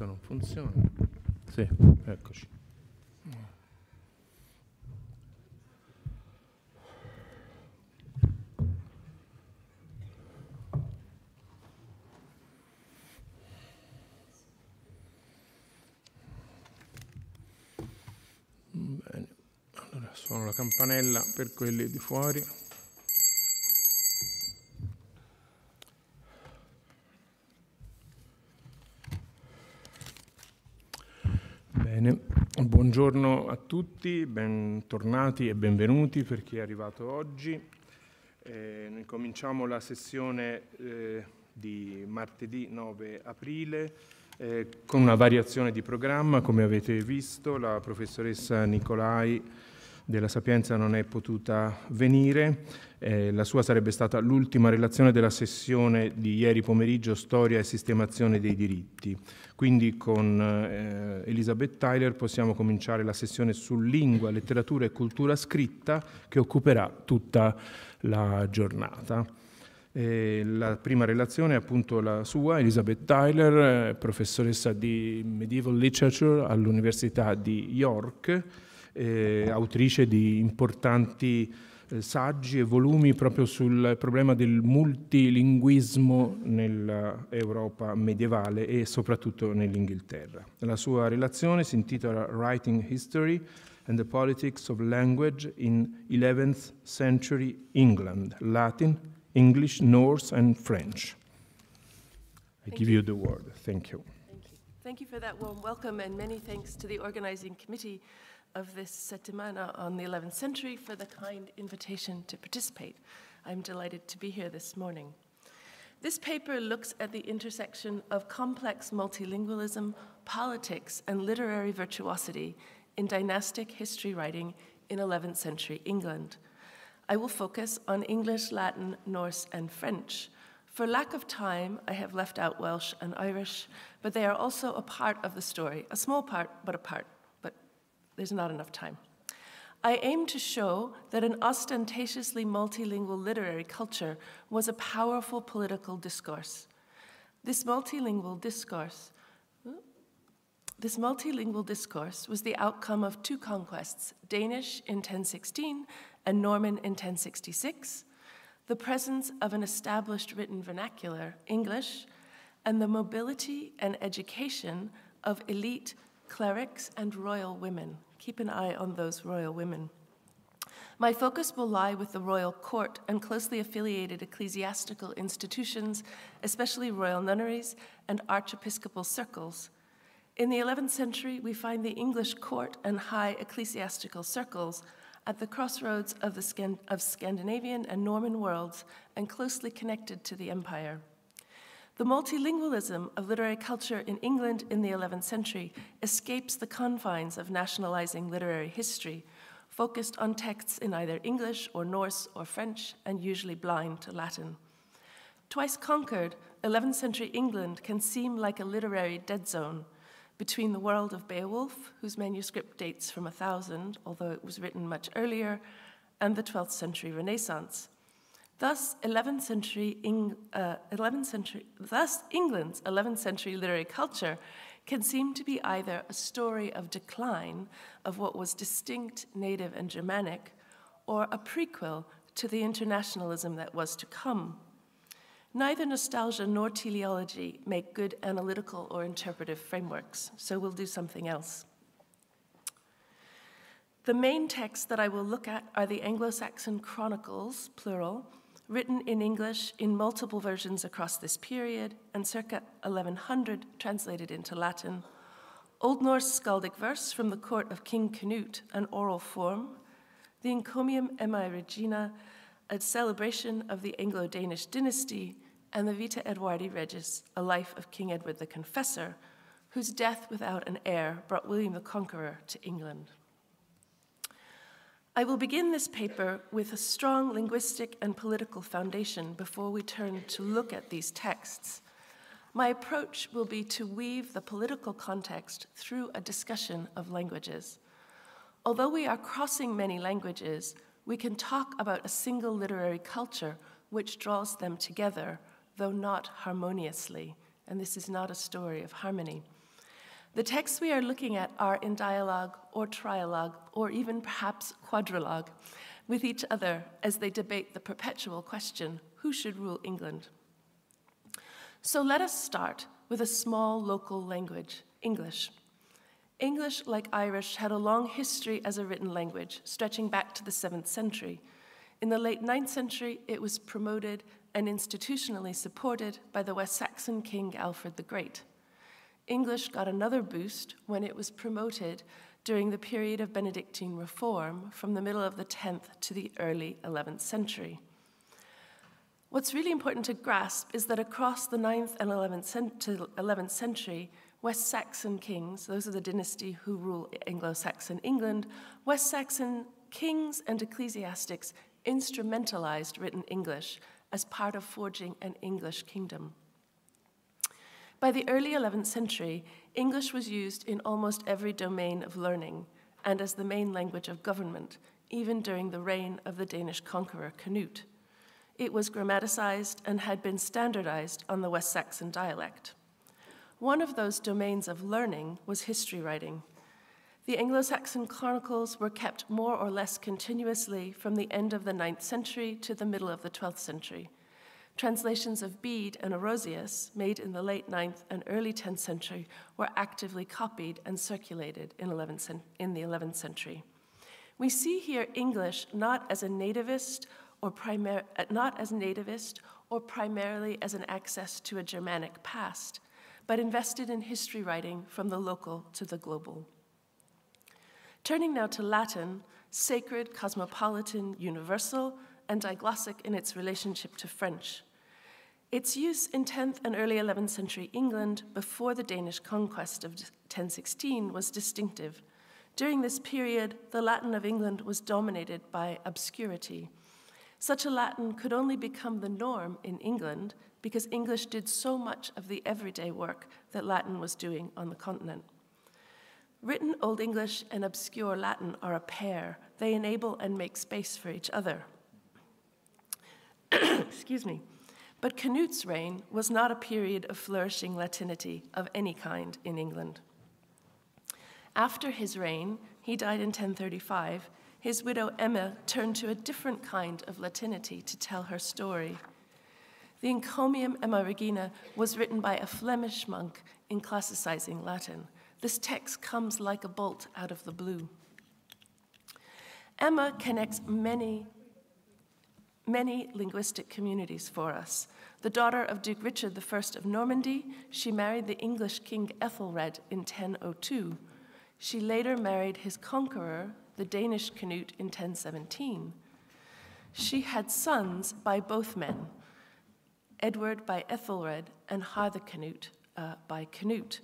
questo non funziona. Sì, eccoci. Bene, allora suono la campanella per quelli di fuori. Buongiorno a tutti, bentornati e benvenuti per chi è arrivato oggi. Eh, noi cominciamo la sessione eh, di martedì 9 aprile eh, con una variazione di programma, come avete visto, la professoressa Nicolai della Sapienza non è potuta venire. Eh, la sua sarebbe stata l'ultima relazione della sessione di ieri pomeriggio Storia e sistemazione dei diritti. Quindi con eh, Elizabeth Tyler possiamo cominciare la sessione su lingua, letteratura e cultura scritta che occuperà tutta la giornata. Eh, la prima relazione è appunto la sua, Elizabeth Tyler, eh, professoressa di Medieval Literature all'Università di York eh, autrice di importanti eh, saggi e volumi proprio sul problema del multilinguismo nell'Europa medievale e soprattutto nell'Inghilterra. La sua relazione si intitola Writing History and the Politics of Language in 11th Century England, Latin, English, Norse and French. I Thank give you. you the word. Thank you. Thank you. Thank you for that warm welcome and many thanks to the organizing committee of this Settimana on the 11th century for the kind invitation to participate. I'm delighted to be here this morning. This paper looks at the intersection of complex multilingualism, politics, and literary virtuosity in dynastic history writing in 11th century England. I will focus on English, Latin, Norse, and French. For lack of time, I have left out Welsh and Irish, but they are also a part of the story, a small part, but a part. There's not enough time. I aim to show that an ostentatiously multilingual literary culture was a powerful political discourse. This multilingual discourse, this multilingual discourse was the outcome of two conquests, Danish in 1016 and Norman in 1066, the presence of an established written vernacular, English, and the mobility and education of elite clerics, and royal women. Keep an eye on those royal women. My focus will lie with the royal court and closely affiliated ecclesiastical institutions, especially royal nunneries and archiepiscopal circles. In the 11th century, we find the English court and high ecclesiastical circles at the crossroads of, the Scan of Scandinavian and Norman worlds and closely connected to the empire. The multilingualism of literary culture in England in the 11th century escapes the confines of nationalizing literary history, focused on texts in either English or Norse or French, and usually blind to Latin. Twice conquered, 11th century England can seem like a literary dead zone between the world of Beowulf, whose manuscript dates from 1000, although it was written much earlier, and the 12th century Renaissance, Thus, 11th century, Eng, uh, 11th century, thus England's 11th century literary culture can seem to be either a story of decline of what was distinct native and Germanic, or a prequel to the internationalism that was to come. Neither nostalgia nor teleology make good analytical or interpretive frameworks, so we'll do something else. The main texts that I will look at are the Anglo Saxon Chronicles, plural, written in English in multiple versions across this period, and circa 1100 translated into Latin. Old Norse skaldic verse from the court of King Canute, an oral form. The Encomium Emmae Regina, a celebration of the Anglo Danish dynasty, and the Vita Eduardi Regis, a life of King Edward the Confessor, whose death without an heir brought William the Conqueror to England. I will begin this paper with a strong linguistic and political foundation before we turn to look at these texts. My approach will be to weave the political context through a discussion of languages. Although we are crossing many languages, we can talk about a single literary culture which draws them together, though not harmoniously. And this is not a story of harmony. The texts we are looking at are in dialogue or trialogue or even perhaps quadrilogue with each other as they debate the perpetual question who should rule England? So let us start with a small local language, English. English, like Irish, had a long history as a written language, stretching back to the 7th century. In the late 9th century, it was promoted and institutionally supported by the West Saxon king Alfred the Great. English got another boost when it was promoted during the period of Benedictine reform from the middle of the 10th to the early 11th century. What's really important to grasp is that across the 9th and 11th, to 11th century, West Saxon kings, those are the dynasty who rule Anglo Saxon England, West Saxon kings and ecclesiastics instrumentalized written English as part of forging an English kingdom. By the early 11th century, English was used in almost every domain of learning and as the main language of government, even during the reign of the Danish conqueror Canute. It was grammaticized and had been standardized on the West Saxon dialect. One of those domains of learning was history writing. The Anglo Saxon chronicles were kept more or less continuously from the end of the 9th century to the middle of the 12th century Translations of Bede and Orosius, made in the late 9th and early 10th century, were actively copied and circulated in, 11th, in the 11th century. We see here English not as a nativist or primar- uh, not as nativist or primarily as an access to a Germanic past, but invested in history writing from the local to the global. Turning now to Latin, sacred, cosmopolitan, universal, and diglossic in its relationship to French. Its use in 10th and early 11th century England before the Danish conquest of 1016 was distinctive. During this period, the Latin of England was dominated by obscurity. Such a Latin could only become the norm in England because English did so much of the everyday work that Latin was doing on the continent. Written Old English and obscure Latin are a pair. They enable and make space for each other. Excuse me. But Canute's reign was not a period of flourishing Latinity of any kind in England. After his reign, he died in 1035, his widow Emma turned to a different kind of Latinity to tell her story. The Encomium Emma Regina was written by a Flemish monk in classicizing Latin. This text comes like a bolt out of the blue. Emma connects many many linguistic communities for us. The daughter of Duke Richard I of Normandy, she married the English King Ethelred in 1002. She later married his conqueror, the Danish Canute, in 1017. She had sons by both men, Edward by Ethelred and Harthacnut uh, by Canute.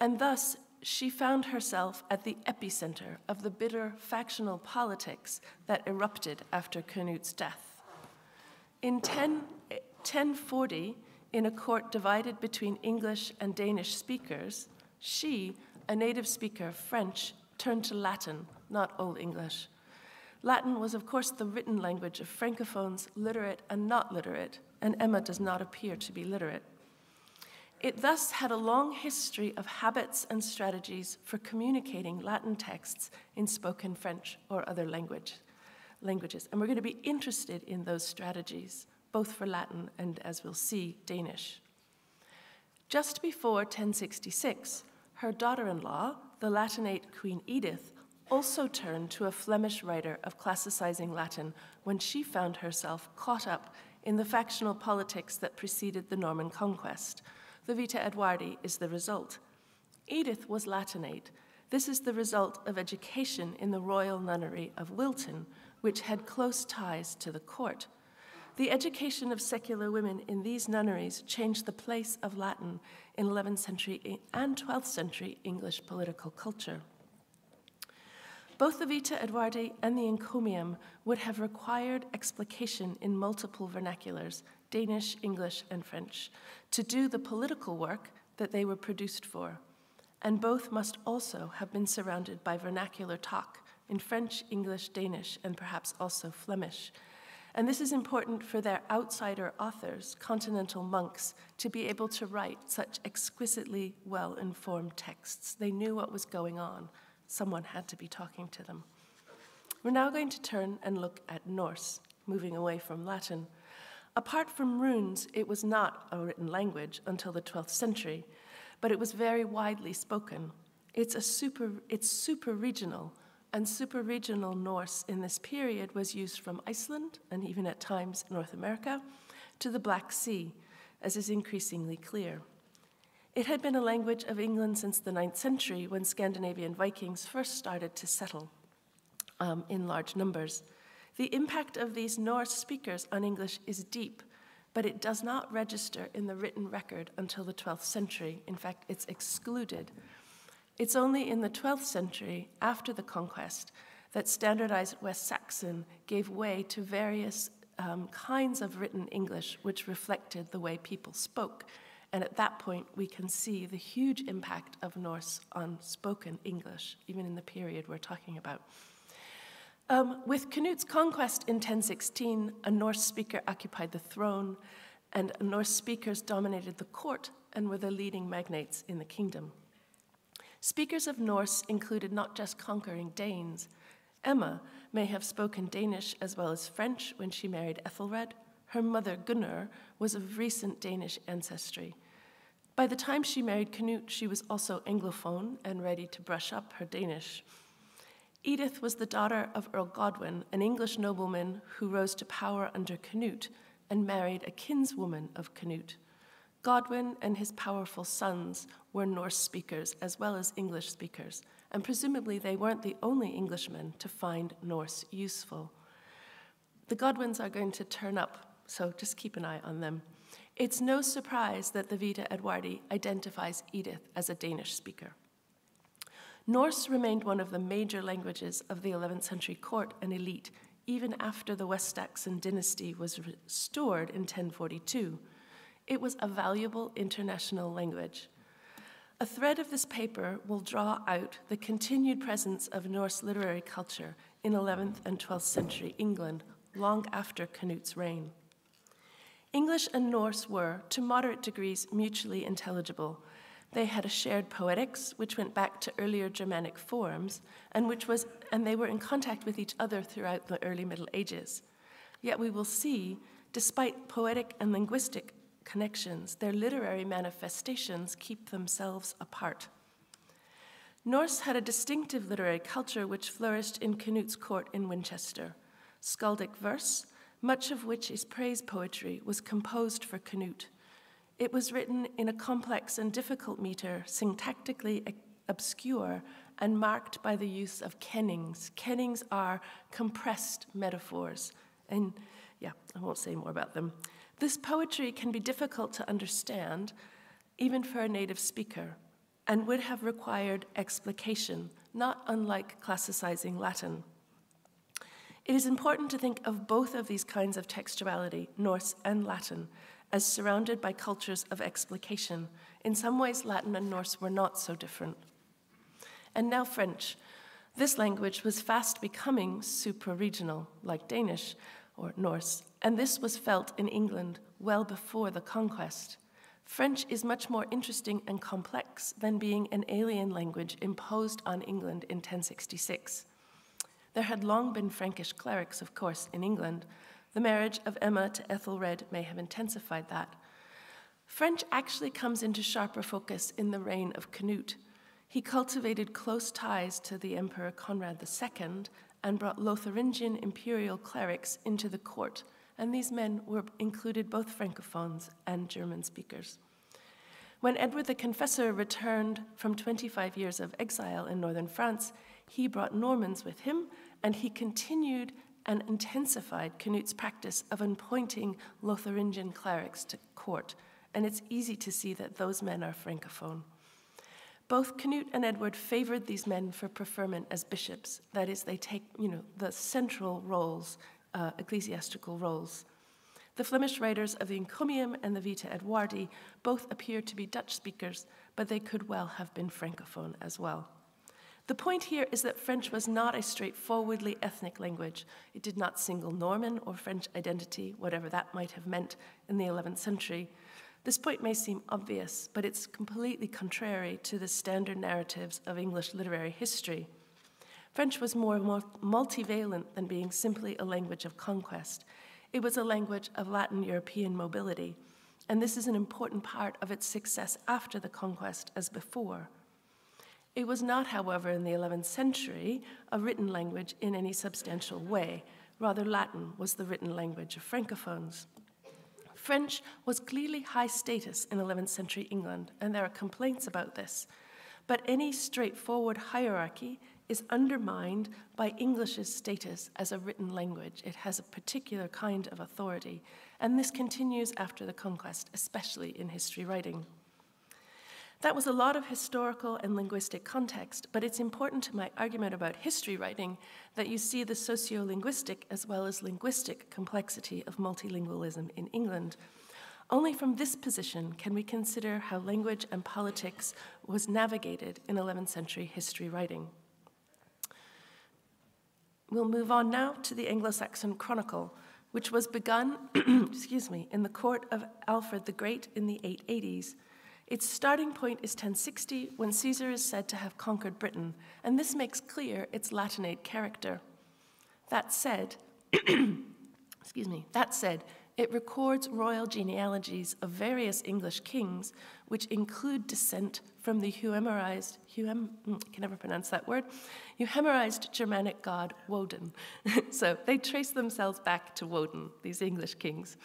And thus, she found herself at the epicenter of the bitter factional politics that erupted after Canute's death. In 10, 1040, in a court divided between English and Danish speakers, she, a native speaker of French, turned to Latin, not Old English. Latin was, of course, the written language of francophones, literate and not literate, and Emma does not appear to be literate. It thus had a long history of habits and strategies for communicating Latin texts in spoken French or other language languages. And we're going to be interested in those strategies, both for Latin and, as we'll see, Danish. Just before 1066, her daughter in law, the Latinate Queen Edith, also turned to a Flemish writer of classicizing Latin when she found herself caught up in the factional politics that preceded the Norman conquest. The Vita Eduardi is the result. Edith was Latinate. This is the result of education in the royal nunnery of Wilton, which had close ties to the court. The education of secular women in these nunneries changed the place of Latin in 11th century and 12th century English political culture. Both the Vita Eduardi and the Encomium would have required explication in multiple vernaculars, Danish, English, and French, to do the political work that they were produced for. And both must also have been surrounded by vernacular talk in French, English, Danish, and perhaps also Flemish. And this is important for their outsider authors, continental monks, to be able to write such exquisitely well informed texts. They knew what was going on, someone had to be talking to them. We're now going to turn and look at Norse, moving away from Latin. Apart from runes, it was not a written language until the 12th century, but it was very widely spoken. It's, a super, it's super regional and super regional Norse in this period was used from Iceland and even at times North America to the Black Sea, as is increasingly clear. It had been a language of England since the 9th century when Scandinavian Vikings first started to settle um, in large numbers. The impact of these Norse speakers on English is deep, but it does not register in the written record until the 12th century. In fact, it's excluded it's only in the 12th century, after the conquest, that standardized West Saxon gave way to various um, kinds of written English which reflected the way people spoke. And at that point, we can see the huge impact of Norse on spoken English, even in the period we're talking about. Um, with Canute's conquest in 1016, a Norse speaker occupied the throne, and Norse speakers dominated the court and were the leading magnates in the kingdom. Speakers of Norse included not just conquering Danes. Emma may have spoken Danish as well as French when she married Ethelred. Her mother, Gunnar, was of recent Danish ancestry. By the time she married Canute, she was also Anglophone and ready to brush up her Danish. Edith was the daughter of Earl Godwin, an English nobleman who rose to power under Canute and married a kinswoman of Canute. Godwin and his powerful sons were Norse speakers as well as English speakers, and presumably they weren't the only Englishmen to find Norse useful. The Godwins are going to turn up, so just keep an eye on them. It's no surprise that the Vita Edwardi identifies Edith as a Danish speaker. Norse remained one of the major languages of the 11th century court and elite, even after the West Saxon dynasty was restored in 1042. It was a valuable international language. A thread of this paper will draw out the continued presence of Norse literary culture in 11th and 12th century England, long after Canute's reign. English and Norse were, to moderate degrees, mutually intelligible. They had a shared poetics, which went back to earlier Germanic forms, and, which was, and they were in contact with each other throughout the early Middle Ages. Yet we will see, despite poetic and linguistic connections, their literary manifestations keep themselves apart. Norse had a distinctive literary culture which flourished in Canute's court in Winchester. Skaldic verse, much of which is praise poetry, was composed for Canute. It was written in a complex and difficult meter, syntactically obscure, and marked by the use of kennings. Kennings are compressed metaphors. And yeah, I won't say more about them. This poetry can be difficult to understand, even for a native speaker, and would have required explication, not unlike classicizing Latin. It is important to think of both of these kinds of textuality, Norse and Latin, as surrounded by cultures of explication. In some ways, Latin and Norse were not so different. And now, French. This language was fast becoming super regional, like Danish, or Norse, and this was felt in England well before the conquest. French is much more interesting and complex than being an alien language imposed on England in 1066. There had long been Frankish clerics, of course, in England. The marriage of Emma to Ethelred may have intensified that. French actually comes into sharper focus in the reign of Canute. He cultivated close ties to the Emperor Conrad II and brought Lotharingian imperial clerics into the court, and these men were included both Francophones and German speakers. When Edward the Confessor returned from 25 years of exile in northern France, he brought Normans with him, and he continued and intensified Canute's practice of appointing Lotharingian clerics to court, and it's easy to see that those men are Francophone. Both Canute and Edward favored these men for preferment as bishops. That is, they take you know the central roles, uh, ecclesiastical roles. The Flemish writers of the Encomium and the Vita Eduardi both appear to be Dutch speakers, but they could well have been francophone as well. The point here is that French was not a straightforwardly ethnic language. It did not single Norman or French identity, whatever that might have meant in the 11th century, this point may seem obvious, but it's completely contrary to the standard narratives of English literary history. French was more multivalent than being simply a language of conquest. It was a language of Latin European mobility, and this is an important part of its success after the conquest as before. It was not, however, in the 11th century a written language in any substantial way. Rather, Latin was the written language of Francophones. French was clearly high status in 11th century England, and there are complaints about this. But any straightforward hierarchy is undermined by English's status as a written language. It has a particular kind of authority, and this continues after the conquest, especially in history writing. That was a lot of historical and linguistic context, but it's important to my argument about history writing that you see the sociolinguistic as well as linguistic complexity of multilingualism in England. Only from this position can we consider how language and politics was navigated in 11th century history writing. We'll move on now to the Anglo-Saxon Chronicle, which was begun, excuse me, in the court of Alfred the Great in the 880s its starting point is 1060 when Caesar is said to have conquered Britain, and this makes clear its Latinate character. That said, excuse me, that said, it records royal genealogies of various English kings, which include descent from the Huemerized, Huem, mm, can never pronounce that word, Huemerized Germanic god Woden. so they trace themselves back to Woden, these English kings.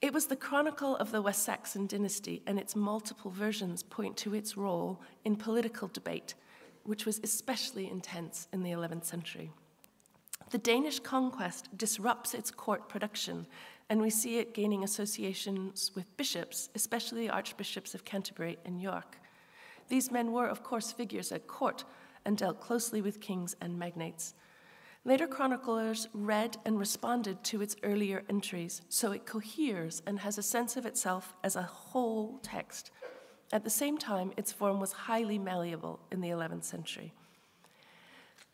It was the chronicle of the West Saxon dynasty, and its multiple versions point to its role in political debate, which was especially intense in the 11th century. The Danish conquest disrupts its court production, and we see it gaining associations with bishops, especially the archbishops of Canterbury and York. These men were, of course, figures at court and dealt closely with kings and magnates. Later chroniclers read and responded to its earlier entries, so it coheres and has a sense of itself as a whole text. At the same time, its form was highly malleable in the 11th century.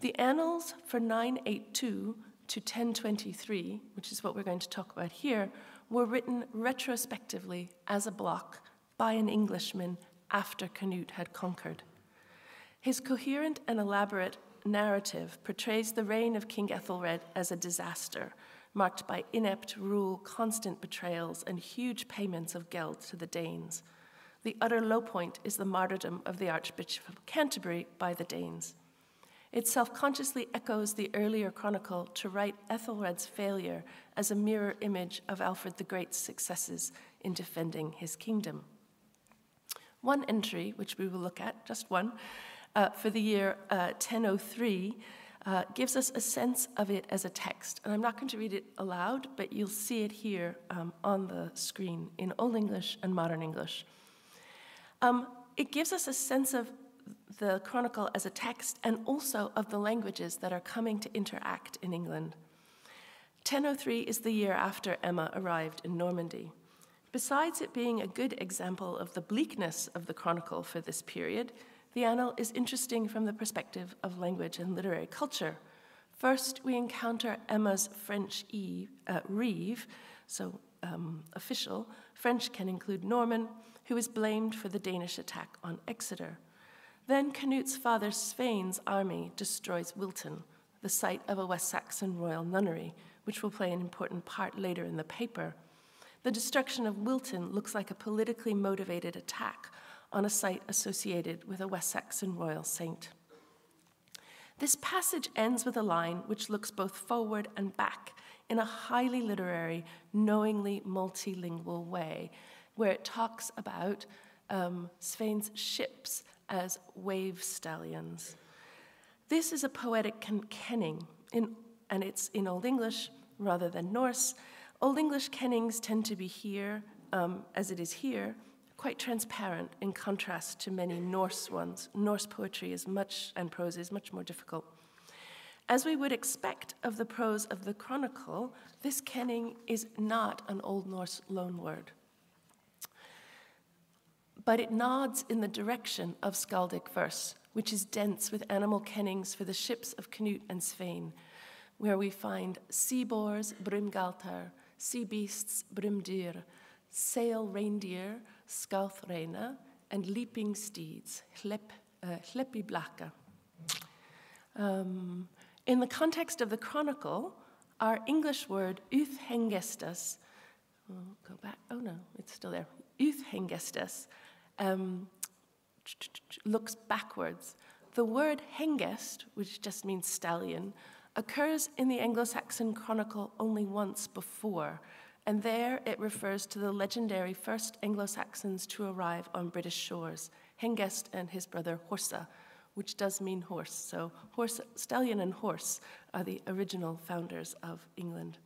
The annals for 982 to 1023, which is what we're going to talk about here, were written retrospectively as a block by an Englishman after Canute had conquered. His coherent and elaborate narrative portrays the reign of King Ethelred as a disaster, marked by inept rule, constant betrayals, and huge payments of geld to the Danes. The utter low point is the martyrdom of the Archbishop of Canterbury by the Danes. It self consciously echoes the earlier chronicle to write Ethelred's failure as a mirror image of Alfred the Great's successes in defending his kingdom. One entry, which we will look at, just one, uh, for the year uh, 1003 uh, gives us a sense of it as a text. And I'm not going to read it aloud, but you'll see it here um, on the screen in Old English and Modern English. Um, it gives us a sense of the chronicle as a text and also of the languages that are coming to interact in England. 1003 is the year after Emma arrived in Normandy. Besides it being a good example of the bleakness of the chronicle for this period, the annal is interesting from the perspective of language and literary culture. First, we encounter Emma's French e, uh, Reeve, so um, official, French can include Norman, who is blamed for the Danish attack on Exeter. Then Canute's father Svein's army destroys Wilton, the site of a West Saxon royal nunnery, which will play an important part later in the paper. The destruction of Wilton looks like a politically motivated attack on a site associated with a Wessex and royal saint. This passage ends with a line which looks both forward and back in a highly literary, knowingly multilingual way, where it talks about um, Svein's ships as wave stallions. This is a poetic kenning, in, and it's in Old English rather than Norse. Old English kennings tend to be here, um, as it is here, quite transparent in contrast to many Norse ones. Norse poetry is much, and prose is much more difficult. As we would expect of the prose of the chronicle, this kenning is not an Old Norse loanword. But it nods in the direction of skaldic verse, which is dense with animal kennings for the ships of Canute and Svein, where we find sea boars, brimgaltar, sea beasts, brimdir, sail reindeer, Skalthreina, and leaping steeds, Hlep, uh, um, in the context of the chronicle, our English word uthengestas, oh, go back, oh no, it's still there, uthengestas, um, looks backwards. The word hengest, which just means stallion, occurs in the Anglo Saxon chronicle only once before, and there it refers to the legendary first Anglo Saxons to arrive on British shores, Hengest and his brother Horsa, which does mean horse. So, horse, stallion and horse are the original founders of England.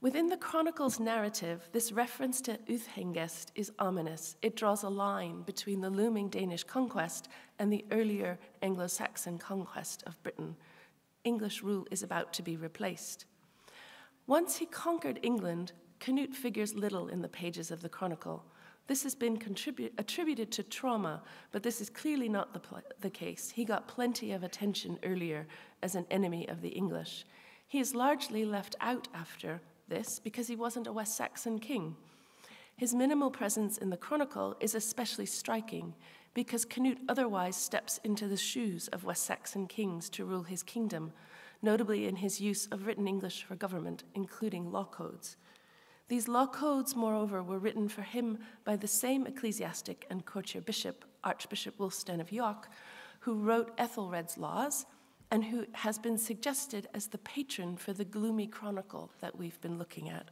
Within the Chronicle's narrative, this reference to Uthengest is ominous. It draws a line between the looming Danish conquest and the earlier Anglo Saxon conquest of Britain. English rule is about to be replaced. Once he conquered England, Canute figures little in the pages of the Chronicle. This has been attributed to trauma, but this is clearly not the, the case. He got plenty of attention earlier as an enemy of the English. He is largely left out after this because he wasn't a West Saxon king. His minimal presence in the Chronicle is especially striking because Canute otherwise steps into the shoes of West Saxon kings to rule his kingdom, notably in his use of written English for government, including law codes. These law codes, moreover, were written for him by the same ecclesiastic and courtier bishop, Archbishop Wulfstan of York, who wrote Ethelred's laws and who has been suggested as the patron for the gloomy chronicle that we've been looking at.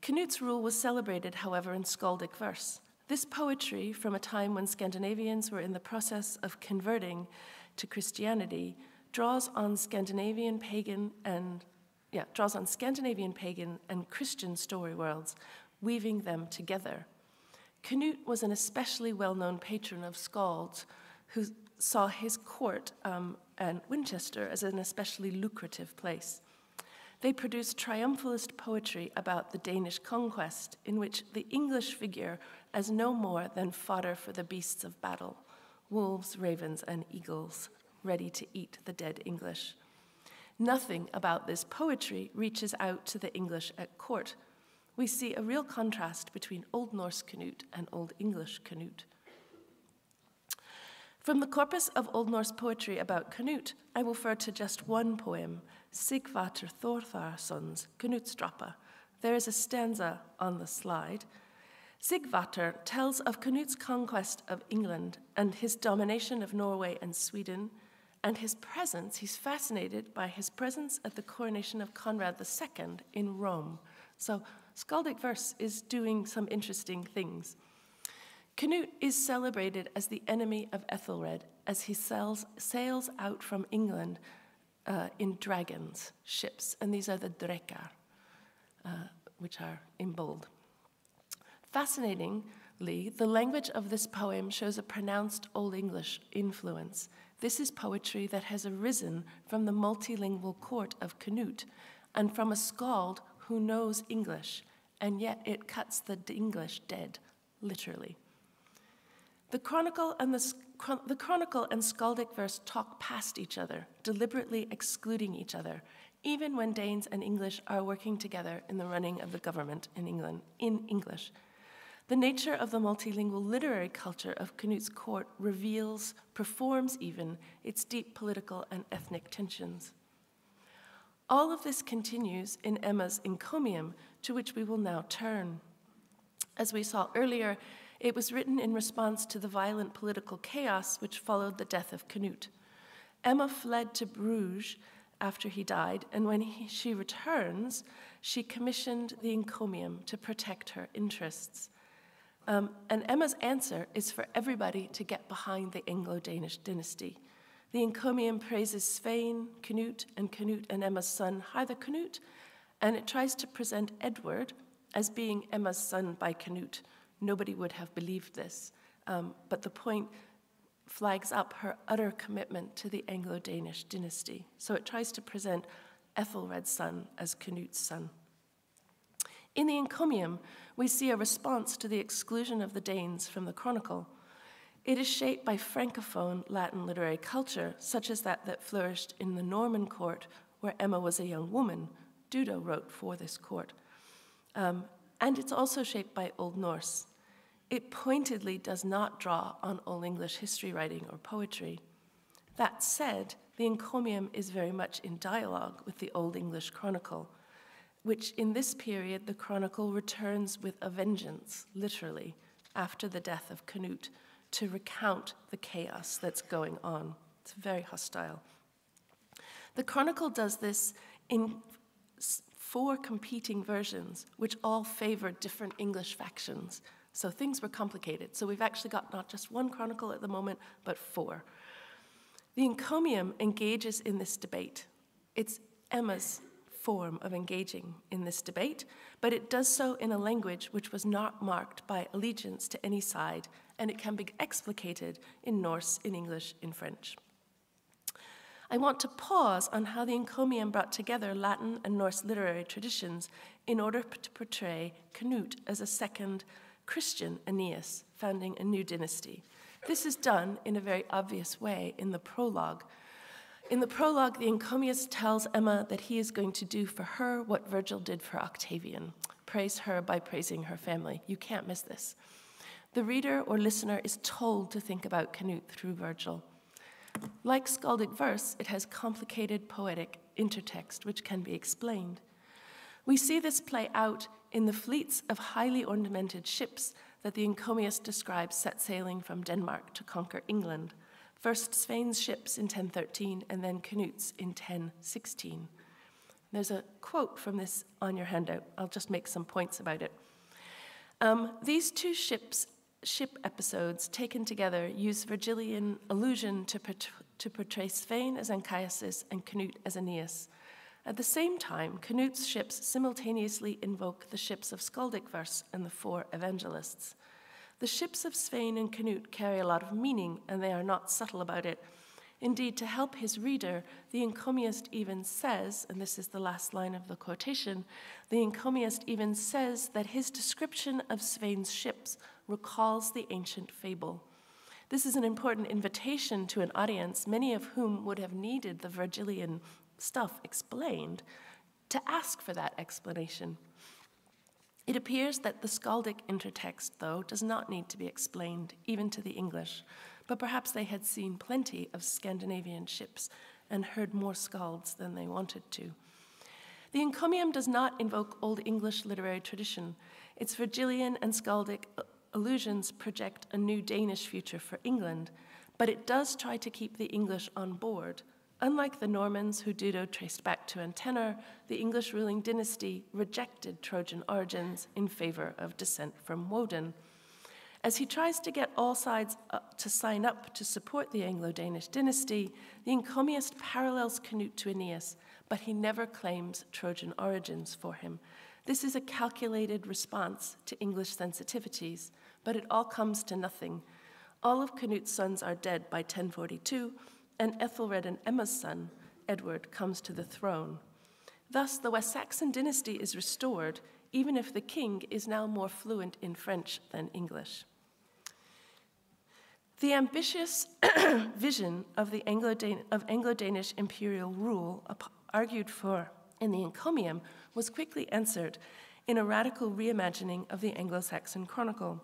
Canute's rule was celebrated, however, in skaldic verse. This poetry, from a time when Scandinavians were in the process of converting to Christianity, draws on Scandinavian pagan and yeah, draws on Scandinavian pagan and Christian story worlds, weaving them together. Canute was an especially well-known patron of scalds who saw his court um, and Winchester as an especially lucrative place. They produced triumphalist poetry about the Danish conquest, in which the English figure as no more than fodder for the beasts of battle wolves, ravens, and eagles ready to eat the dead English. Nothing about this poetry reaches out to the English at court. We see a real contrast between Old Norse Canute and Old English Canute. From the corpus of Old Norse poetry about Canute, I will refer to just one poem, Sigvatr Thortharsson's Knutstrappa. There is a stanza on the slide. Sigvatr tells of Canute's conquest of England and his domination of Norway and Sweden, and his presence, he's fascinated by his presence at the coronation of Conrad II in Rome. So, skaldic verse is doing some interesting things. Canute is celebrated as the enemy of Ethelred as he sails, sails out from England uh, in dragons, ships, and these are the drekar, uh, which are in bold. Fascinatingly, the language of this poem shows a pronounced Old English influence this is poetry that has arisen from the multilingual court of Canute and from a scald who knows English, and yet it cuts the English dead, literally. The chronicle and the, the chronicle and skaldic verse talk past each other, deliberately excluding each other, even when Danes and English are working together in the running of the government in England in English the nature of the multilingual literary culture of Canute's court reveals, performs even, its deep political and ethnic tensions. All of this continues in Emma's encomium, to which we will now turn. As we saw earlier, it was written in response to the violent political chaos which followed the death of Canute. Emma fled to Bruges after he died, and when he, she returns, she commissioned the encomium to protect her interests. Um, and Emma's answer is for everybody to get behind the Anglo Danish dynasty. The encomium praises Svein, Canute, and Canute and Emma's son, Hither Canute, and it tries to present Edward as being Emma's son by Canute. Nobody would have believed this, um, but the point flags up her utter commitment to the Anglo Danish dynasty. So it tries to present Ethelred's son as Canute's son. In the encomium, we see a response to the exclusion of the Danes from the Chronicle. It is shaped by Francophone Latin literary culture, such as that that flourished in the Norman court where Emma was a young woman. Dudo wrote for this court. Um, and it's also shaped by Old Norse. It pointedly does not draw on Old English history writing or poetry. That said, the encomium is very much in dialogue with the Old English Chronicle which in this period the chronicle returns with a vengeance, literally, after the death of Canute, to recount the chaos that's going on. It's very hostile. The chronicle does this in four competing versions, which all favor different English factions. So things were complicated. So we've actually got not just one chronicle at the moment, but four. The encomium engages in this debate. It's Emma's form of engaging in this debate, but it does so in a language which was not marked by allegiance to any side, and it can be explicated in Norse, in English, in French. I want to pause on how the encomium brought together Latin and Norse literary traditions in order to portray Canute as a second Christian Aeneas, founding a new dynasty. This is done in a very obvious way in the prologue, in the prologue, the encomiast tells Emma that he is going to do for her what Virgil did for Octavian praise her by praising her family. You can't miss this. The reader or listener is told to think about Canute through Virgil. Like skaldic verse, it has complicated poetic intertext which can be explained. We see this play out in the fleets of highly ornamented ships that the encomiast describes set sailing from Denmark to conquer England. First Svein's ships in 1013, and then Canute's in 1016. There's a quote from this on your handout. I'll just make some points about it. Um, these two ships, ship episodes taken together use Virgilian allusion to, to portray Svein as Anchises and Canute as Aeneas. At the same time, Canute's ships simultaneously invoke the ships of skaldic verse and the four evangelists. The ships of Svein and Canute carry a lot of meaning, and they are not subtle about it. Indeed, to help his reader, the encomiast even says, and this is the last line of the quotation, the encomiast even says that his description of Svein's ships recalls the ancient fable. This is an important invitation to an audience, many of whom would have needed the Virgilian stuff explained, to ask for that explanation. It appears that the skaldic intertext, though, does not need to be explained, even to the English, but perhaps they had seen plenty of Scandinavian ships and heard more skalds than they wanted to. The encomium does not invoke Old English literary tradition. Its Virgilian and skaldic allusions project a new Danish future for England, but it does try to keep the English on board Unlike the Normans, who Dido traced back to Antenor, the English ruling dynasty rejected Trojan origins in favor of descent from Woden. As he tries to get all sides uh, to sign up to support the Anglo Danish dynasty, the encomiast parallels Canute to Aeneas, but he never claims Trojan origins for him. This is a calculated response to English sensitivities, but it all comes to nothing. All of Canute's sons are dead by 1042, and Ethelred and Emma's son, Edward, comes to the throne. Thus, the West Saxon dynasty is restored, even if the king is now more fluent in French than English. The ambitious vision of, the Anglo, -Dan of Anglo Danish imperial rule argued for in the encomium was quickly answered in a radical reimagining of the Anglo Saxon Chronicle.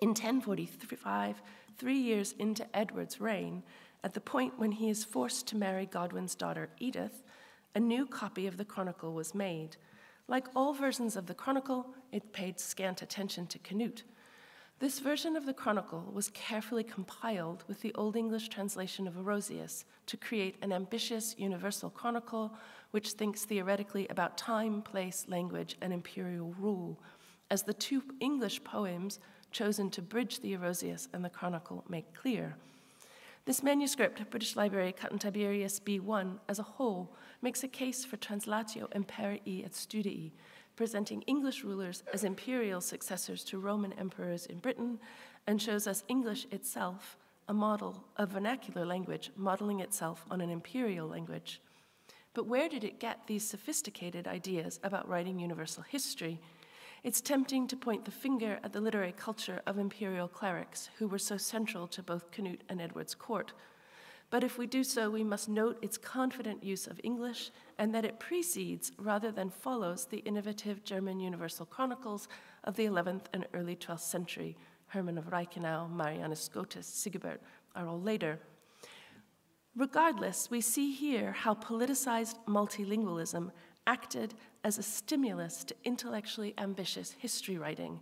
In 1045, three years into Edward's reign, at the point when he is forced to marry Godwin's daughter Edith, a new copy of the Chronicle was made. Like all versions of the Chronicle, it paid scant attention to Canute. This version of the Chronicle was carefully compiled with the Old English translation of Erosius to create an ambitious universal chronicle which thinks theoretically about time, place, language, and imperial rule, as the two English poems chosen to bridge the Erosius and the Chronicle make clear. This manuscript, British Library Cotton Tiberius B1, as a whole, makes a case for translatio imperii et studii, presenting English rulers as imperial successors to Roman emperors in Britain, and shows us English itself, a model, a vernacular language, modeling itself on an imperial language. But where did it get these sophisticated ideas about writing universal history it's tempting to point the finger at the literary culture of imperial clerics who were so central to both Canute and Edward's court. But if we do so, we must note its confident use of English and that it precedes rather than follows the innovative German universal chronicles of the 11th and early 12th century. Hermann of Reichenau, Marianus Scotus, Sigebert are all later. Regardless, we see here how politicized multilingualism acted as a stimulus to intellectually ambitious history writing.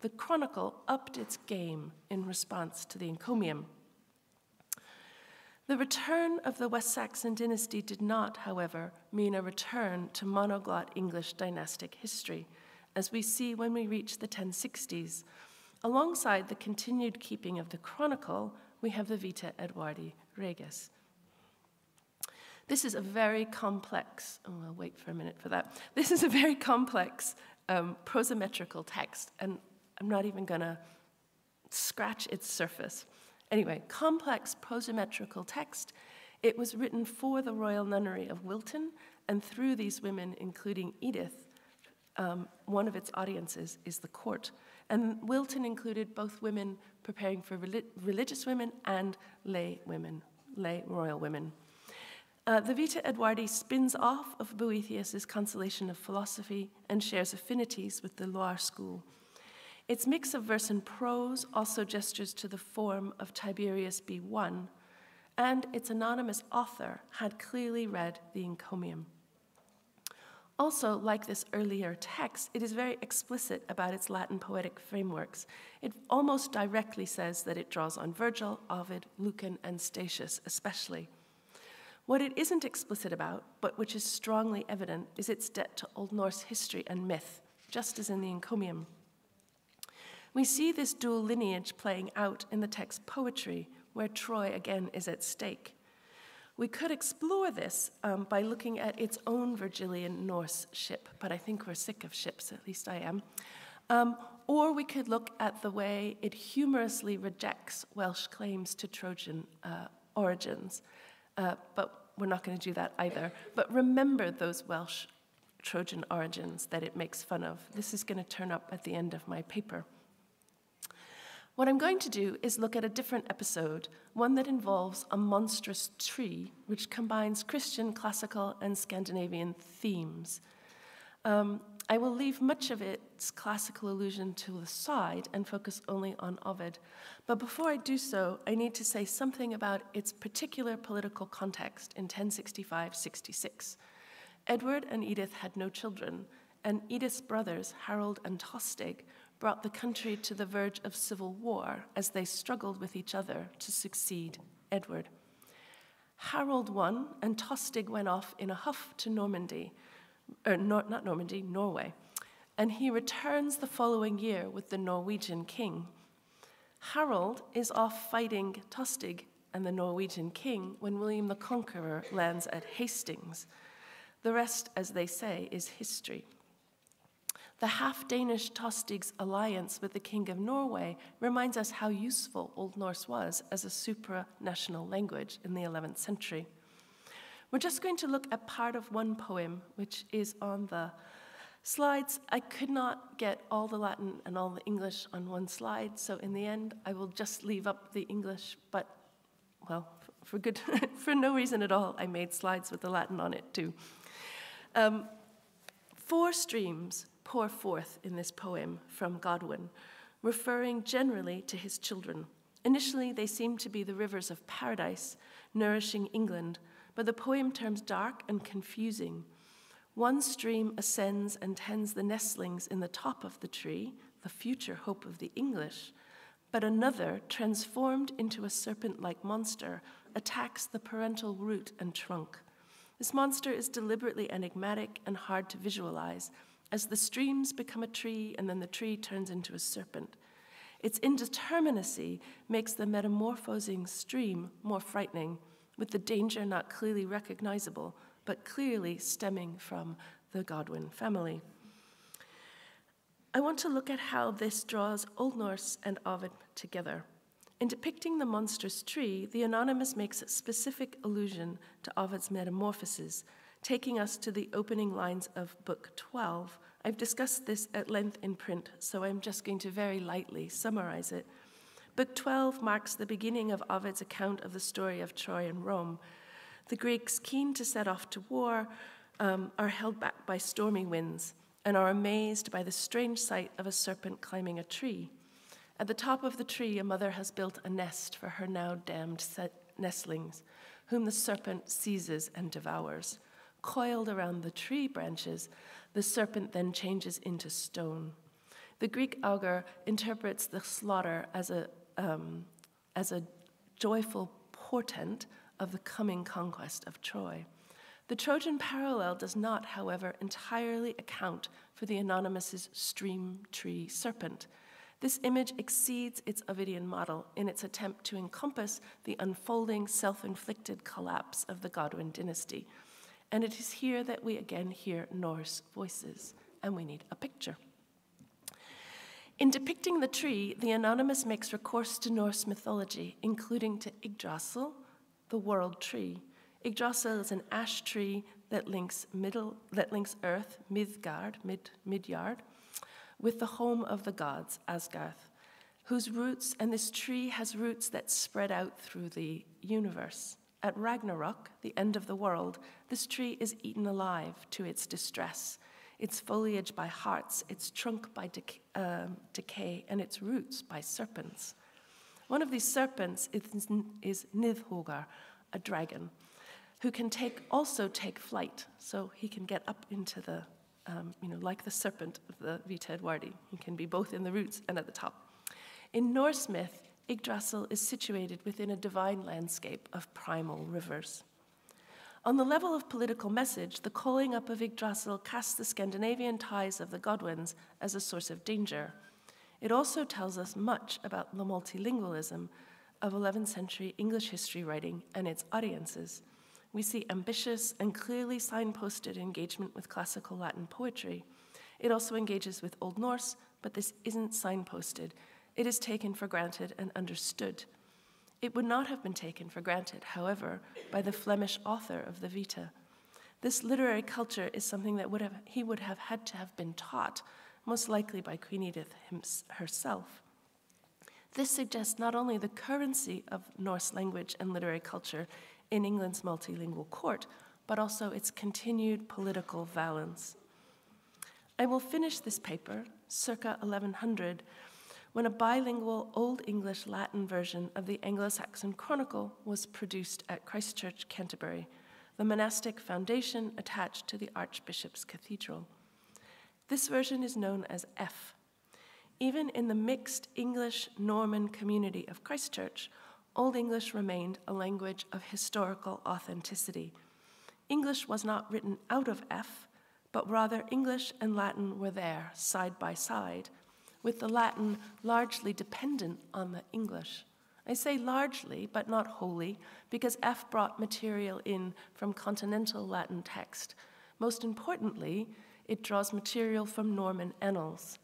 The Chronicle upped its game in response to the encomium. The return of the West Saxon dynasty did not, however, mean a return to monoglot English dynastic history, as we see when we reach the 1060s. Alongside the continued keeping of the Chronicle, we have the Vita Eduardi Regis, this is a very complex, oh, I'll wait for a minute for that. This is a very complex um, text, and I'm not even going to scratch its surface. Anyway, complex prosymmetrical text. It was written for the royal nunnery of Wilton and through these women, including Edith. Um, one of its audiences is the court. And Wilton included both women preparing for relig religious women and lay women, lay royal women. Uh, the Vita Eduardi spins off of Boethius's Consolation of Philosophy and shares affinities with the Loire school. Its mix of verse and prose also gestures to the form of Tiberius B1, and its anonymous author had clearly read the encomium. Also, like this earlier text, it is very explicit about its Latin poetic frameworks. It almost directly says that it draws on Virgil, Ovid, Lucan, and Statius, especially. What it isn't explicit about, but which is strongly evident, is its debt to Old Norse history and myth, just as in the encomium. We see this dual lineage playing out in the text poetry, where Troy again is at stake. We could explore this um, by looking at its own Virgilian Norse ship, but I think we're sick of ships, at least I am. Um, or we could look at the way it humorously rejects Welsh claims to Trojan uh, origins. Uh, but we're not going to do that either. But remember those Welsh Trojan origins that it makes fun of. This is going to turn up at the end of my paper. What I'm going to do is look at a different episode, one that involves a monstrous tree which combines Christian, classical, and Scandinavian themes. Um, I will leave much of its classical allusion to the side and focus only on Ovid. But before I do so, I need to say something about its particular political context in 1065 66. Edward and Edith had no children, and Edith's brothers, Harold and Tostig, brought the country to the verge of civil war as they struggled with each other to succeed Edward. Harold won, and Tostig went off in a huff to Normandy, or nor, not Normandy, Norway. And he returns the following year with the Norwegian king. Harold is off fighting Tostig and the Norwegian king when William the Conqueror lands at Hastings. The rest, as they say, is history. The half Danish Tostig's alliance with the King of Norway reminds us how useful Old Norse was as a supranational language in the 11th century. We're just going to look at part of one poem, which is on the slides. I could not get all the Latin and all the English on one slide, so in the end, I will just leave up the English, but well, for good, for no reason at all, I made slides with the Latin on it too. Um, four streams pour forth in this poem from Godwin, referring generally to his children. Initially, they seem to be the rivers of paradise, nourishing England, but the poem turns dark and confusing. One stream ascends and tends the nestlings in the top of the tree, the future hope of the English, but another, transformed into a serpent like monster, attacks the parental root and trunk. This monster is deliberately enigmatic and hard to visualize, as the streams become a tree and then the tree turns into a serpent. Its indeterminacy makes the metamorphosing stream more frightening with the danger not clearly recognizable, but clearly stemming from the Godwin family. I want to look at how this draws Old Norse and Ovid together. In depicting the monstrous tree, the anonymous makes a specific allusion to Ovid's Metamorphoses, taking us to the opening lines of Book 12. I've discussed this at length in print, so I'm just going to very lightly summarize it. Book 12 marks the beginning of Ovid's account of the story of Troy and Rome. The Greeks, keen to set off to war, um, are held back by stormy winds and are amazed by the strange sight of a serpent climbing a tree. At the top of the tree, a mother has built a nest for her now damned nestlings, whom the serpent seizes and devours. Coiled around the tree branches, the serpent then changes into stone. The Greek augur interprets the slaughter as a um, as a joyful portent of the coming conquest of Troy. The Trojan parallel does not, however, entirely account for the anonymous's stream tree serpent. This image exceeds its Ovidian model in its attempt to encompass the unfolding self inflicted collapse of the Godwin dynasty. And it is here that we again hear Norse voices, and we need a picture. In depicting the tree, the anonymous makes recourse to Norse mythology, including to Yggdrasil, the world tree. Yggdrasil is an ash tree that links middle that links earth, Midgard, mid, Midyard, with the home of the gods, Asgarth, whose roots and this tree has roots that spread out through the universe. At Ragnarok, the end of the world, this tree is eaten alive to its distress its foliage by hearts, its trunk by dec um, decay, and its roots by serpents. One of these serpents is, is Nidhogar, a dragon, who can take, also take flight, so he can get up into the, um, you know, like the serpent of the Vita Edwardi. He can be both in the roots and at the top. In Norse myth, Yggdrasil is situated within a divine landscape of primal rivers. On the level of political message, the calling up of Yggdrasil casts the Scandinavian ties of the Godwins as a source of danger. It also tells us much about the multilingualism of 11th century English history writing and its audiences. We see ambitious and clearly signposted engagement with classical Latin poetry. It also engages with Old Norse, but this isn't signposted. It is taken for granted and understood. It would not have been taken for granted, however, by the Flemish author of the Vita. This literary culture is something that would have, he would have had to have been taught, most likely by Queen Edith herself. This suggests not only the currency of Norse language and literary culture in England's multilingual court, but also its continued political valence. I will finish this paper, circa 1100, when a bilingual Old English Latin version of the Anglo Saxon Chronicle was produced at Christchurch, Canterbury, the monastic foundation attached to the Archbishop's Cathedral. This version is known as F. Even in the mixed English Norman community of Christchurch, Old English remained a language of historical authenticity. English was not written out of F, but rather English and Latin were there, side by side, with the Latin largely dependent on the English. I say largely, but not wholly, because F brought material in from continental Latin text. Most importantly, it draws material from Norman annals.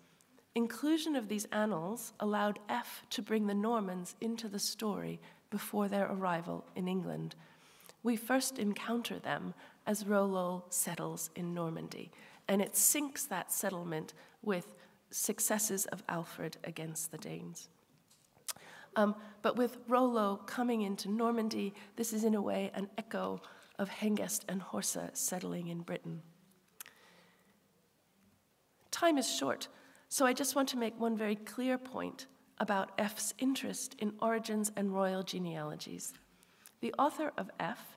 Inclusion of these annals allowed F to bring the Normans into the story before their arrival in England. We first encounter them as Rollo settles in Normandy, and it syncs that settlement with successes of Alfred against the Danes. Um, but with Rollo coming into Normandy, this is in a way an echo of Hengest and Horsa settling in Britain. Time is short, so I just want to make one very clear point about F's interest in origins and royal genealogies. The author of F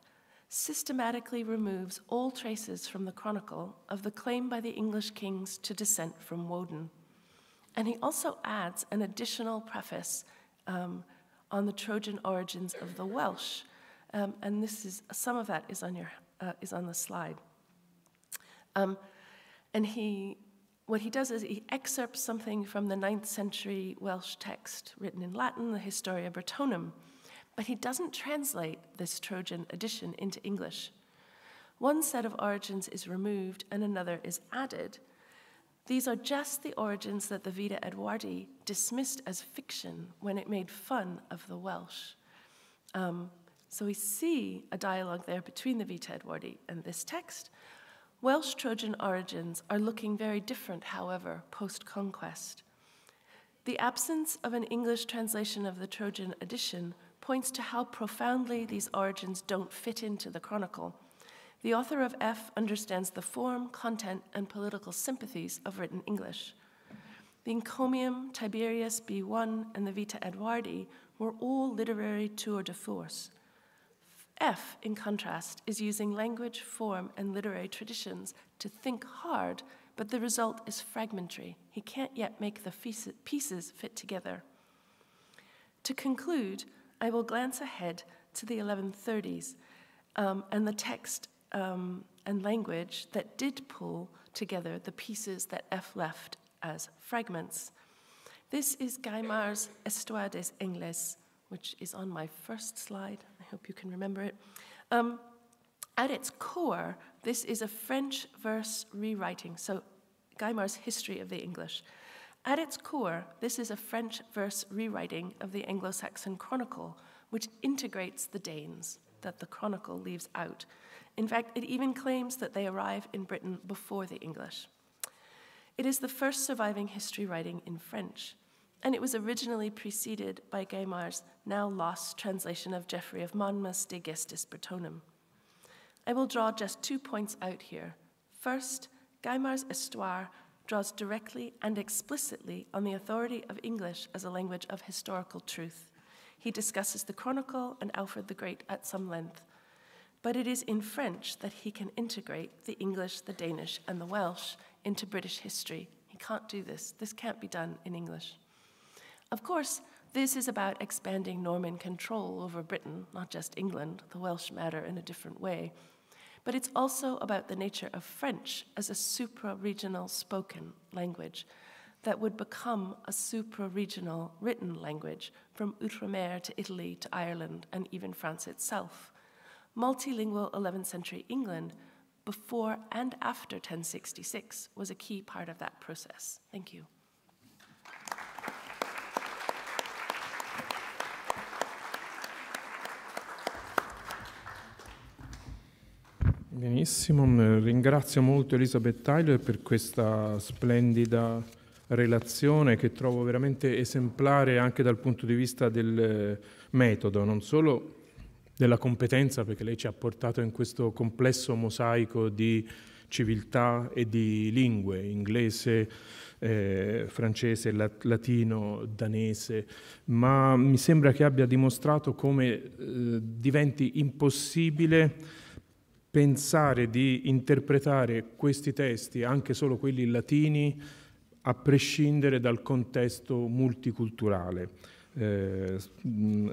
systematically removes all traces from the chronicle of the claim by the English kings to descent from Woden. And he also adds an additional preface um, on the Trojan origins of the Welsh. Um, and this is, some of that is on, your, uh, is on the slide. Um, and he, what he does is he excerpts something from the 9th century Welsh text written in Latin, the Historia Brittonum, but he doesn't translate this Trojan edition into English. One set of origins is removed and another is added, these are just the origins that the Vita Edwardi dismissed as fiction when it made fun of the Welsh. Um, so we see a dialogue there between the Vita Edwardi and this text. Welsh Trojan origins are looking very different, however, post conquest. The absence of an English translation of the Trojan edition points to how profoundly these origins don't fit into the chronicle the author of F understands the form, content, and political sympathies of written English. The encomium, Tiberius B1, and the Vita Eduardi were all literary tour de force. F, in contrast, is using language, form, and literary traditions to think hard, but the result is fragmentary. He can't yet make the pieces fit together. To conclude, I will glance ahead to the 1130s um, and the text um, and language that did pull together the pieces that F left as fragments. This is Gaimar's Histoire des Anglais, which is on my first slide. I hope you can remember it. Um, at its core, this is a French verse rewriting, so Gaimar's History of the English. At its core, this is a French verse rewriting of the Anglo Saxon Chronicle, which integrates the Danes that the Chronicle leaves out. In fact, it even claims that they arrive in Britain before the English. It is the first surviving history writing in French, and it was originally preceded by Gaymar's now lost translation of Geoffrey of Monmouth's De Gestis Bretonum. I will draw just two points out here. First, Gaymar's Histoire draws directly and explicitly on the authority of English as a language of historical truth. He discusses the Chronicle and Alfred the Great at some length. But it is in French that he can integrate the English, the Danish, and the Welsh into British history. He can't do this. This can't be done in English. Of course, this is about expanding Norman control over Britain, not just England. The Welsh matter in a different way. But it's also about the nature of French as a supra regional spoken language, that would become a supra regional written language from Outremer to Italy to Ireland and even France itself. Multilingual 11th century England, before and after 1066, was a key part of that process. Thank you. Benissimo, mm, ringrazio molto Elizabeth Tyler per questa splendida relazione che trovo veramente esemplare anche dal punto di vista del eh, metodo, non solo della competenza, perché lei ci ha portato in questo complesso mosaico di civiltà e di lingue, inglese, eh, francese, lat latino, danese, ma mi sembra che abbia dimostrato come eh, diventi impossibile pensare di interpretare questi testi, anche solo quelli latini, a prescindere dal contesto multiculturale. Eh, mm,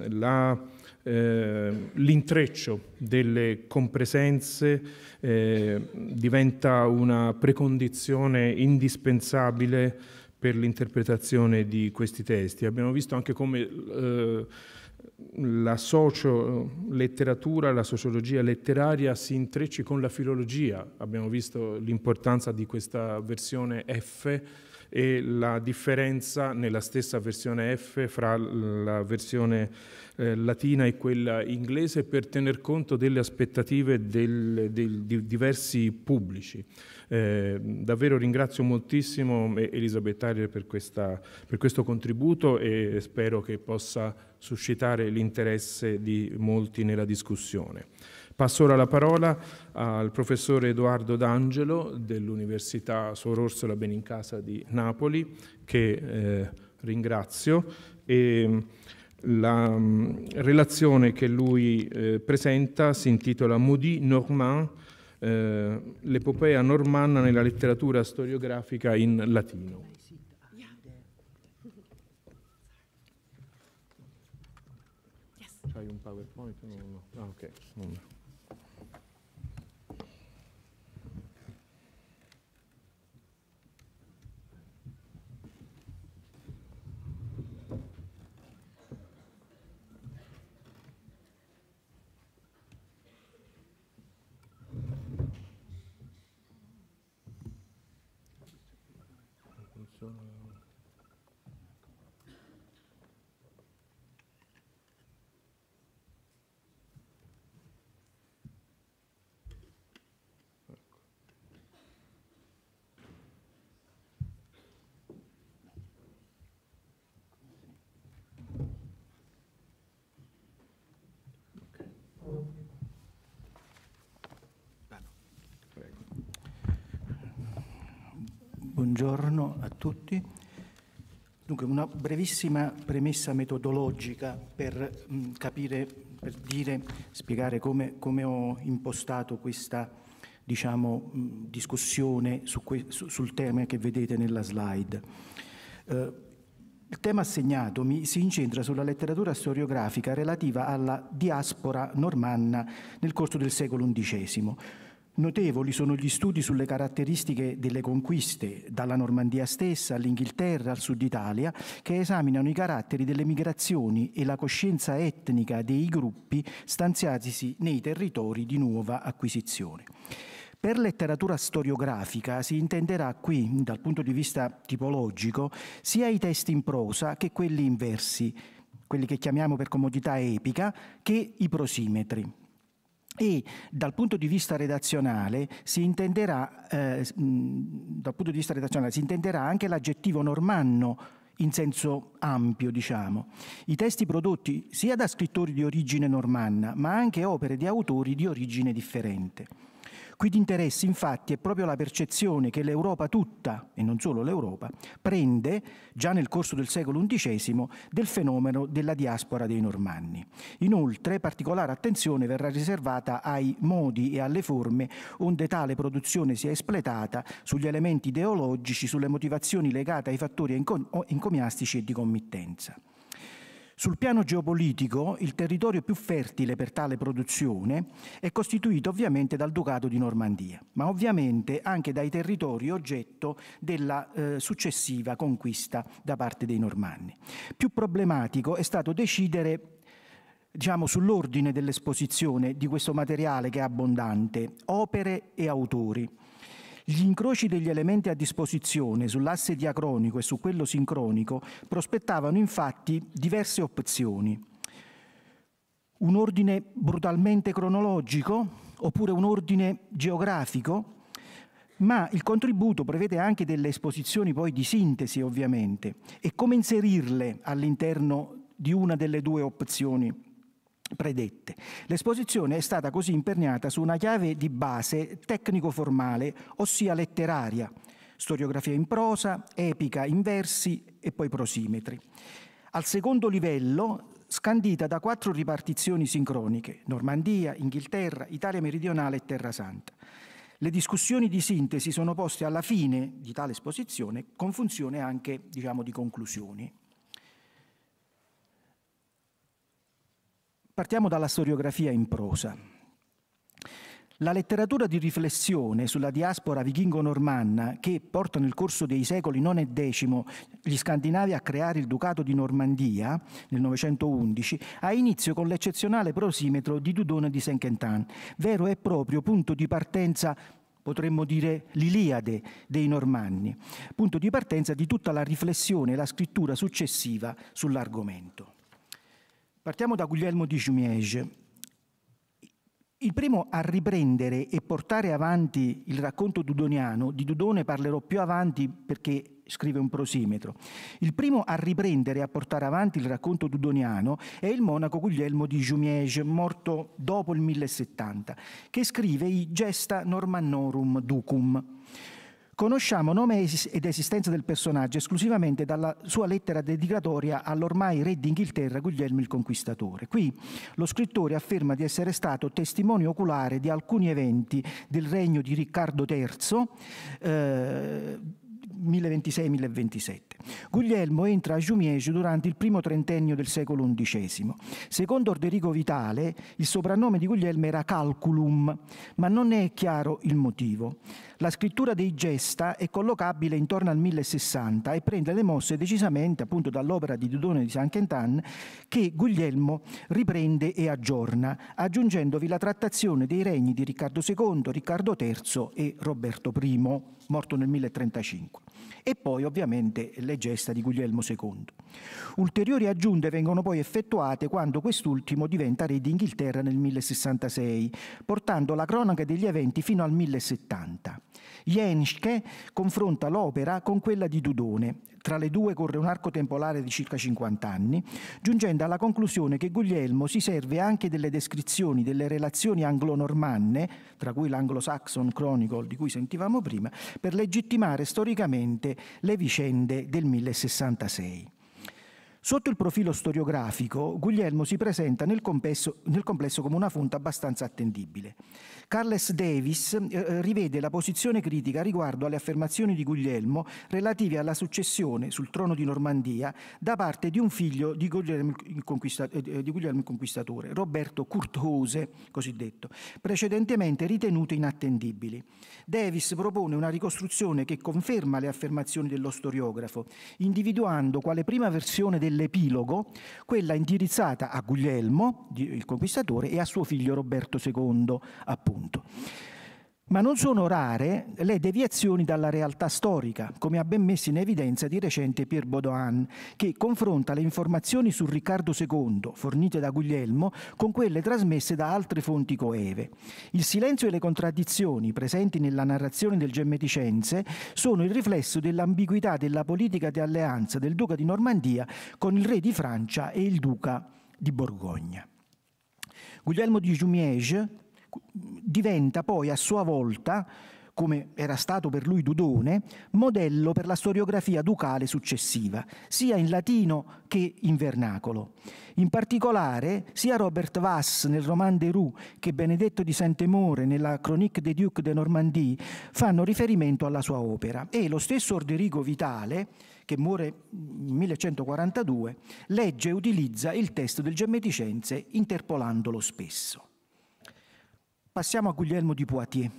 eh l'intreccio eh, delle compresenze eh, diventa una precondizione indispensabile per l'interpretazione di questi testi. Abbiamo visto anche come eh, la socioletteratura, la sociologia letteraria si intrecci con la filologia. Abbiamo visto l'importanza di questa versione F e la differenza nella stessa versione F fra la versione eh, latina e quella inglese per tener conto delle aspettative del, del, di diversi pubblici. Eh, davvero ringrazio moltissimo eh, Elisabeth Tyler per, questa, per questo contributo e spero che possa suscitare l'interesse di molti nella discussione. Passo ora la parola al professore Edoardo D'Angelo dell'Università Sor Orsola Benincasa di Napoli, che eh, ringrazio. E, la mh, relazione che lui eh, presenta si intitola Maudit Normand, eh, l'epopea normanna nella letteratura storiografica in latino. C'hai un PowerPoint? No, no. Ah, ok. Buongiorno a tutti. Dunque, una brevissima premessa metodologica per mh, mm, capire, per dire, spiegare come, come ho impostato questa diciamo, mh, mm, discussione su su, sul tema che vedete nella slide. Eh, il tema assegnato mi, si incentra sulla letteratura storiografica relativa alla diaspora normanna nel corso del secolo XI Notevoli sono gli studi sulle caratteristiche delle conquiste, dalla Normandia stessa all'Inghilterra al sud Italia, che esaminano i caratteri delle migrazioni e la coscienza etnica dei gruppi stanziatisi nei territori di nuova acquisizione. Per letteratura storiografica si intenderà qui, dal punto di vista tipologico, sia i testi in prosa che quelli in versi, quelli che chiamiamo per comodità epica, che i prosimetri e dal punto di vista redazionale si intenderà, eh, vista redazionale, si intenderà anche l'aggettivo normanno in senso ampio, diciamo. I testi prodotti sia da scrittori di origine normanna, ma anche opere di autori di origine differente. Qui di interesse infatti è proprio la percezione che l'Europa tutta, e non solo l'Europa, prende, già nel corso del secolo XI, del fenomeno della diaspora dei normanni. Inoltre particolare attenzione verrà riservata ai modi e alle forme onde tale produzione sia espletata, sugli elementi ideologici, sulle motivazioni legate ai fattori encomiastici e di committenza. Sul piano geopolitico, il territorio più fertile per tale produzione è costituito ovviamente dal Ducato di Normandia, ma ovviamente anche dai territori oggetto della eh, successiva conquista da parte dei Normanni. Più problematico è stato decidere diciamo, sull'ordine dell'esposizione di questo materiale che è abbondante, opere e autori. Gli incroci degli elementi a disposizione sull'asse diacronico e su quello sincronico prospettavano infatti diverse opzioni. Un ordine brutalmente cronologico oppure un ordine geografico? Ma il contributo prevede anche delle esposizioni poi di sintesi ovviamente e come inserirle all'interno di una delle due opzioni predette. L'esposizione è stata così imperniata su una chiave di base tecnico-formale, ossia letteraria, storiografia in prosa, epica in versi e poi prosimetri. Al secondo livello, scandita da quattro ripartizioni sincroniche, Normandia, Inghilterra, Italia meridionale e Terra Santa. Le discussioni di sintesi sono poste alla fine di tale esposizione con funzione anche diciamo, di conclusioni. Partiamo dalla storiografia in prosa. La letteratura di riflessione sulla diaspora vichingo-normanna che porta nel corso dei secoli non e decimo gli scandinavi a creare il Ducato di Normandia nel 911 ha inizio con l'eccezionale prosimetro di Dudone di Saint-Quentin, vero e proprio punto di partenza potremmo dire l'Iliade dei Normanni, punto di partenza di tutta la riflessione e la scrittura successiva sull'argomento. Partiamo da Guglielmo di Jumièges. Il primo a riprendere e portare avanti il racconto dudoniano, di Dudone parlerò più avanti perché scrive un prosimetro, il primo a riprendere e a portare avanti il racconto dudoniano è il monaco Guglielmo di Jumièges, morto dopo il 1070, che scrive i Gesta Normannorum Ducum. Conosciamo nome ed esistenza del personaggio esclusivamente dalla sua lettera dedicatoria all'ormai re d'Inghilterra Guglielmo il Conquistatore. Qui lo scrittore afferma di essere stato testimone oculare di alcuni eventi del regno di Riccardo III. Eh, 1026-1027. Guglielmo entra a Giumiege durante il primo trentennio del secolo XI. Secondo Orderico Vitale, il soprannome di Guglielmo era Calculum, ma non ne è chiaro il motivo. La scrittura dei gesta è collocabile intorno al 1060 e prende le mosse decisamente appunto dall'opera di Dudone di San Quentin che Guglielmo riprende e aggiorna, aggiungendovi la trattazione dei regni di Riccardo II, Riccardo III e Roberto I, morto nel 1035. E poi ovviamente le gesta di Guglielmo II. Ulteriori aggiunte vengono poi effettuate quando quest'ultimo diventa re d'Inghilterra nel 1066, portando la cronaca degli eventi fino al 1070. Jenschke confronta l'opera con quella di Dudone. Tra le due corre un arco temporale di circa 50 anni, giungendo alla conclusione che Guglielmo si serve anche delle descrizioni delle relazioni anglo-normanne, tra cui l'Anglo-Saxon Chronicle di cui sentivamo prima, per legittimare storicamente le vicende del 1066. Sotto il profilo storiografico, Guglielmo si presenta nel complesso, nel complesso come una fonte abbastanza attendibile. Carles Davis eh, eh, rivede la posizione critica riguardo alle affermazioni di Guglielmo relative alla successione sul trono di Normandia da parte di un figlio di Guglielmo il, Conquista eh, di eh, Guglielmo il Conquistatore, Roberto Curthose, cosiddetto, precedentemente ritenute inattendibili. Davis propone una ricostruzione che conferma le affermazioni dello storiografo, individuando quale prima versione dell'epilogo quella indirizzata a Guglielmo, il Conquistatore, e a suo figlio Roberto II, appunto appunto. Ma non sono rare le deviazioni dalla realtà storica, come ha ben messo in evidenza di recente Pierre Baudouin, che confronta le informazioni su Riccardo II, fornite da Guglielmo, con quelle trasmesse da altre fonti coeve. Il silenzio e le contraddizioni presenti nella narrazione del Gemmeticense sono il riflesso dell'ambiguità della politica di alleanza del duca di Normandia con il re di Francia e il duca di Borgogna. Guglielmo di Jumiège, diventa poi a sua volta, come era stato per lui Dudone, modello per la storiografia ducale successiva, sia in latino che in vernacolo. In particolare, sia Robert Vass nel roman de Roux che Benedetto di Saint-Emore nella Chronique des Ducs de Normandie fanno riferimento alla sua opera e lo stesso Orderigo Vitale, che muore nel 1142, legge e utilizza il testo del Gemmeticenze interpolandolo spesso. Passiamo a Guglielmo di Poitiers.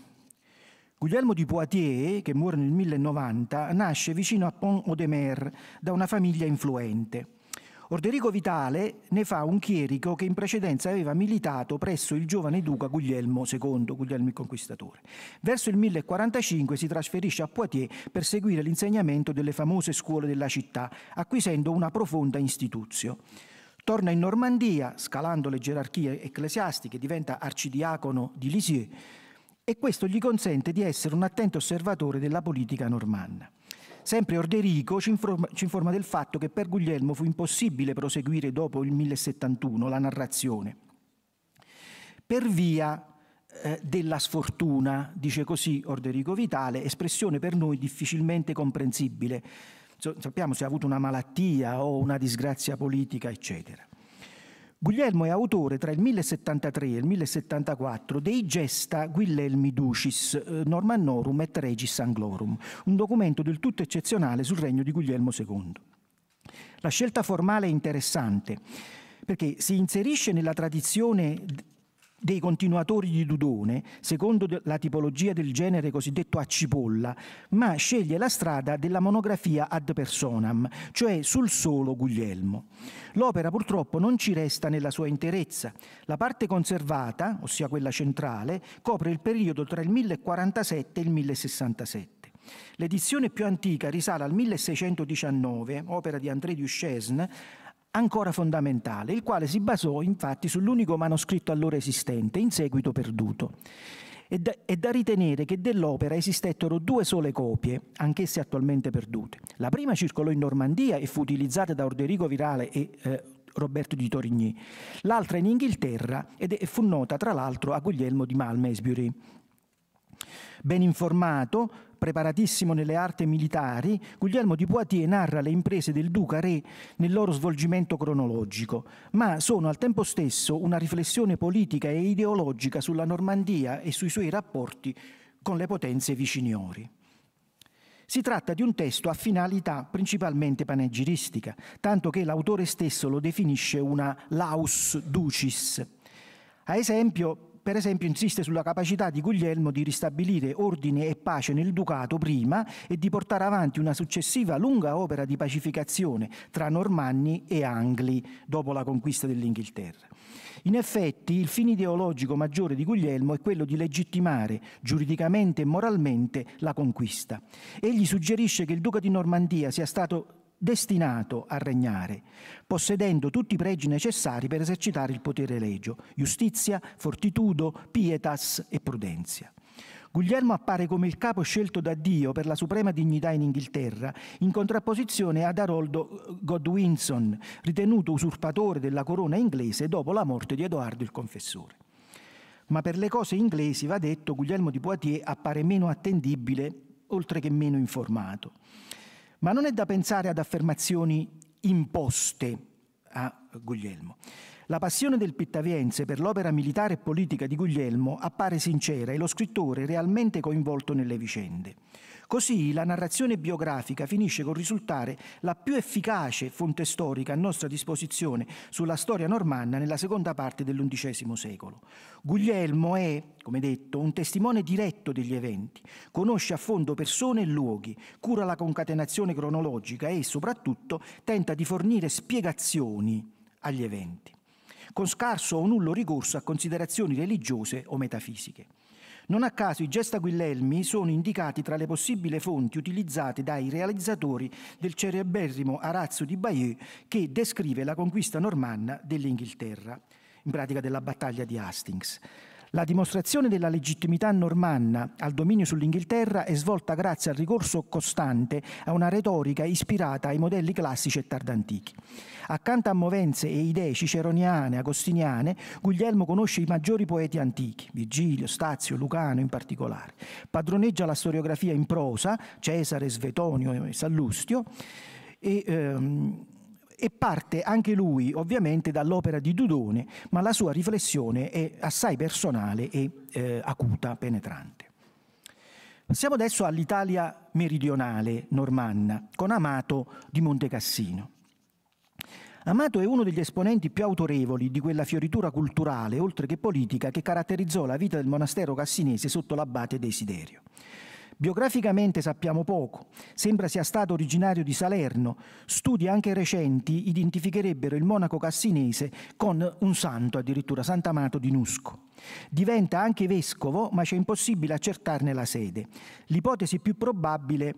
Guglielmo di Poitiers, che muore nel 1090, nasce vicino a Pont-Audemer da una famiglia influente. Orderico Vitale ne fa un chierico che in precedenza aveva militato presso il giovane duca Guglielmo II, Guglielmo il Conquistatore. Verso il 1045 si trasferisce a Poitiers per seguire l'insegnamento delle famose scuole della città, acquisendo una profonda istituzione. Torna in Normandia, scalando le gerarchie ecclesiastiche, diventa arcidiacono di Lisieux e questo gli consente di essere un attento osservatore della politica normanna. Sempre Orderico ci informa, ci informa del fatto che per Guglielmo fu impossibile proseguire dopo il 1071 la narrazione. Per via eh, della sfortuna, dice così Orderico Vitale, espressione per noi difficilmente comprensibile, sappiamo se ha avuto una malattia o una disgrazia politica, eccetera. Guglielmo è autore tra il 1073 e il 1074 dei Gesta Guillelmi Ducis eh, Normannorum et Regis Anglorum, un documento del tutto eccezionale sul regno di Guglielmo II. La scelta formale è interessante perché si inserisce nella tradizione dei continuatori di Dudone, secondo la tipologia del genere cosiddetto a cipolla, ma sceglie la strada della monografia ad personam, cioè sul solo Guglielmo. L'opera purtroppo non ci resta nella sua interezza. La parte conservata, ossia quella centrale, copre il periodo tra il 1047 e il 1067. L'edizione più antica risale al 1619, opera di André Duchesne, ancora fondamentale, il quale si basò infatti sull'unico manoscritto allora esistente, in seguito perduto. È da, è da ritenere che dell'opera esistettero due sole copie, anch'esse attualmente perdute. La prima circolò in Normandia e fu utilizzata da Orderico Virale e eh, Roberto di Torigny, l'altra in Inghilterra ed è, fu nota tra l'altro a Guglielmo di Malmesbury. Ben informato, preparatissimo nelle arti militari, Guglielmo di Poitiers narra le imprese del duca re nel loro svolgimento cronologico, ma sono al tempo stesso una riflessione politica e ideologica sulla Normandia e sui suoi rapporti con le potenze viciniori. Si tratta di un testo a finalità principalmente panegiristica, tanto che l'autore stesso lo definisce una laus ducis. A esempio, per esempio insiste sulla capacità di Guglielmo di ristabilire ordine e pace nel Ducato prima e di portare avanti una successiva lunga opera di pacificazione tra Normanni e Angli dopo la conquista dell'Inghilterra. In effetti il fine ideologico maggiore di Guglielmo è quello di legittimare giuridicamente e moralmente la conquista. Egli suggerisce che il duca di Normandia sia stato destinato a regnare, possedendo tutti i pregi necessari per esercitare il potere legio, giustizia, fortitudo, pietas e prudenzia. Guglielmo appare come il capo scelto da Dio per la suprema dignità in Inghilterra, in contrapposizione ad Aroldo Godwinson, ritenuto usurpatore della corona inglese dopo la morte di Edoardo il Confessore. Ma per le cose inglesi, va detto, Guglielmo di Poitiers appare meno attendibile, oltre che meno informato. Ma non è da pensare ad affermazioni imposte a Guglielmo. La passione del Pittaviense per l'opera militare e politica di Guglielmo appare sincera e lo scrittore realmente coinvolto nelle vicende. Così la narrazione biografica finisce col risultare la più efficace fonte storica a nostra disposizione sulla storia normanna nella seconda parte dell'undicesimo secolo. Guglielmo è, come detto, un testimone diretto degli eventi, conosce a fondo persone e luoghi, cura la concatenazione cronologica e soprattutto tenta di fornire spiegazioni agli eventi, con scarso o nullo ricorso a considerazioni religiose o metafisiche. Non a caso i Gesta Guillelmi sono indicati tra le possibili fonti utilizzate dai realizzatori del cereberrimo arazzo di Bayeux che descrive la conquista normanna dell'Inghilterra, in pratica della battaglia di Hastings. La dimostrazione della legittimità normanna al dominio sull'Inghilterra è svolta grazie al ricorso costante a una retorica ispirata ai modelli classici e tardantichi. Accanto a movenze e idee ciceroniane, agostiniane, Guglielmo conosce i maggiori poeti antichi, Virgilio, Stazio, Lucano in particolare. Padroneggia la storiografia in prosa, Cesare, Svetonio e Sallustio, e ehm, e parte anche lui ovviamente dall'opera di Dudone, ma la sua riflessione è assai personale e eh, acuta, penetrante. Passiamo adesso all'Italia meridionale normanna, con Amato di Montecassino. Amato è uno degli esponenti più autorevoli di quella fioritura culturale, oltre che politica, che caratterizzò la vita del monastero cassinese sotto l'abate Desiderio. Biograficamente sappiamo poco, sembra sia stato originario di Salerno, studi anche recenti identificherebbero il monaco cassinese con un santo, addirittura Sant'Amato di Nusco. Diventa anche vescovo, ma c'è impossibile accertarne la sede. L'ipotesi più probabile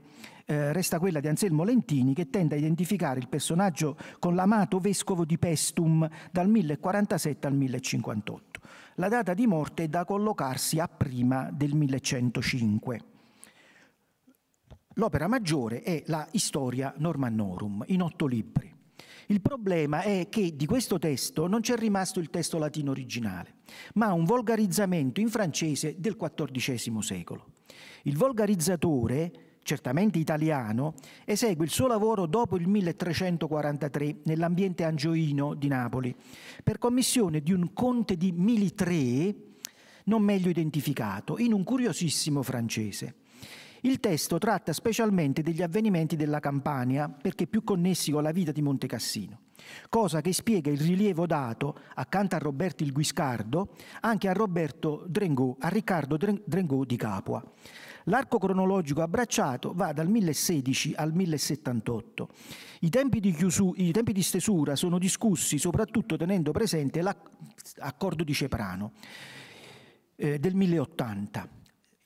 eh, resta quella di Anselmo Lentini, che tende a identificare il personaggio con l'amato vescovo di Pestum dal 1047 al 1058. La data di morte è da collocarsi a prima del 1105. L'opera maggiore è la Historia Normannorum, in otto libri. Il problema è che di questo testo non c'è rimasto il testo latino originale, ma un volgarizzamento in francese del XIV secolo. Il volgarizzatore, certamente italiano, esegue il suo lavoro dopo il 1343 nell'ambiente angioino di Napoli, per commissione di un conte di Militré, non meglio identificato, in un curiosissimo francese. Il testo tratta specialmente degli avvenimenti della Campania, perché più connessi con la vita di Montecassino, cosa che spiega il rilievo dato, accanto a Roberto il Guiscardo, anche a Roberto Drengò, a Riccardo Drengo di Capua. L'arco cronologico abbracciato va dal 1016 al 1078. I tempi di, chiusu, i tempi di stesura sono discussi soprattutto tenendo presente l'accordo di Ceprano eh, del 1080.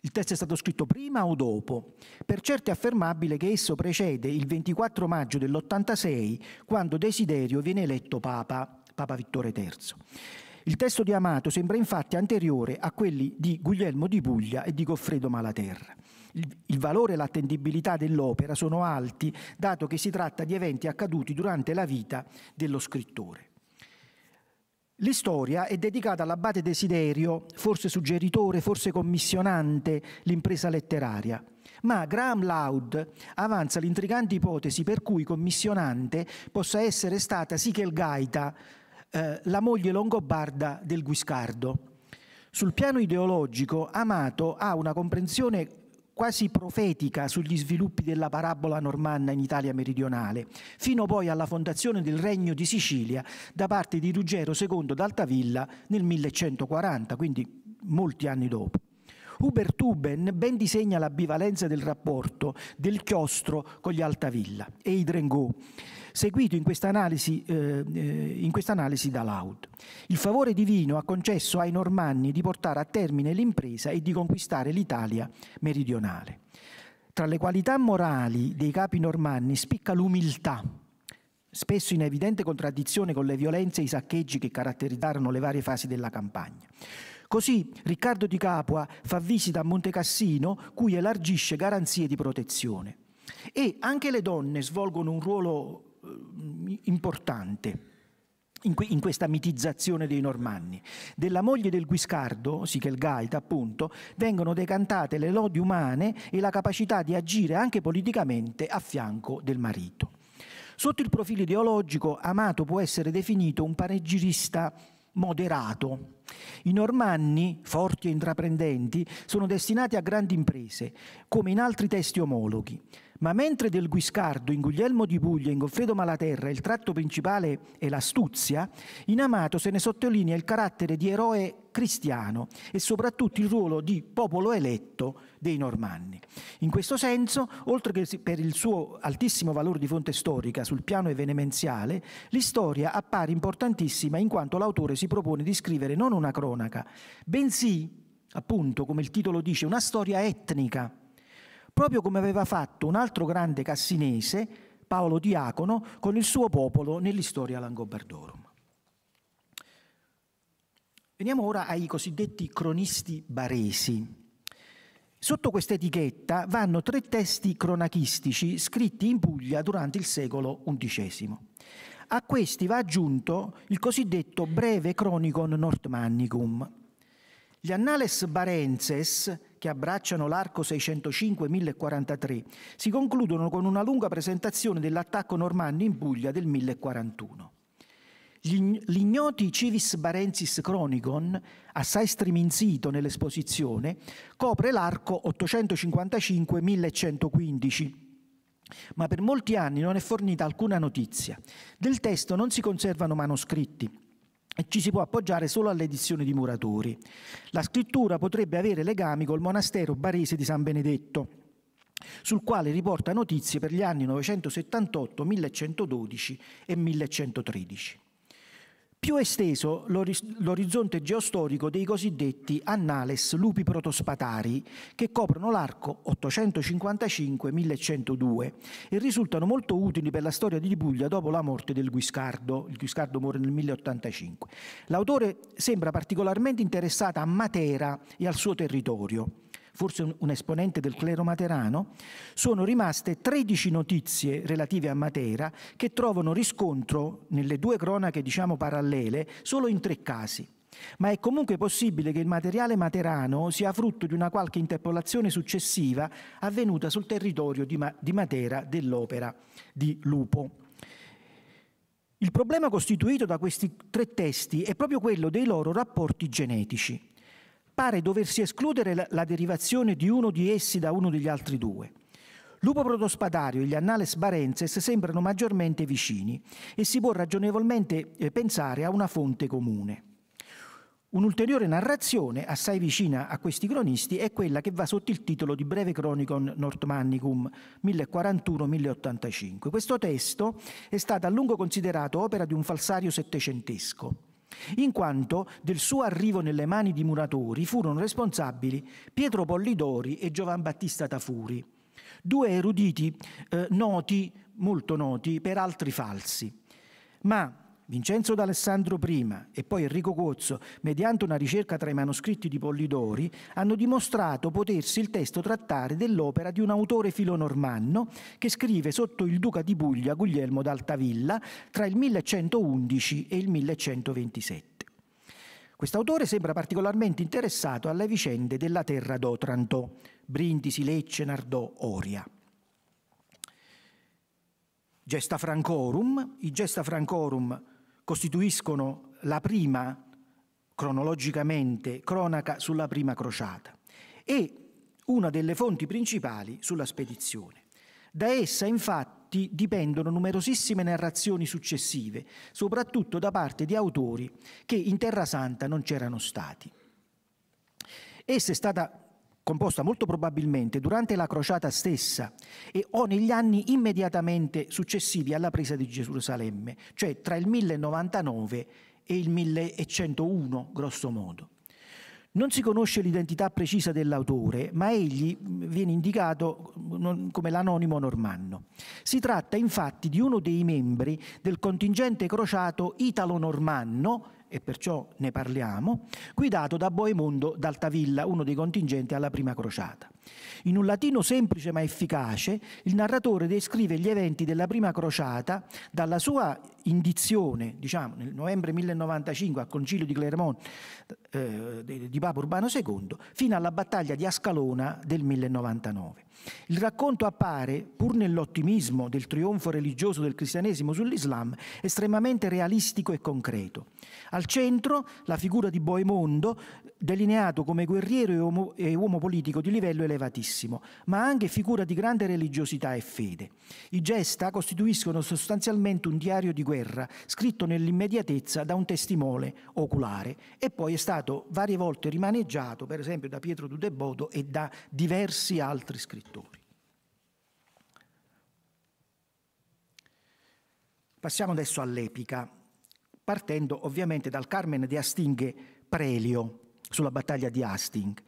Il testo è stato scritto prima o dopo? Per certo è affermabile che esso precede il 24 maggio dell'86, quando Desiderio viene eletto Papa, Papa Vittore III. Il testo di Amato sembra infatti anteriore a quelli di Guglielmo di Puglia e di Goffredo Malaterra. Il valore e l'attendibilità dell'opera sono alti, dato che si tratta di eventi accaduti durante la vita dello scrittore. L'istoria è dedicata all'abate Desiderio, forse suggeritore, forse commissionante l'impresa letteraria. Ma Graham Loud avanza l'intrigante ipotesi per cui commissionante possa essere stata Sichel Gaita, eh, la moglie longobarda del Guiscardo. Sul piano ideologico, Amato ha una comprensione quasi profetica sugli sviluppi della parabola normanna in Italia meridionale, fino poi alla fondazione del Regno di Sicilia da parte di Ruggero II d'Altavilla nel 1140, quindi molti anni dopo. Ubertuben ben disegna la del rapporto del chiostro con gli Altavilla e i Drengò, seguito in quest'analisi, eh, eh da Laud. Il favore divino ha concesso ai Normanni di portare a termine l'impresa e di conquistare l'Italia meridionale. Tra le qualità morali dei capi normanni spicca l'umiltà, spesso in evidente contraddizione con le violenze e i saccheggi che caratterizzarono le varie fasi della campagna. Così Riccardo di Capua fa visita a Montecassino, cui elargisce garanzie di protezione. E anche le donne svolgono un ruolo eh, importante in, questa mitizzazione dei normanni. Della moglie del Guiscardo, Sichel Gaita appunto, vengono decantate le lodi umane e la capacità di agire anche politicamente a fianco del marito. Sotto il profilo ideologico, Amato può essere definito un pareggirista moderato. I normanni, forti e intraprendenti, sono destinati a grandi imprese, come in altri testi omologhi. Ma mentre del Guiscardo, in Guglielmo di Puglia e in Goffredo Malaterra il tratto principale è l'astuzia, in Amato se ne sottolinea il carattere di eroe cristiano e soprattutto il ruolo di popolo eletto dei normanni. In questo senso, oltre che per il suo altissimo valore di fonte storica sul piano evenemenziale, l'istoria appare importantissima in quanto l'autore si propone di scrivere non una cronaca, bensì, appunto, come il titolo dice, una storia etnica, proprio come aveva fatto un altro grande cassinese, Paolo Diacono, con il suo popolo nell'istoria Langobardorum. Veniamo ora ai cosiddetti cronisti baresi, Sotto questa etichetta vanno tre testi cronachistici scritti in Puglia durante il secolo XI. A questi va aggiunto il cosiddetto breve cronicon Nordmannicum. Gli Annales Barenses, che abbracciano l'arco 605-1043, si concludono con una lunga presentazione dell'attacco normanno in Puglia del 1041. Gli, ignoti Civis Barensis Chronicon, assai striminzito nell'esposizione, copre l'arco 855-1115 ma per molti anni non è fornita alcuna notizia. Del testo non si conservano manoscritti e ci si può appoggiare solo all'edizione di Muratori. La scrittura potrebbe avere legami col monastero barese di San Benedetto, sul quale riporta notizie per gli anni 978, 1112 e 1113. Più esteso l'orizzonte geostorico dei cosiddetti annales lupi protospatari, che coprono l'arco 855-1102 e risultano molto utili per la storia di Puglia dopo la morte del Guiscardo. Il Guiscardo muore nel 1085. L'autore sembra particolarmente interessata a Matera e al suo territorio forse un, un esponente del clero materano, sono rimaste 13 notizie relative a Matera che trovano riscontro nelle due cronache diciamo parallele solo in tre casi. Ma è comunque possibile che il materiale materano sia frutto di una qualche interpolazione successiva avvenuta sul territorio di, Ma di Matera dell'opera di Lupo. Il problema costituito da questi tre testi è proprio quello dei loro rapporti genetici pare doversi escludere la derivazione di uno di essi da uno degli altri due. Lupo protospadario e gli Annales barenses sembrano maggiormente vicini e si può ragionevolmente eh, pensare a una fonte comune. Un'ulteriore narrazione, assai vicina a questi cronisti, è quella che va sotto il titolo di Breve Chronicon Nortmannicum 1041-1085. Questo testo è stato a lungo considerato opera di un falsario settecentesco in quanto del suo arrivo nelle mani di muratori furono responsabili Pietro Pollidori e Giovan Battista Tafuri, due eruditi eh, noti, molto noti, per altri falsi. Ma Vincenzo d'Alessandro I e poi Enrico Cozzo, mediante una ricerca tra i manoscritti di Pollidori, hanno dimostrato potersi il testo trattare dell'opera di un autore filonormanno che scrive sotto il duca di Puglia Guglielmo d'Altavilla tra il 1111 e il 1127. Quest'autore sembra particolarmente interessato alle vicende della terra d'Otranto, Brindisi, Lecce, Nardò, Oria. Gesta Francorum, i Gesta Francorum costituiscono la prima, cronologicamente, cronaca sulla prima crociata e una delle fonti principali sulla spedizione. Da essa infatti dipendono numerosissime narrazioni successive, soprattutto da parte di autori che in Terra Santa non c'erano stati. Essa è stata composta molto probabilmente durante la crociata stessa e o negli anni immediatamente successivi alla presa di Gerusalemme, cioè tra il 1099 e il 1101, grosso modo. Non si conosce l'identità precisa dell'autore, ma egli viene indicato come l'anonimo normanno. Si tratta infatti di uno dei membri del contingente crociato italo-normanno e perciò ne parliamo, guidato da Boemondo d'Altavilla, uno dei contingenti alla prima crociata. In un latino semplice ma efficace, il narratore descrive gli eventi della prima crociata dalla sua indizione, diciamo nel novembre 1095 al concilio di Clermont eh, di Papa Urbano II, fino alla battaglia di Ascalona del 1099. Il racconto appare, pur nell'ottimismo del trionfo religioso del cristianesimo sull'Islam, estremamente realistico e concreto. Al centro la figura di Boemondo, delineato come guerriero e uomo, e uomo politico di livello elevato elevatissimo, ma anche figura di grande religiosità e fede. I gesta costituiscono sostanzialmente un diario di guerra scritto nell'immediatezza da un testimone oculare e poi è stato varie volte rimaneggiato, per esempio da Pietro Dudebodo e da diversi altri scrittori. Passiamo adesso all'epica, partendo ovviamente dal Carmen di Astinghe Prelio sulla battaglia di Hastings.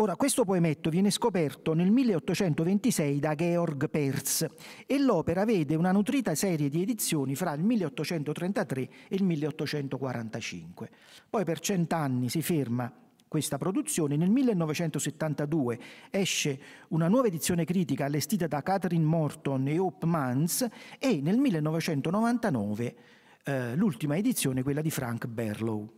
Ora, questo poemetto viene scoperto nel 1826 da Georg Perz e l'opera vede una nutrita serie di edizioni fra il 1833 e il 1845. Poi per cent'anni si ferma questa produzione. Nel 1972 esce una nuova edizione critica allestita da Catherine Morton e Hope Mans e nel 1999 eh, l'ultima edizione, quella di Frank Berlow.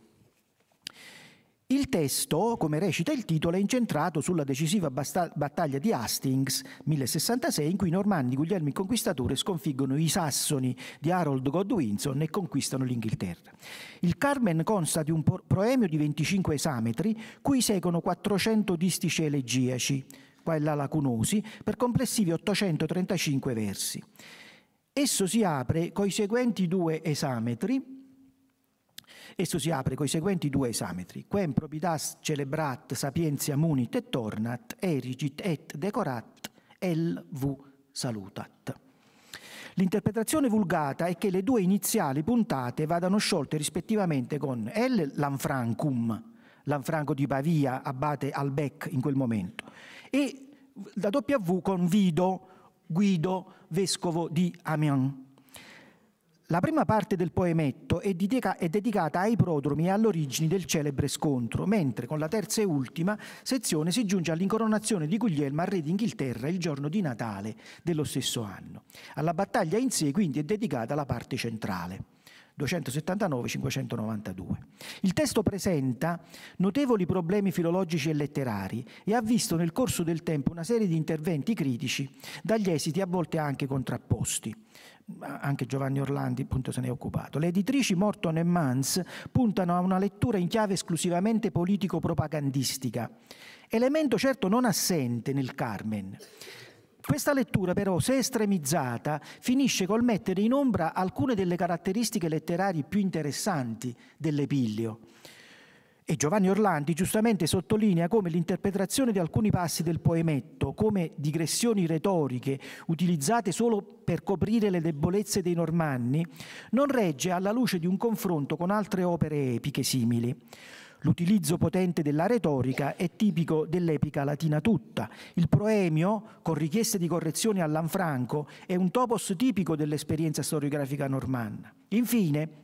Il testo, come recita il titolo, è incentrato sulla decisiva basta- battaglia di Hastings 1066 in cui i Normanni Guglielmi il Conquistatore sconfiggono i Sassoni di Harold Godwinson e conquistano l'Inghilterra. Il Carmen consta di un proemio di 25 esametri, cui seguono 400 distici elegiaci, qua e là lacunosi, per complessivi 835 versi. Esso si apre coi seguenti due esametri, Esso si apre con i seguenti due esametri. Quem probitas celebrat sapientia munit et tornat, erigit et decorat, el vu salutat. L'interpretazione vulgata è che le due iniziali puntate vadano sciolte rispettivamente con el Lanfrancum, Lanfranco di Pavia, abate Albec in quel momento, e la W con Vido, Guido, vescovo di Amiens. La prima parte del poemetto è, dedica è dedicata ai prodromi e alle origini del celebre scontro, mentre con la terza e ultima sezione si giunge all'incoronazione di Guglielmo al re d'Inghilterra il giorno di Natale dello stesso anno. Alla battaglia in sé quindi è dedicata la parte centrale. 279-592. Il testo presenta notevoli problemi filologici e letterari e ha visto nel corso del tempo una serie di interventi critici dagli esiti a volte anche contrapposti anche Giovanni Orlandi appunto, se ne è occupato. Le editrici Morton e Mans puntano a una lettura in chiave esclusivamente politico-propagandistica, elemento certo non assente nel Carmen. Questa lettura però, se estremizzata, finisce col mettere in ombra alcune delle caratteristiche letterarie più interessanti dell'Epilio e Giovanni Orlandi giustamente sottolinea come l'interpretazione di alcuni passi del poemetto come digressioni retoriche utilizzate solo per coprire le debolezze dei normanni non regge alla luce di un confronto con altre opere epiche simili. L'utilizzo potente della retorica è tipico dell'epica latina tutta. Il proemio, con richieste di correzioni all'anfranco, è un topos tipico dell'esperienza storiografica normanna. Infine,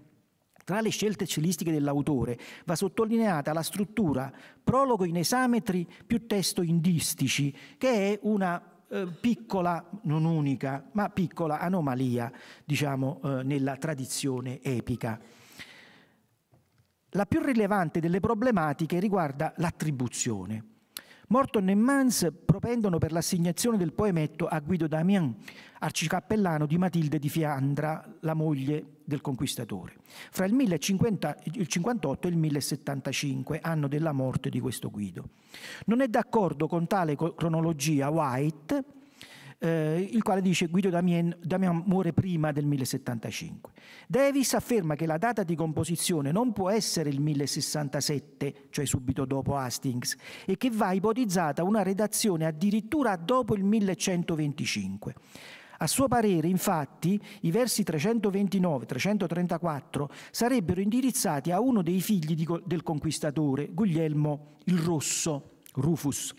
tra le scelte stilistiche dell'autore va sottolineata la struttura prologo in esametri più testo indistici, che è una eh, piccola, non unica, ma piccola anomalia, diciamo, eh, nella tradizione epica. La più rilevante delle problematiche riguarda l'attribuzione. Morton e Mans propendono per l'assegnazione del poemetto a Guido Damian, arcicappellano di Matilde di Fiandra, la moglie del conquistatore, fra il 1058 e il 1075, anno della morte di questo Guido. Non è d'accordo con tale cronologia White, eh, il quale dice Guido Damien, Damian muore prima del 1075. Davis afferma che la data di composizione non può essere il 1067, cioè subito dopo Hastings, e che va ipotizzata una redazione addirittura dopo il 1125. A suo parere, infatti, i versi 329-334 sarebbero indirizzati a uno dei figli di, del conquistatore, Guglielmo il Rosso, Rufus.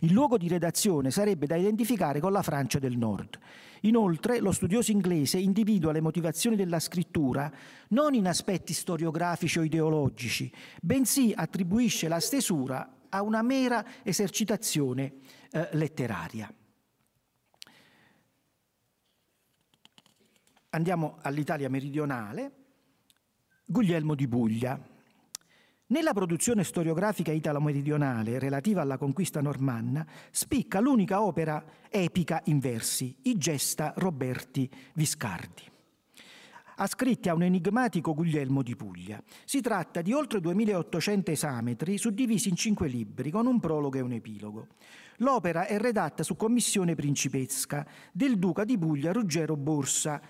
Il luogo di redazione sarebbe da identificare con la Francia del Nord. Inoltre, lo studioso inglese individua le motivazioni della scrittura non in aspetti storiografici o ideologici, bensì attribuisce la stesura a una mera esercitazione eh, letteraria. Andiamo all'Italia meridionale, Guglielmo di Puglia. Nella produzione storiografica italo-meridionale relativa alla conquista normanna spicca l'unica opera epica in versi, I Gesta Roberti Viscardi ascritti a un enigmatico Guglielmo di Puglia. Si tratta di oltre 2800 esametri suddivisi in cinque libri con un prologo e un epilogo. L'opera è redatta su commissione principesca del duca di Puglia Ruggero Borsa,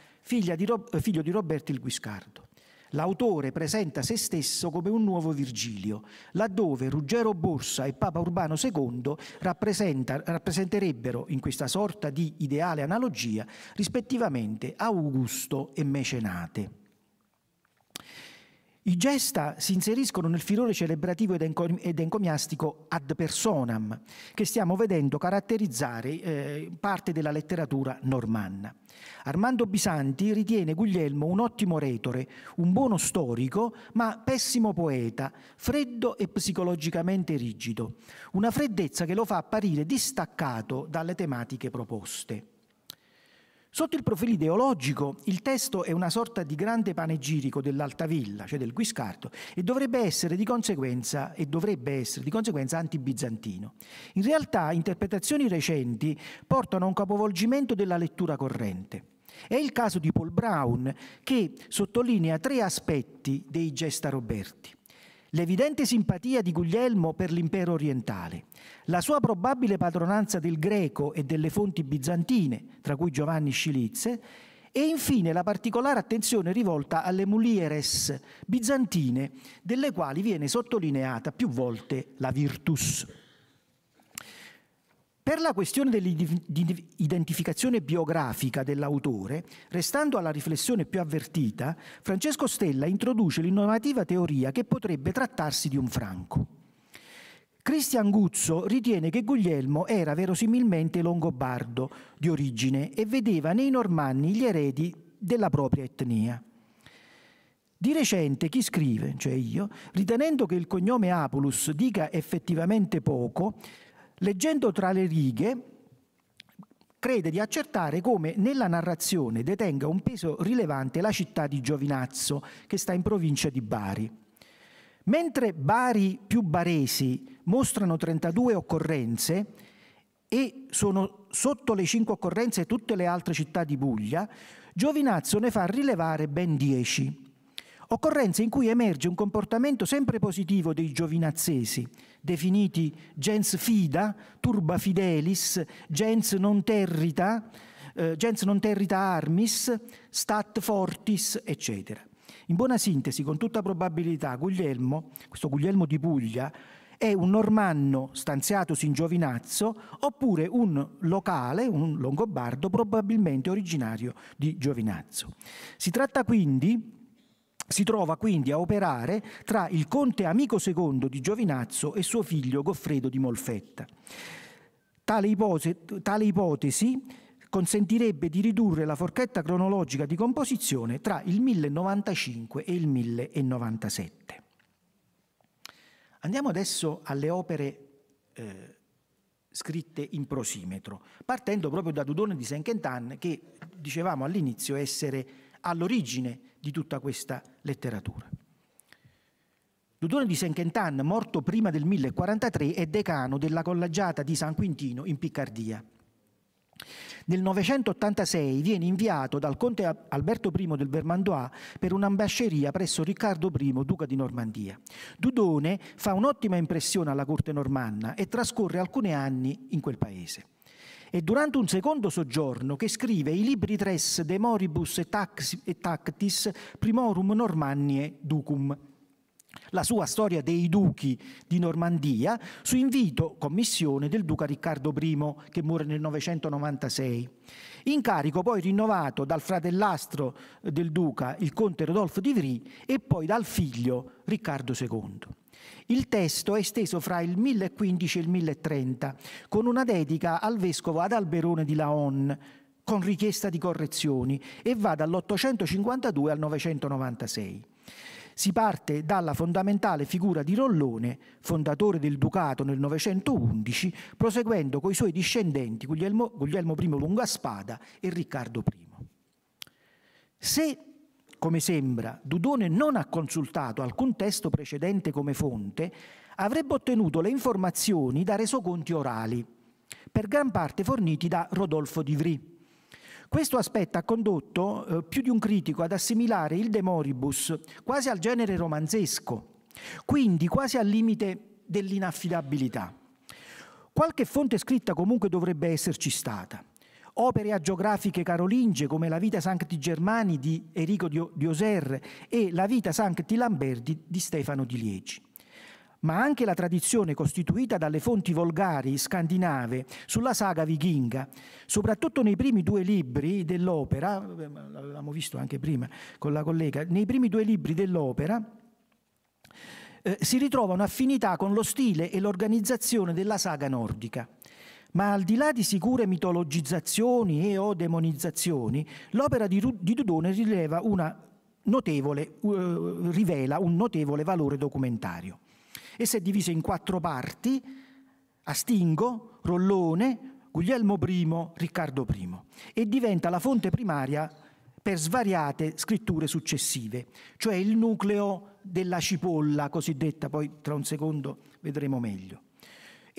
di Rob, figlio di Roberto il Guiscardo. L'autore presenta se stesso come un nuovo Virgilio, laddove Ruggero Borsa e Papa Urbano II rappresenterebbero in questa sorta di ideale analogia rispettivamente Augusto e Mecenate. I gesta si inseriscono nel filone celebrativo ed encomiastico ad personam, che stiamo vedendo caratterizzare eh, parte della letteratura normanna. Armando Bisanti ritiene Guglielmo un ottimo retore, un buono storico, ma pessimo poeta, freddo e psicologicamente rigido, una freddezza che lo fa apparire distaccato dalle tematiche proposte. Sotto il profilo ideologico, il testo è una sorta di grande panegirico dell'Altavilla, cioè del Guiscardo, e dovrebbe essere di conseguenza, e dovrebbe essere di conseguenza anti-bizantino. In realtà, interpretazioni recenti portano a un capovolgimento della lettura corrente. È il caso di Paul Brown, che sottolinea tre aspetti dei Gesta Roberti l'evidente simpatia di Guglielmo per l'impero orientale, la sua probabile padronanza del greco e delle fonti bizantine, tra cui Giovanni Scilizze, e infine la particolare attenzione rivolta alle mulieres bizantine, delle quali viene sottolineata più volte la virtus. Per la questione dell'identificazione biografica dell'autore, restando alla riflessione più avvertita, Francesco Stella introduce l'innovativa teoria che potrebbe trattarsi di un Franco. Cristian Guzzo ritiene che Guglielmo era verosimilmente longobardo di origine e vedeva nei normanni gli eredi della propria etnia. Di recente chi scrive, cioè io, ritenendo che il cognome Apulus dica effettivamente poco, Leggendo tra le righe, crede di accertare come nella narrazione detenga un peso rilevante la città di Giovinazzo, che sta in provincia di Bari. Mentre Bari più Baresi mostrano 32 occorrenze e sono sotto le 5 occorrenze tutte le altre città di Puglia, Giovinazzo ne fa rilevare ben 10 occorrenze in cui emerge un comportamento sempre positivo dei giovinazzesi, definiti gens fida, turba fidelis, gens non territa, eh, gens non territa armis, stat fortis, eccetera. In buona sintesi, con tutta probabilità, Guglielmo, questo Guglielmo di Puglia, è un normanno stanziatosi in Giovinazzo oppure un locale, un longobardo probabilmente originario di Giovinazzo. Si tratta quindi si trova quindi a operare tra il conte amico II di Giovinazzo e suo figlio Goffredo di Molfetta. Tale ipotesi, tale ipotesi consentirebbe di ridurre la forchetta cronologica di composizione tra il 1095 e il 1097. Andiamo adesso alle opere eh, scritte in prosimetro, partendo proprio da Dudone di Saint-Quentin che dicevamo all'inizio essere all'origine di tutta questa letteratura. Dudone di Senquentan, morto prima del 1043, è decano della collegiata di San Quintino in Piccardia. Nel 986 viene inviato dal conte Alberto I del Vermandois per un'ambasceria presso Riccardo I, duca di Normandia. Dudone fa un'ottima impressione alla corte normanna e trascorre alcuni anni in quel paese e durante un secondo soggiorno che scrive i libri tres De Moribus et, Tax, e Tactis Primorum Normannie Ducum la sua storia dei duchi di Normandia su invito, commissione del duca Riccardo I che muore nel 996. Incarico poi rinnovato dal fratellastro eh, del duca, il conte Rodolfo di Vri, e poi dal figlio Riccardo II. Il testo è esteso fra il 1015 e il 1030, con una dedica al vescovo Adalberone di Laon, con richiesta di correzioni, e va dall'852 al 996. Si parte dalla fondamentale figura di Rollone, fondatore del Ducato nel 911, proseguendo coi suoi discendenti Guglielmo, Guglielmo I Lungaspada e Riccardo I. Se come sembra, Dudone non ha consultato alcun testo precedente come fonte, avrebbe ottenuto le informazioni da resoconti orali, per gran parte forniti da Rodolfo di Vries. Questo aspetto ha condotto eh, più di un critico ad assimilare il De Moribus quasi al genere romanzesco, quindi quasi al limite dell'inaffidabilità. Qualche fonte scritta comunque dovrebbe esserci stata opere agiografiche carolinge come la Vita Sancti Germani di Enrico di Oserre e la Vita Sancti Lamberti di Stefano di Liegi ma anche la tradizione costituita dalle fonti volgari scandinave sulla saga vichinga, soprattutto nei primi due libri dell'opera, l'avevamo visto anche prima con la collega, nei primi due libri dell'opera eh, si ritrova un'affinità con lo stile e l'organizzazione della saga nordica. Ma al di là di sicure mitologizzazioni e o demonizzazioni, l'opera di, Ru- di Dudone notevole, uh, rivela un notevole valore documentario. Essa è divisa in quattro parti, Astingo, Rollone, Guglielmo I, Riccardo I, e diventa la fonte primaria per svariate scritture successive, cioè il nucleo della cipolla cosiddetta, poi tra un secondo vedremo meglio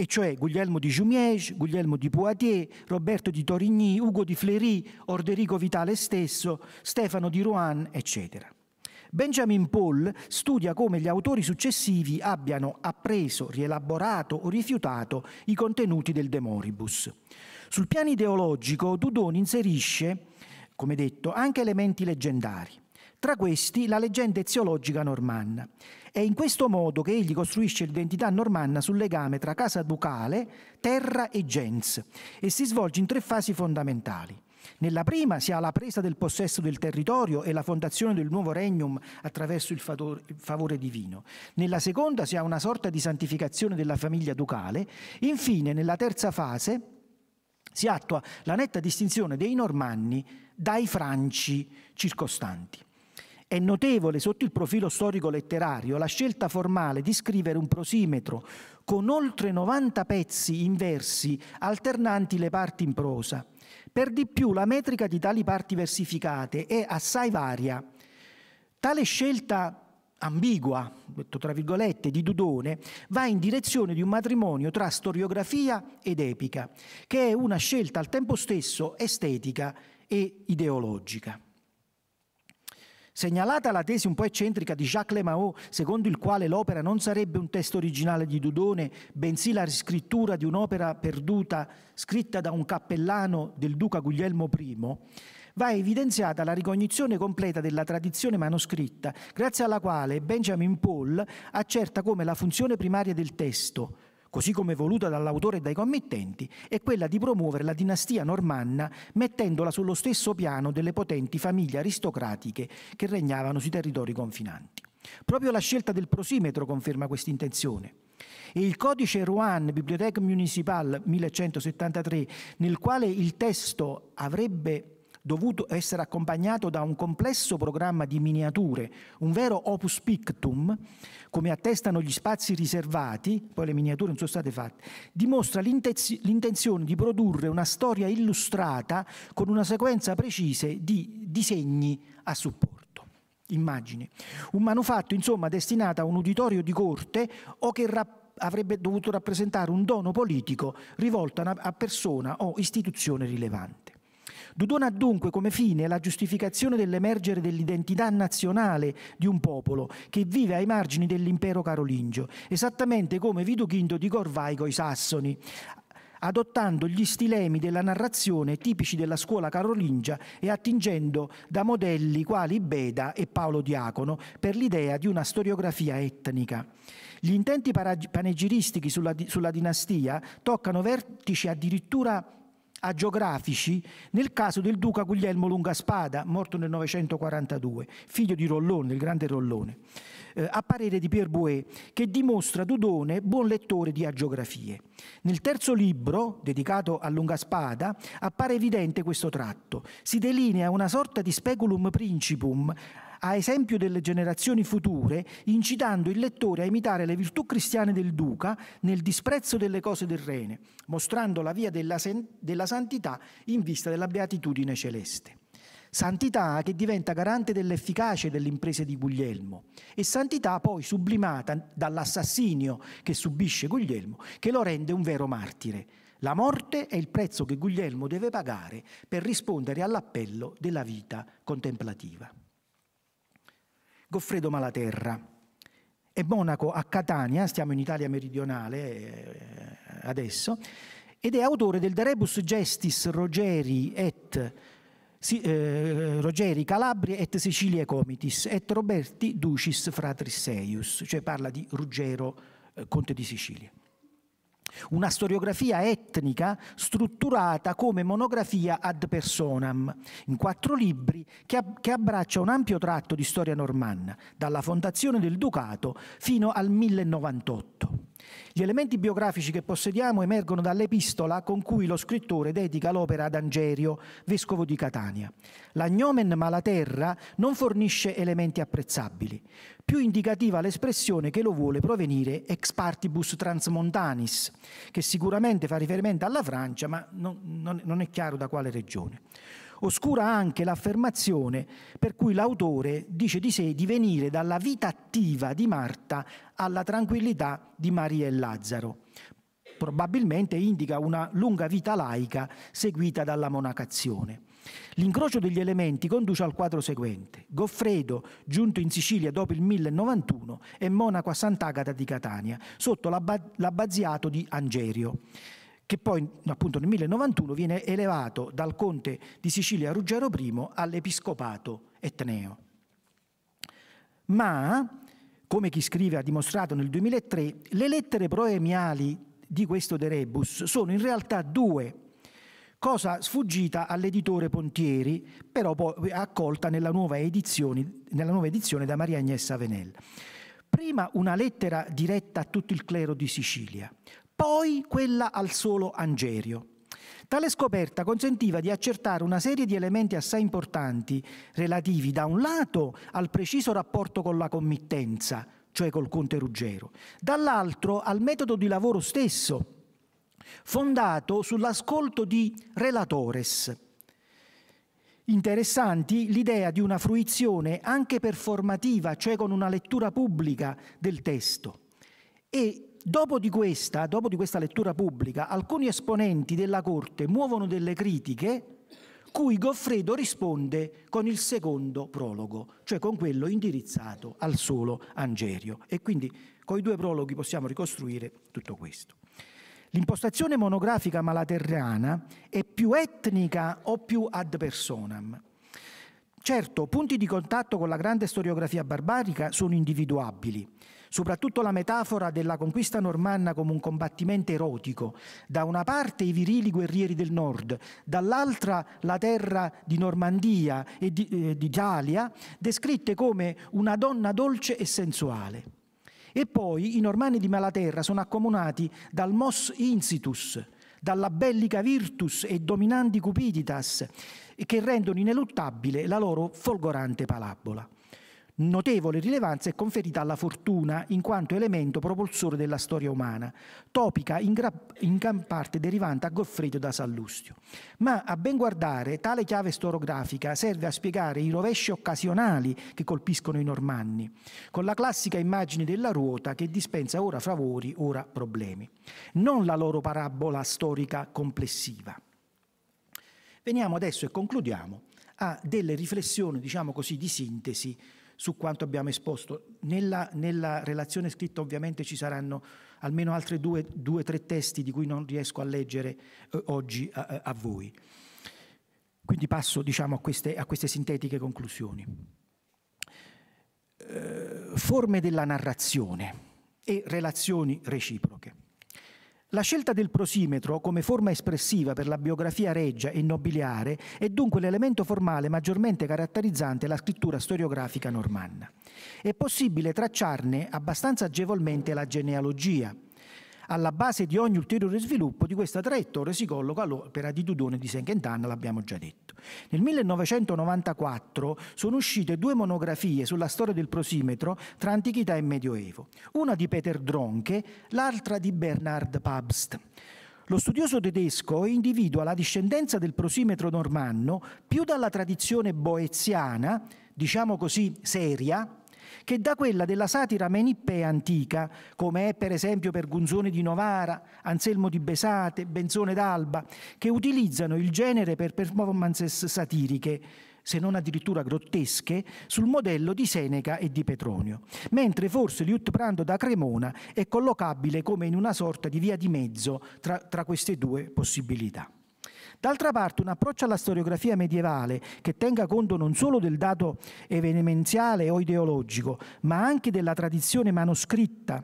e cioè Guglielmo di Jumiège, Guglielmo di Poitiers, Roberto di Torigny, Ugo di Fleury, Orderico Vitale stesso, Stefano di Rohan, eccetera. Benjamin Paul studia come gli autori successivi abbiano appreso, rielaborato o rifiutato i contenuti del De Moribus. Sul piano ideologico, Dudon inserisce, come detto, anche elementi leggendari tra questi la leggenda eziologica normanna. È in questo modo che egli costruisce l'identità normanna sul legame tra casa ducale, terra e gens e si svolge in tre fasi fondamentali. Nella prima si ha la presa del possesso del territorio e la fondazione del nuovo regnum attraverso il favore divino. Nella seconda si ha una sorta di santificazione della famiglia ducale. Infine, nella terza fase si attua la netta distinzione dei normanni dai franci circostanti. È notevole sotto il profilo storico-letterario la scelta formale di scrivere un prosimetro con oltre 90 pezzi in versi alternanti le parti in prosa. Per di più la metrica di tali parti versificate è assai varia. Tale scelta ambigua, detto tra virgolette, di Dudone, va in direzione di un matrimonio tra storiografia ed epica, che è una scelta al tempo stesso estetica e ideologica. Segnalata la tesi un po' eccentrica di Jacques Lemao, secondo il quale l'opera non sarebbe un testo originale di Dudone, bensì la riscrittura di un'opera perduta scritta da un cappellano del duca Guglielmo I, va evidenziata la ricognizione completa della tradizione manoscritta, grazie alla quale Benjamin Paul accerta come la funzione primaria del testo, così come voluta dall'autore e dai committenti, è quella di promuovere la dinastia normanna mettendola sullo stesso piano delle potenti famiglie aristocratiche che regnavano sui territori confinanti. Proprio la scelta del prosimetro conferma questa intenzione. E il codice Rouen, Bibliothèque Municipale 1173, nel quale il testo avrebbe dovuto essere accompagnato da un complesso programma di miniature, un vero opus pictum, come attestano gli spazi riservati, poi le miniature non sono state fatte, dimostra l'intenzione di produrre una storia illustrata con una sequenza precisa di disegni a supporto immagini. Un manufatto, insomma, destinato a un uditorio di corte o che avrebbe dovuto rappresentare un dono politico rivolto a, a persona o istituzione rilevante. Dudon ha dunque come fine la giustificazione dell'emergere dell'identità nazionale di un popolo che vive ai margini dell'impero carolingio, esattamente come Vito V di Corvai i Sassoni, adottando gli stilemi della narrazione tipici della scuola carolingia e attingendo da modelli quali Beda e Paolo Diacono per l'idea di una storiografia etnica. Gli intenti panegiristici sulla, sulla dinastia toccano vertici addirittura agiografici nel caso del duca Guglielmo Lungaspada, morto nel 942, figlio di Rollone, il grande Rollone, eh, a parere di Pierre Bouet, che dimostra Dudone buon lettore di agiografie. Nel terzo libro, dedicato a Lungaspada, appare evidente questo tratto. Si delinea una sorta di speculum principum a esempio delle generazioni future, incitando il lettore a imitare le virtù cristiane del Duca nel disprezzo delle cose del Rene, mostrando la via della, della santità in vista della beatitudine celeste. Santità che diventa garante dell'efficacia delle imprese di Guglielmo e santità poi sublimata dall'assassinio che subisce Guglielmo, che lo rende un vero martire. La morte è il prezzo che Guglielmo deve pagare per rispondere all'appello della vita contemplativa. Goffredo Malaterra. È monaco a Catania, stiamo in Italia meridionale eh, adesso, ed è autore del De Rebus Gestis Rogeri et si, eh, Rogeri Calabria et Sicilia Comitis et Roberti Ducis Fratris Seius, cioè parla di Ruggero, eh, conte di Sicilia. Una storiografia etnica strutturata come monografia ad personam, in quattro libri che, ab che, abbraccia un ampio tratto di storia normanna, dalla fondazione del Ducato fino al 1098. Gli elementi biografici che possediamo emergono dall'epistola con cui lo scrittore dedica l'opera ad Angerio, vescovo di Catania. L'agnomen Malaterra non fornisce elementi apprezzabili. Più indicativa l'espressione che lo vuole provenire ex partibus transmontanis, che sicuramente fa riferimento alla Francia, ma non, non, non è chiaro da quale regione. Oscura anche l'affermazione per cui l'autore dice di sé di venire dalla vita attiva di Marta alla tranquillità di Maria e Lazzaro. Probabilmente indica una lunga vita laica seguita dalla monacazione. L'incrocio degli elementi conduce al quadro seguente. Goffredo, giunto in Sicilia dopo il 1091, è monaco a Sant'Agata di Catania, sotto l'abbaziato di Angerio che poi appunto nel 1091 viene elevato dal conte di Sicilia Ruggero I all'episcopato etneo. Ma, come chi scrive ha dimostrato nel 2003, le lettere proemiali di questo De Rebus sono in realtà due, cosa sfuggita all'editore Pontieri, però poi accolta nella nuova, edizione, nella nuova edizione da Maria Agnès Avenel. Prima una lettera diretta a tutto il clero di Sicilia, poi quella al solo Angerio. Tale scoperta consentiva di accertare una serie di elementi assai importanti relativi da un lato al preciso rapporto con la committenza, cioè col conte Ruggero, dall'altro al metodo di lavoro stesso, fondato sull'ascolto di relatores. Interessanti l'idea di una fruizione anche performativa, cioè con una lettura pubblica del testo, e Dopo di, questa, dopo di questa lettura pubblica, alcuni esponenti della Corte muovono delle critiche cui Goffredo risponde con il secondo prologo, cioè con quello indirizzato al solo Angerio. E quindi con i due prologhi possiamo ricostruire tutto questo. L'impostazione monografica malaterrana è più etnica o più ad personam. Certo, punti di contatto con la grande storiografia barbarica sono individuabili soprattutto la metafora della conquista normanna come un combattimento erotico. Da una parte i virili guerrieri del nord, dall'altra la terra di Normandia e di, eh, di Galia, descritte come una donna dolce e sensuale. E poi i normanni di Malaterra sono accomunati dal mos incitus, dalla bellica virtus e dominanti cupiditas, che rendono ineluttabile la loro folgorante palabola. Notevole rilevanza è conferita alla fortuna in quanto elemento propulsore della storia umana, topica in, in, gran parte derivante a Goffredo da Sallustio. Ma a ben guardare, tale chiave storografica serve a spiegare i rovesci occasionali che colpiscono i normanni, con la classica immagine della ruota che dispensa ora favori, ora problemi, non la loro parabola storica complessiva. Veniamo adesso e concludiamo a delle riflessioni, diciamo così, di sintesi su quanto abbiamo esposto. Nella, nella relazione scritta ovviamente ci saranno almeno altri due o tre testi di cui non riesco a leggere eh, oggi a, a, voi. Quindi passo diciamo, a, queste, a queste sintetiche conclusioni. Eh, forme della narrazione e relazioni reciproche. La scelta del prosimetro come forma espressiva per la biografia reggia e nobiliare è dunque l'elemento formale maggiormente caratterizzante la scrittura storiografica normanna. È possibile tracciarne abbastanza agevolmente la genealogia, alla base di ogni ulteriore sviluppo di questa traiettoria si colloca l'opera di Dudone di Senkentan, l'abbiamo già detto. Nel 1994 sono uscite due monografie sulla storia del prosimetro tra antichità e medioevo, una di Peter Dronche, l'altra di Bernard Pabst. Lo studioso tedesco individua la discendenza del prosimetro normanno più dalla tradizione boeziana, diciamo così seria, che da quella della satira menippea antica, come è per esempio per Gunzone di Novara, Anselmo di Besate, Benzone d'Alba, che utilizzano il genere per performances satiriche se non addirittura grottesche, sul modello di Seneca e di Petronio, mentre forse Liutprando da Cremona è collocabile come in una sorta di via di mezzo tra, tra queste due possibilità. D'altra parte un approccio alla storiografia medievale che tenga conto non solo del dato evenemenziale o ideologico, ma anche della tradizione manoscritta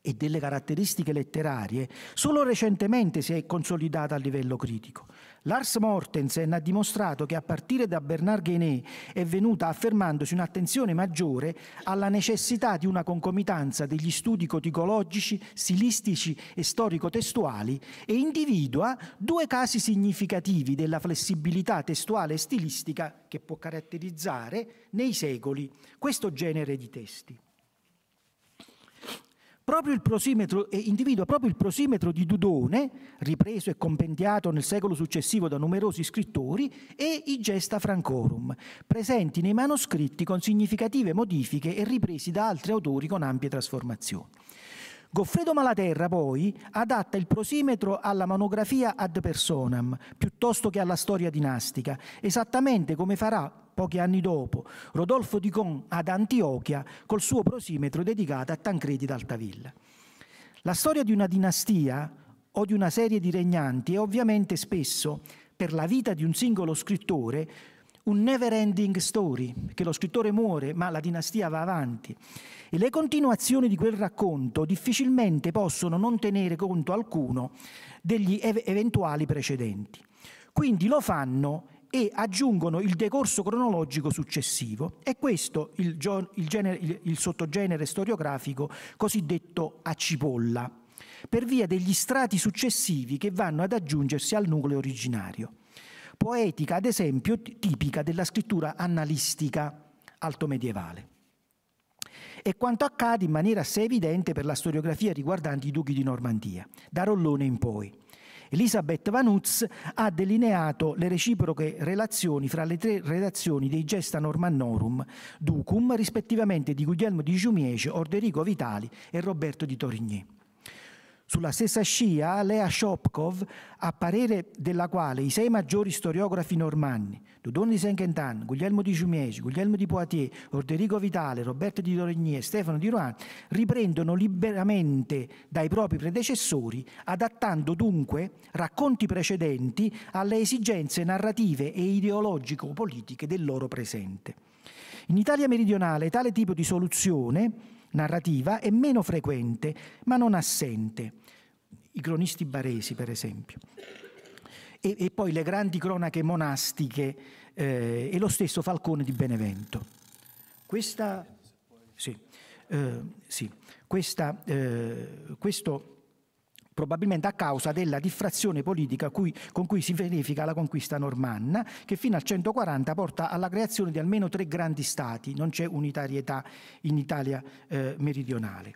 e delle caratteristiche letterarie, solo recentemente si è consolidata a livello critico. Lars Mortensen ha dimostrato che a partire da Bernard Guéné è venuta affermandosi un'attenzione maggiore alla necessità di una concomitanza degli studi coticologici, stilistici e storico-testuali e individua due casi significativi della flessibilità testuale e stilistica che può caratterizzare nei secoli questo genere di testi. Proprio individua proprio il prosimetro di Dudone, ripreso e compendiato nel secolo successivo da numerosi scrittori, e i Gesta Francorum, presenti nei manoscritti con significative modifiche e ripresi da altri autori con ampie trasformazioni. Goffredo Malaterra poi adatta il prosimetro alla monografia ad personam piuttosto che alla storia dinastica, esattamente come farà pochi anni dopo Rodolfo di Con ad Antiochia col suo prosimetro dedicato a Tancredi d'Altavilla. La storia di una dinastia o di una serie di regnanti è ovviamente spesso, per la vita di un singolo scrittore, un never ending story, che lo scrittore muore ma la dinastia va avanti. E le continuazioni di quel racconto difficilmente possono non tenere conto alcuno degli ev eventuali precedenti. Quindi lo fanno e aggiungono il decorso cronologico successivo. E questo il, il, genere, il, il sottogenere storiografico cosiddetto a cipolla, per via degli strati successivi che vanno ad aggiungersi al nucleo originario poetica ad esempio tipica della scrittura annalistica altomedievale. E quanto accade in maniera assai evidente per la storiografia riguardante i duchi di Normandia, da Rollone in poi. Elisabeth Vanuz ha delineato le reciproche relazioni fra le tre redazioni dei Gesta Normannorum, Ducum, rispettivamente di Guglielmo di Giumiece, Orderico Vitali e Roberto di Torigny. Sulla stessa scia, Lea Shopkov, a parere della quale i sei maggiori storiografi normanni, Dudon di Saint-Quentin, Guglielmo di Giumieci, Guglielmo di Poitiers, Orderico Vitale, Roberto di Dorigny e Stefano di Rouen, riprendono liberamente dai propri predecessori, adattando dunque racconti precedenti alle esigenze narrative e ideologico-politiche del loro presente. In Italia meridionale tale tipo di soluzione narrativa è meno frequente, ma non assente. I cronisti baresi, per esempio. E, e poi le grandi cronache monastiche eh, e lo stesso Falcone di Benevento. Questa, sì, eh, sì, questa, eh, questo probabilmente a causa della diffrazione politica cui, con cui si verifica la conquista normanna, che fino al 140 porta alla creazione di almeno tre grandi stati, non c'è unitarietà in Italia eh, meridionale.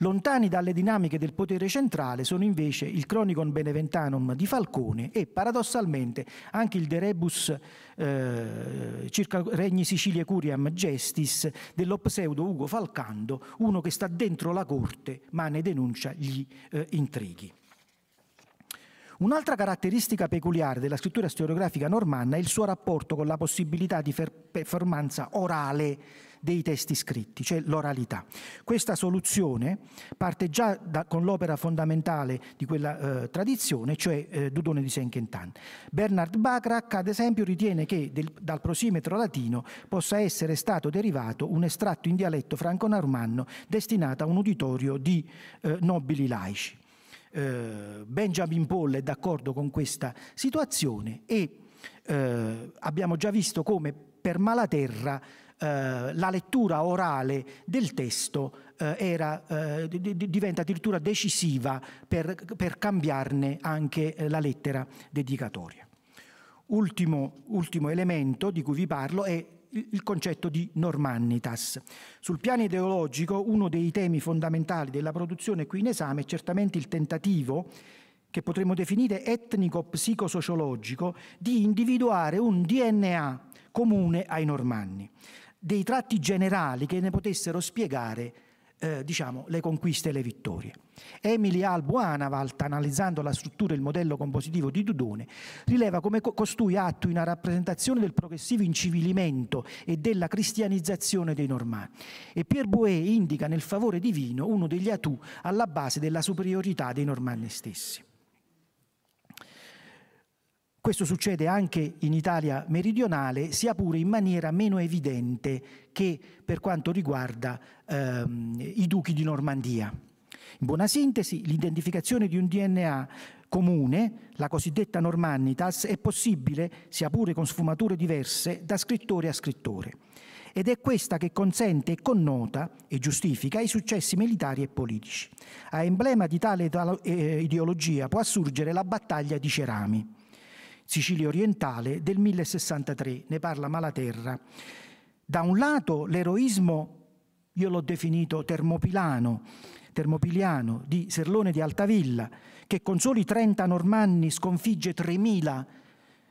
Lontani dalle dinamiche del potere centrale sono invece il Chronicon Beneventanum di Falcone e paradossalmente anche il De Rebus eh, circa Regni Sicilia Curiam Gestis dello pseudo Ugo Falcando, uno che sta dentro la corte ma ne denuncia gli eh, intrighi. Un'altra caratteristica peculiare della scrittura storiografica normanna è il suo rapporto con la possibilità di performanza orale dei testi scritti, cioè l'oralità. Questa soluzione parte già da, con l'opera fondamentale di quella eh, tradizione, cioè eh, Dudone di Senkentan. Bernard Bachrach, ad esempio, ritiene che del, dal prosimetro latino possa essere stato derivato un estratto in dialetto franco-normanno destinato a un uditorio di eh, nobili laici. Eh, Benjamin Paul è d'accordo con questa situazione e eh, abbiamo già visto come per Malaterra eh, la lettura orale del testo eh, era, eh, diventa addirittura decisiva per, per cambiarne anche la lettera dedicatoria. Ultimo, ultimo elemento di cui vi parlo è il concetto di normannitas. Sul piano ideologico uno dei temi fondamentali della produzione qui in esame è certamente il tentativo che potremmo definire etnico-psicosociologico di individuare un DNA comune ai normanni dei tratti generali che ne potessero spiegare eh, diciamo, le conquiste e le vittorie. Emily Albo analizzando la struttura e il modello compositivo di Dudone, rileva come costui attui una rappresentazione del progressivo incivilimento e della cristianizzazione dei normanni. E Pierre Bouet indica nel favore divino uno degli atù alla base della superiorità dei normanni stessi. Questo succede anche in Italia meridionale, sia pure in maniera meno evidente che per quanto riguarda ehm, i duchi di Normandia. In buona sintesi, l'identificazione di un DNA comune, la cosiddetta Normannitas, è possibile, sia pure con sfumature diverse, da scrittore a scrittore. Ed è questa che consente e connota e giustifica i successi militari e politici. A emblema di tale eh, ideologia può assurgere la battaglia di Cerami Sicilia orientale del 1063, ne parla Malaterra. Da un lato l'eroismo, io l'ho definito termopilano, termopiliano di Serlone di Altavilla, che con soli 30 normanni sconfigge 3000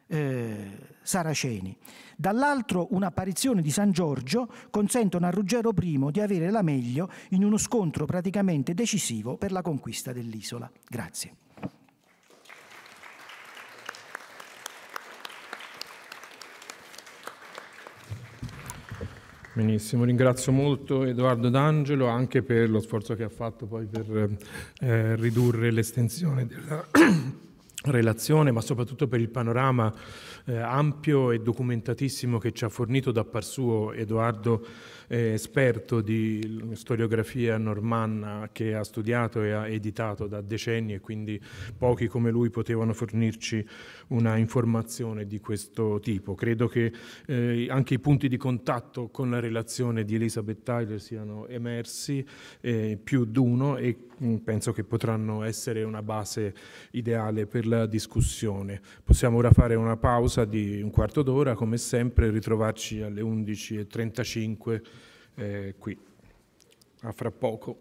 eh, saraceni. Dall'altro un'apparizione di San Giorgio consentono a Ruggero I di avere la meglio in uno scontro praticamente decisivo per la conquista dell'isola. Grazie. Benissimo, ringrazio molto Edoardo D'Angelo anche per lo sforzo che ha fatto poi per eh, ridurre l'estensione della relazione, ma soprattutto per il panorama eh, ampio e documentatissimo che ci ha fornito da par suo Edoardo eh, esperto di storiografia normanna che ha studiato e ha editato da decenni e quindi pochi come lui potevano fornirci una informazione di questo tipo. Credo che eh, anche i punti di contatto con la relazione di Elizabeth Tyler siano emersi eh, più d'uno e mm, penso che potranno essere una base ideale per la discussione. Possiamo ora fare una pausa di un quarto d'ora, come sempre ritrovarci alle 11.35 eh, qui. A fra poco.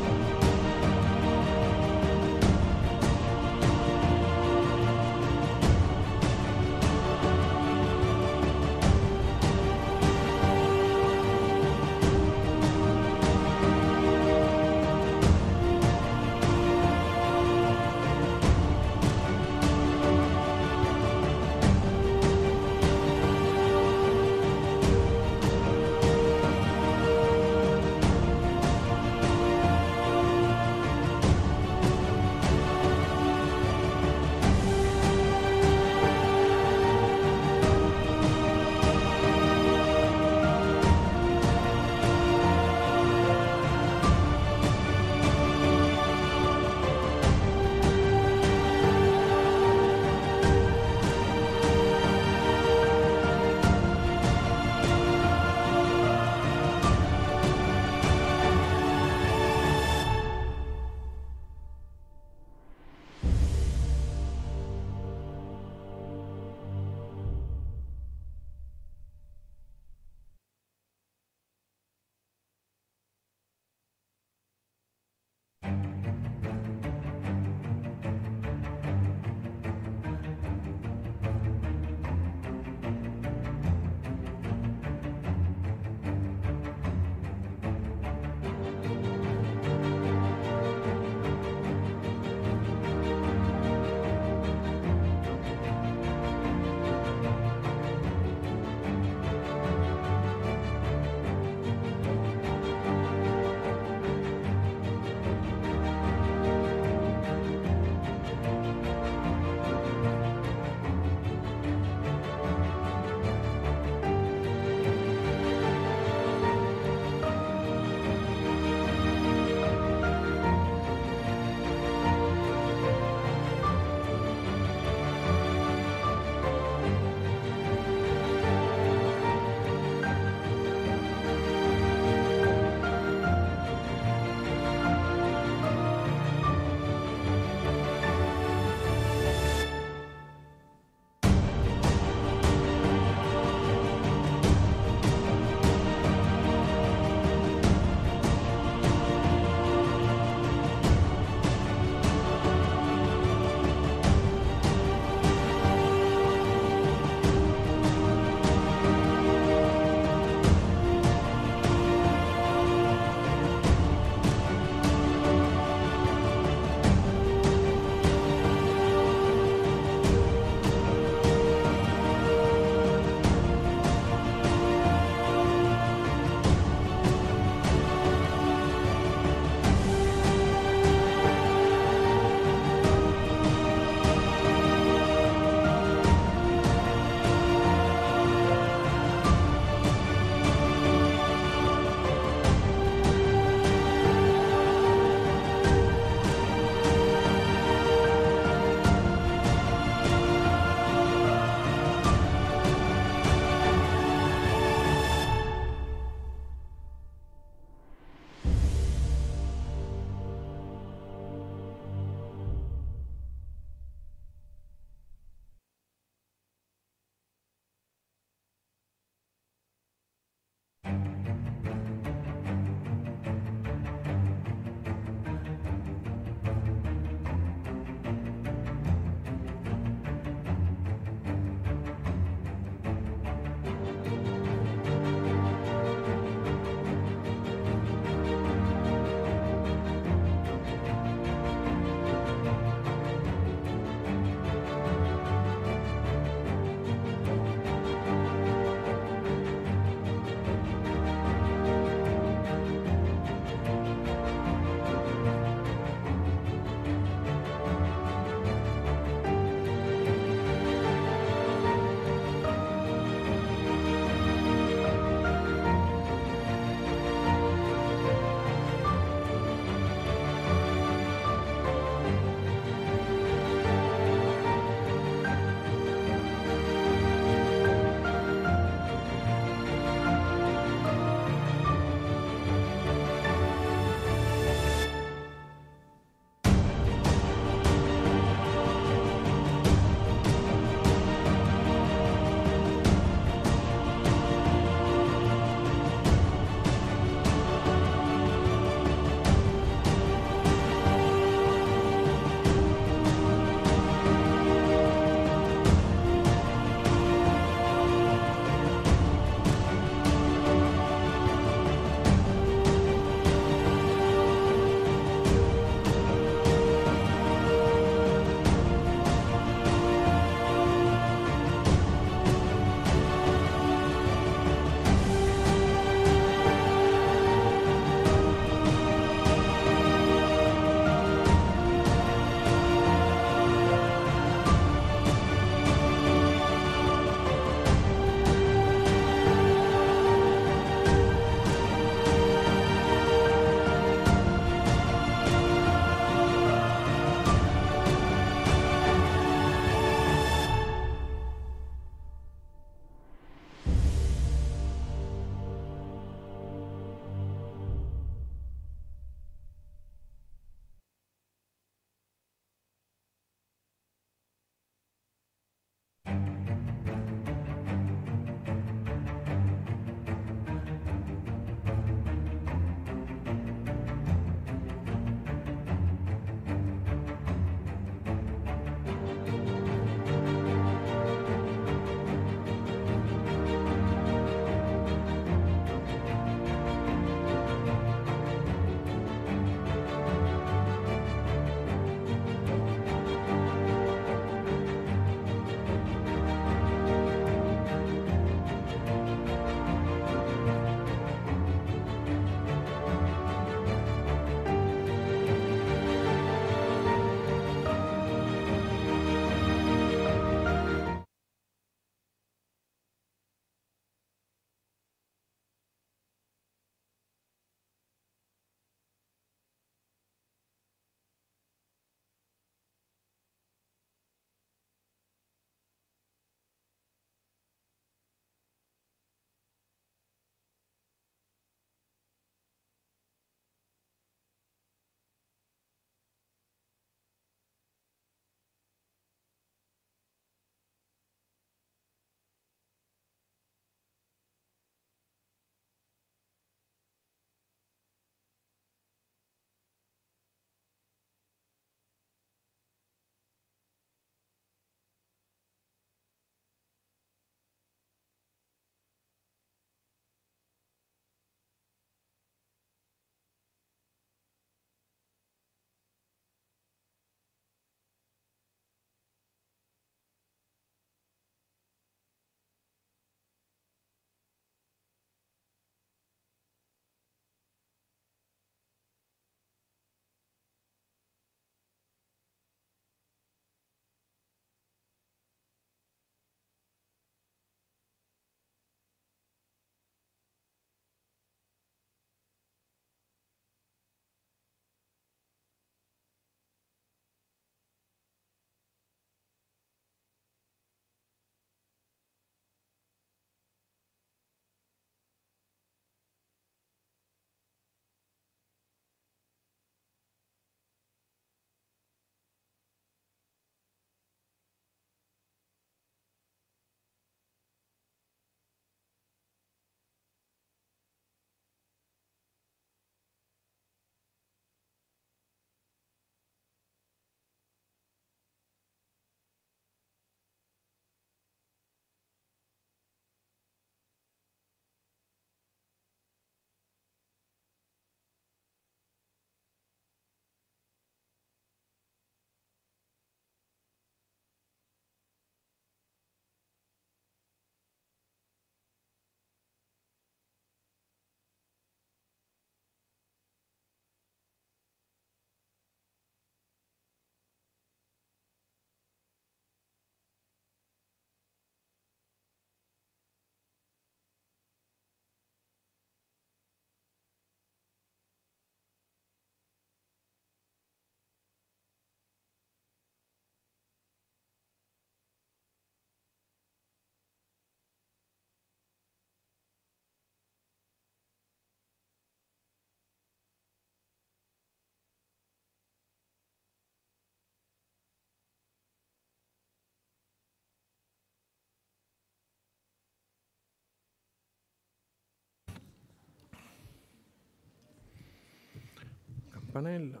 campanella.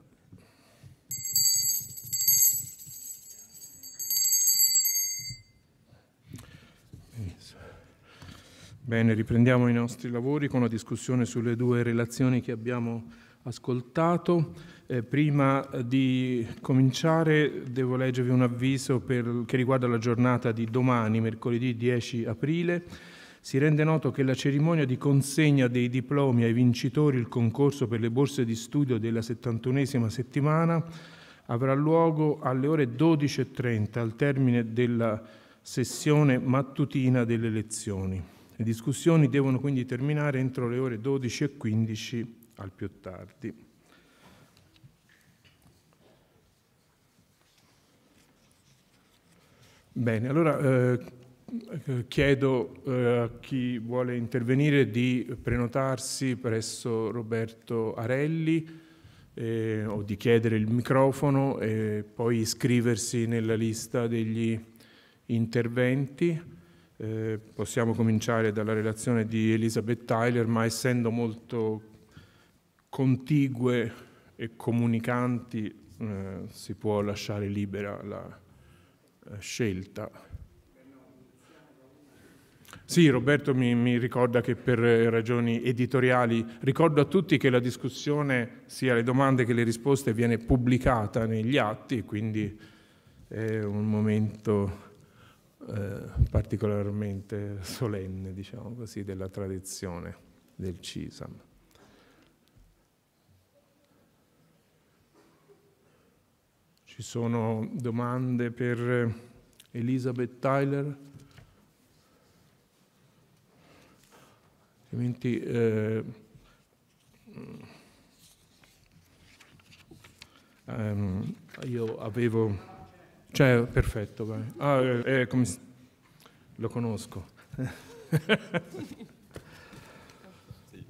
Bene, riprendiamo i nostri lavori con la discussione sulle due relazioni che abbiamo ascoltato. Eh, prima di cominciare devo leggervi un avviso per, che riguarda la giornata di domani, mercoledì 10 aprile si rende noto che la cerimonia di consegna dei diplomi ai vincitori il concorso per le borse di studio della 71esima settimana avrà luogo alle ore 12.30 al termine della sessione mattutina delle lezioni. Le discussioni devono quindi terminare entro le ore 12.15 al più tardi. Bene, allora eh, eh, chiedo eh, a chi vuole intervenire di prenotarsi presso Roberto Arelli eh, o di chiedere il microfono e poi iscriversi nella lista degli interventi. Eh, possiamo cominciare dalla relazione di Elisabeth Tyler, ma essendo molto contigue e comunicanti eh, si può lasciare libera la eh, scelta. Sì, Roberto mi, mi, ricorda che per eh, ragioni editoriali ricordo a tutti che la discussione, sia le domande che le risposte, viene pubblicata negli atti, e quindi è un momento eh, particolarmente solenne, diciamo così, della tradizione del CISAM. Ci sono domande per eh, Elizabeth Tyler? Altrimenti eh, ehm, io avevo... Cioè, perfetto, vai. Ah, eh, eh come... Lo conosco.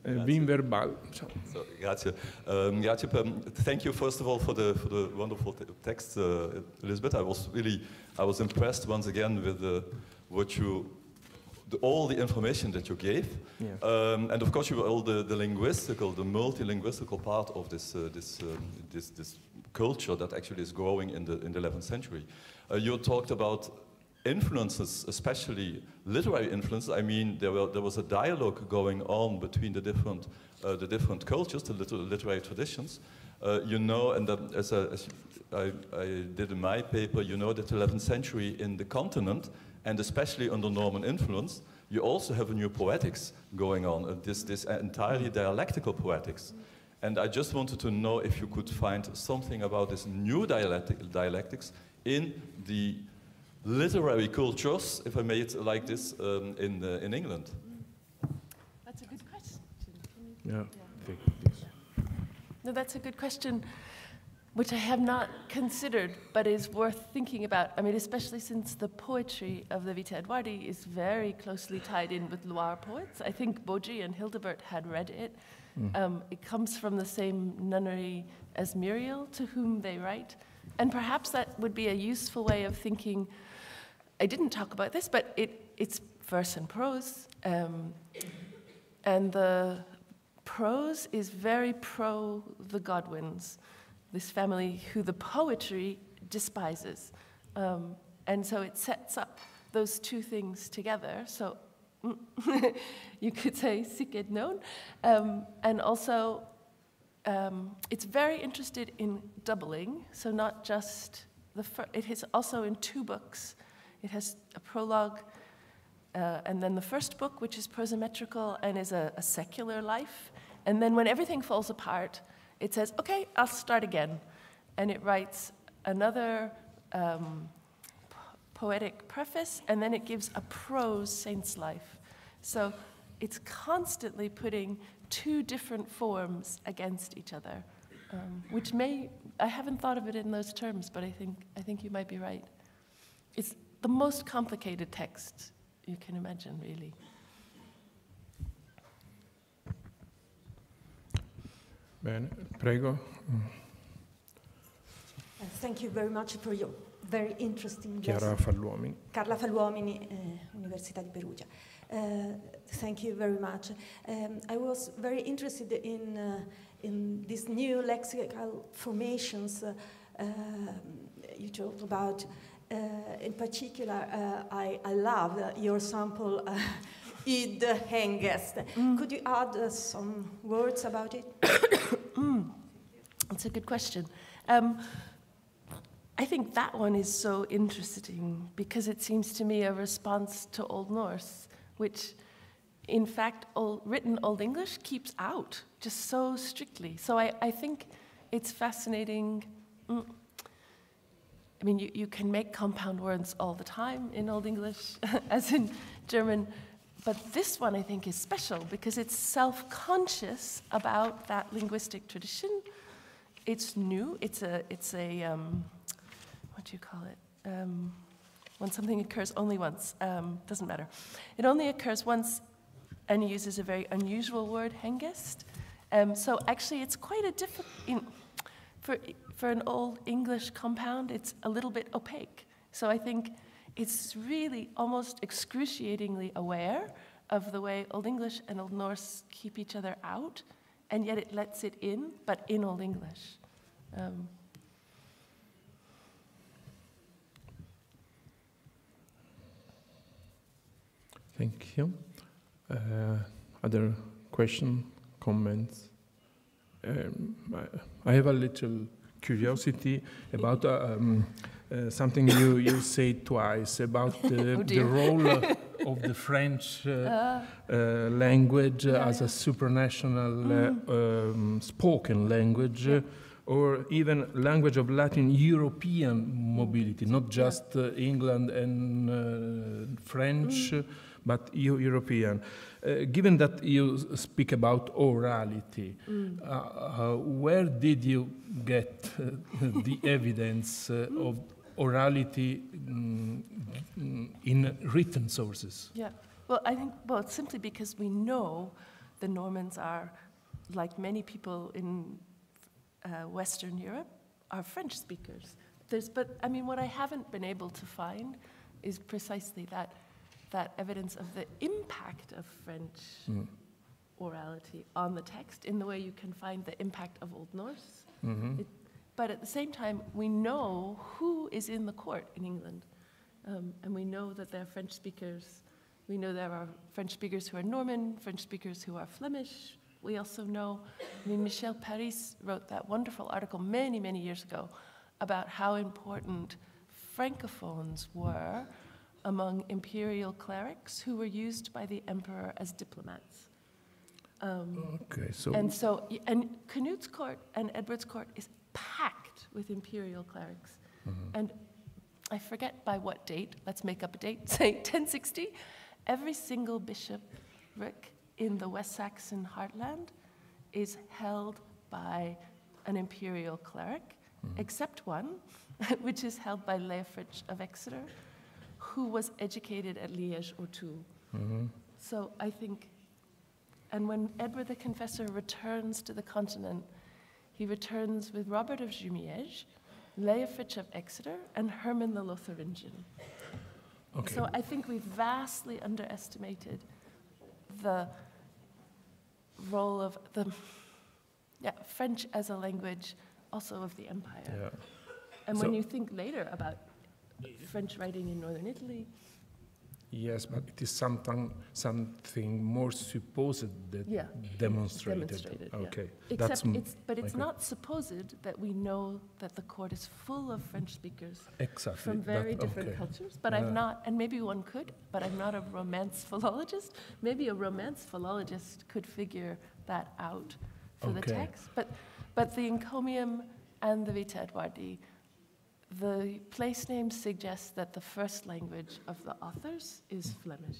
Wim Verbal. So, grazie. Um, grazie per, thank you first of all for the, for the wonderful text, uh, Elizabeth. I was really I was impressed once again with the, what you the, all the information that you gave, yeah. um, and of course you were all the, the linguistical, the multilinguistical part of this uh, this, um, this this culture that actually is growing in the in the 11th century. Uh, you talked about influences, especially literary influences. I mean, there were there was a dialogue going on between the different uh, the different cultures, the liter literary traditions. Uh, you know, and the, as, a, uh, as I, I did in my paper, you know that 11th century in the continent and especially under Norman influence, you also have a new poetics going on, uh, this, this entirely dialectical poetics. And I just wanted to know if you could find something about this new dialectic, dialectics in the literary cultures, if I may it like this, um, in, the, uh, in England. That's a good question. Yeah. yeah. No, that's a good question which I have not considered, but is worth thinking about. I mean, especially since the poetry of the Vita Eduardi is very closely tied in with Loire poets. I think Boji and Hildebert had read it. Mm. Um, it comes from the same nunnery as Muriel, to whom they write. And perhaps that would be a useful way of thinking. I didn't talk about this, but it, it's verse and prose. Um, and the prose is very pro the Godwins this family who the poetry despises. Um, and so it sets up those two things together. So mm, you could say sick et known. Um, and also, um, it's very interested in doubling, so not just the first, it is also in two books. It has a prologue, uh, and then the first book, which is prosimetrical and is a, a secular life. And then when everything falls apart, it says, okay, I'll start again. And it writes another um, poetic preface, and then it gives a prose saint's life. So it's constantly putting two different forms against each other, um, which may, I haven't thought of it in those terms, but I think, I think you might be right. It's the most complicated text you can imagine, really. Bene, prego. Mm. Thank you very much for your very interesting Chiara Falluomini. Carla Falluomini, eh, Università di Perugia. Uh, thank you very much. Um, I was very interested in, uh, in these new lexical formations uh, you talked about. in particular, I, I love your sample Id Hengest. Mm. Could you add uh, some words about it? mm. That's a good question. Um, I think that one is so interesting because it seems to me a response to Old Norse, which in fact old, written Old English keeps out just so strictly. So I, I think it's fascinating. Mm. I mean, you, you can make compound words all the time in Old English, as in German, but this one I think is special because it's self conscious about that linguistic tradition. It's new, it's a, it's a um, what do you call it? Um, when something occurs only once, um, doesn't matter. It only occurs once and uses a very unusual word, hengist. Um, so actually, it's quite a difficult For, for an old English compound, it's a little bit opaque. So I think it's really almost excruciatingly aware of the way Old English and Old Norse keep each other out, and yet it lets it in, but in Old English. Um, Thank you. Uh, other question, comments? Um, I have a little curiosity about uh, um, uh, something you, you say twice about uh, oh the role uh, of the French uh, ah. language yeah, as yeah. a supranational mm. um, spoken language. Yeah. Or even language of Latin European mobility, not just England and French, mm. but European. Uh, given that you speak about orality, mm. uh, uh, where did you get the evidence of orality mm, mm, in written sources? Yeah, well, I think, well, it's simply because we know the Normans are, like many people in uh, Western Europe, are French speakers. There's, but I mean, what I haven't been able to find is precisely that, that evidence of the impact of French mm. orality on the text in the way you can find the impact of Old Norse. Mm -hmm. it, but at the same time, we know who is in the court in England. Um, and we know that there are French speakers. We know there are French speakers who are Norman, French speakers who are Flemish. We also know, I mean, Michel Paris wrote that wonderful article many, many years ago about how important francophones were among imperial clerics who were used by the emperor as diplomats. Um, okay, so and so, and Canute's court and Edward's court is packed with imperial clerics. Mm -hmm. And I forget by what date, let's make up a date, say 1060, every single bishopric in the West Saxon heartland is held by an imperial cleric, mm -hmm. except one, which is held by Leofric of Exeter, who was educated at Liège or Tours. Mm -hmm. So I think, and when Edward the Confessor returns to the continent, he returns with Robert of Jumièges, Leofric of Exeter, and Herman the Lotharingian. Okay. So I think we have vastly underestimated the role of the yeah, French as a language, also of the empire. Yeah. And so when you think later about French writing in northern Italy, Yes, but it is something something more supposed than yeah. demonstrated. demonstrated. Okay, yeah. except it's, but it's okay. not supposed that we know that the court is full of French speakers exactly. from very that, different okay. cultures. But yeah. I'm not, and maybe one could, but I'm not a Romance philologist. Maybe a Romance philologist could figure that out for okay. the text. But but the encomium and the Vita Edwardi the place name suggests that the first language of the authors is Flemish.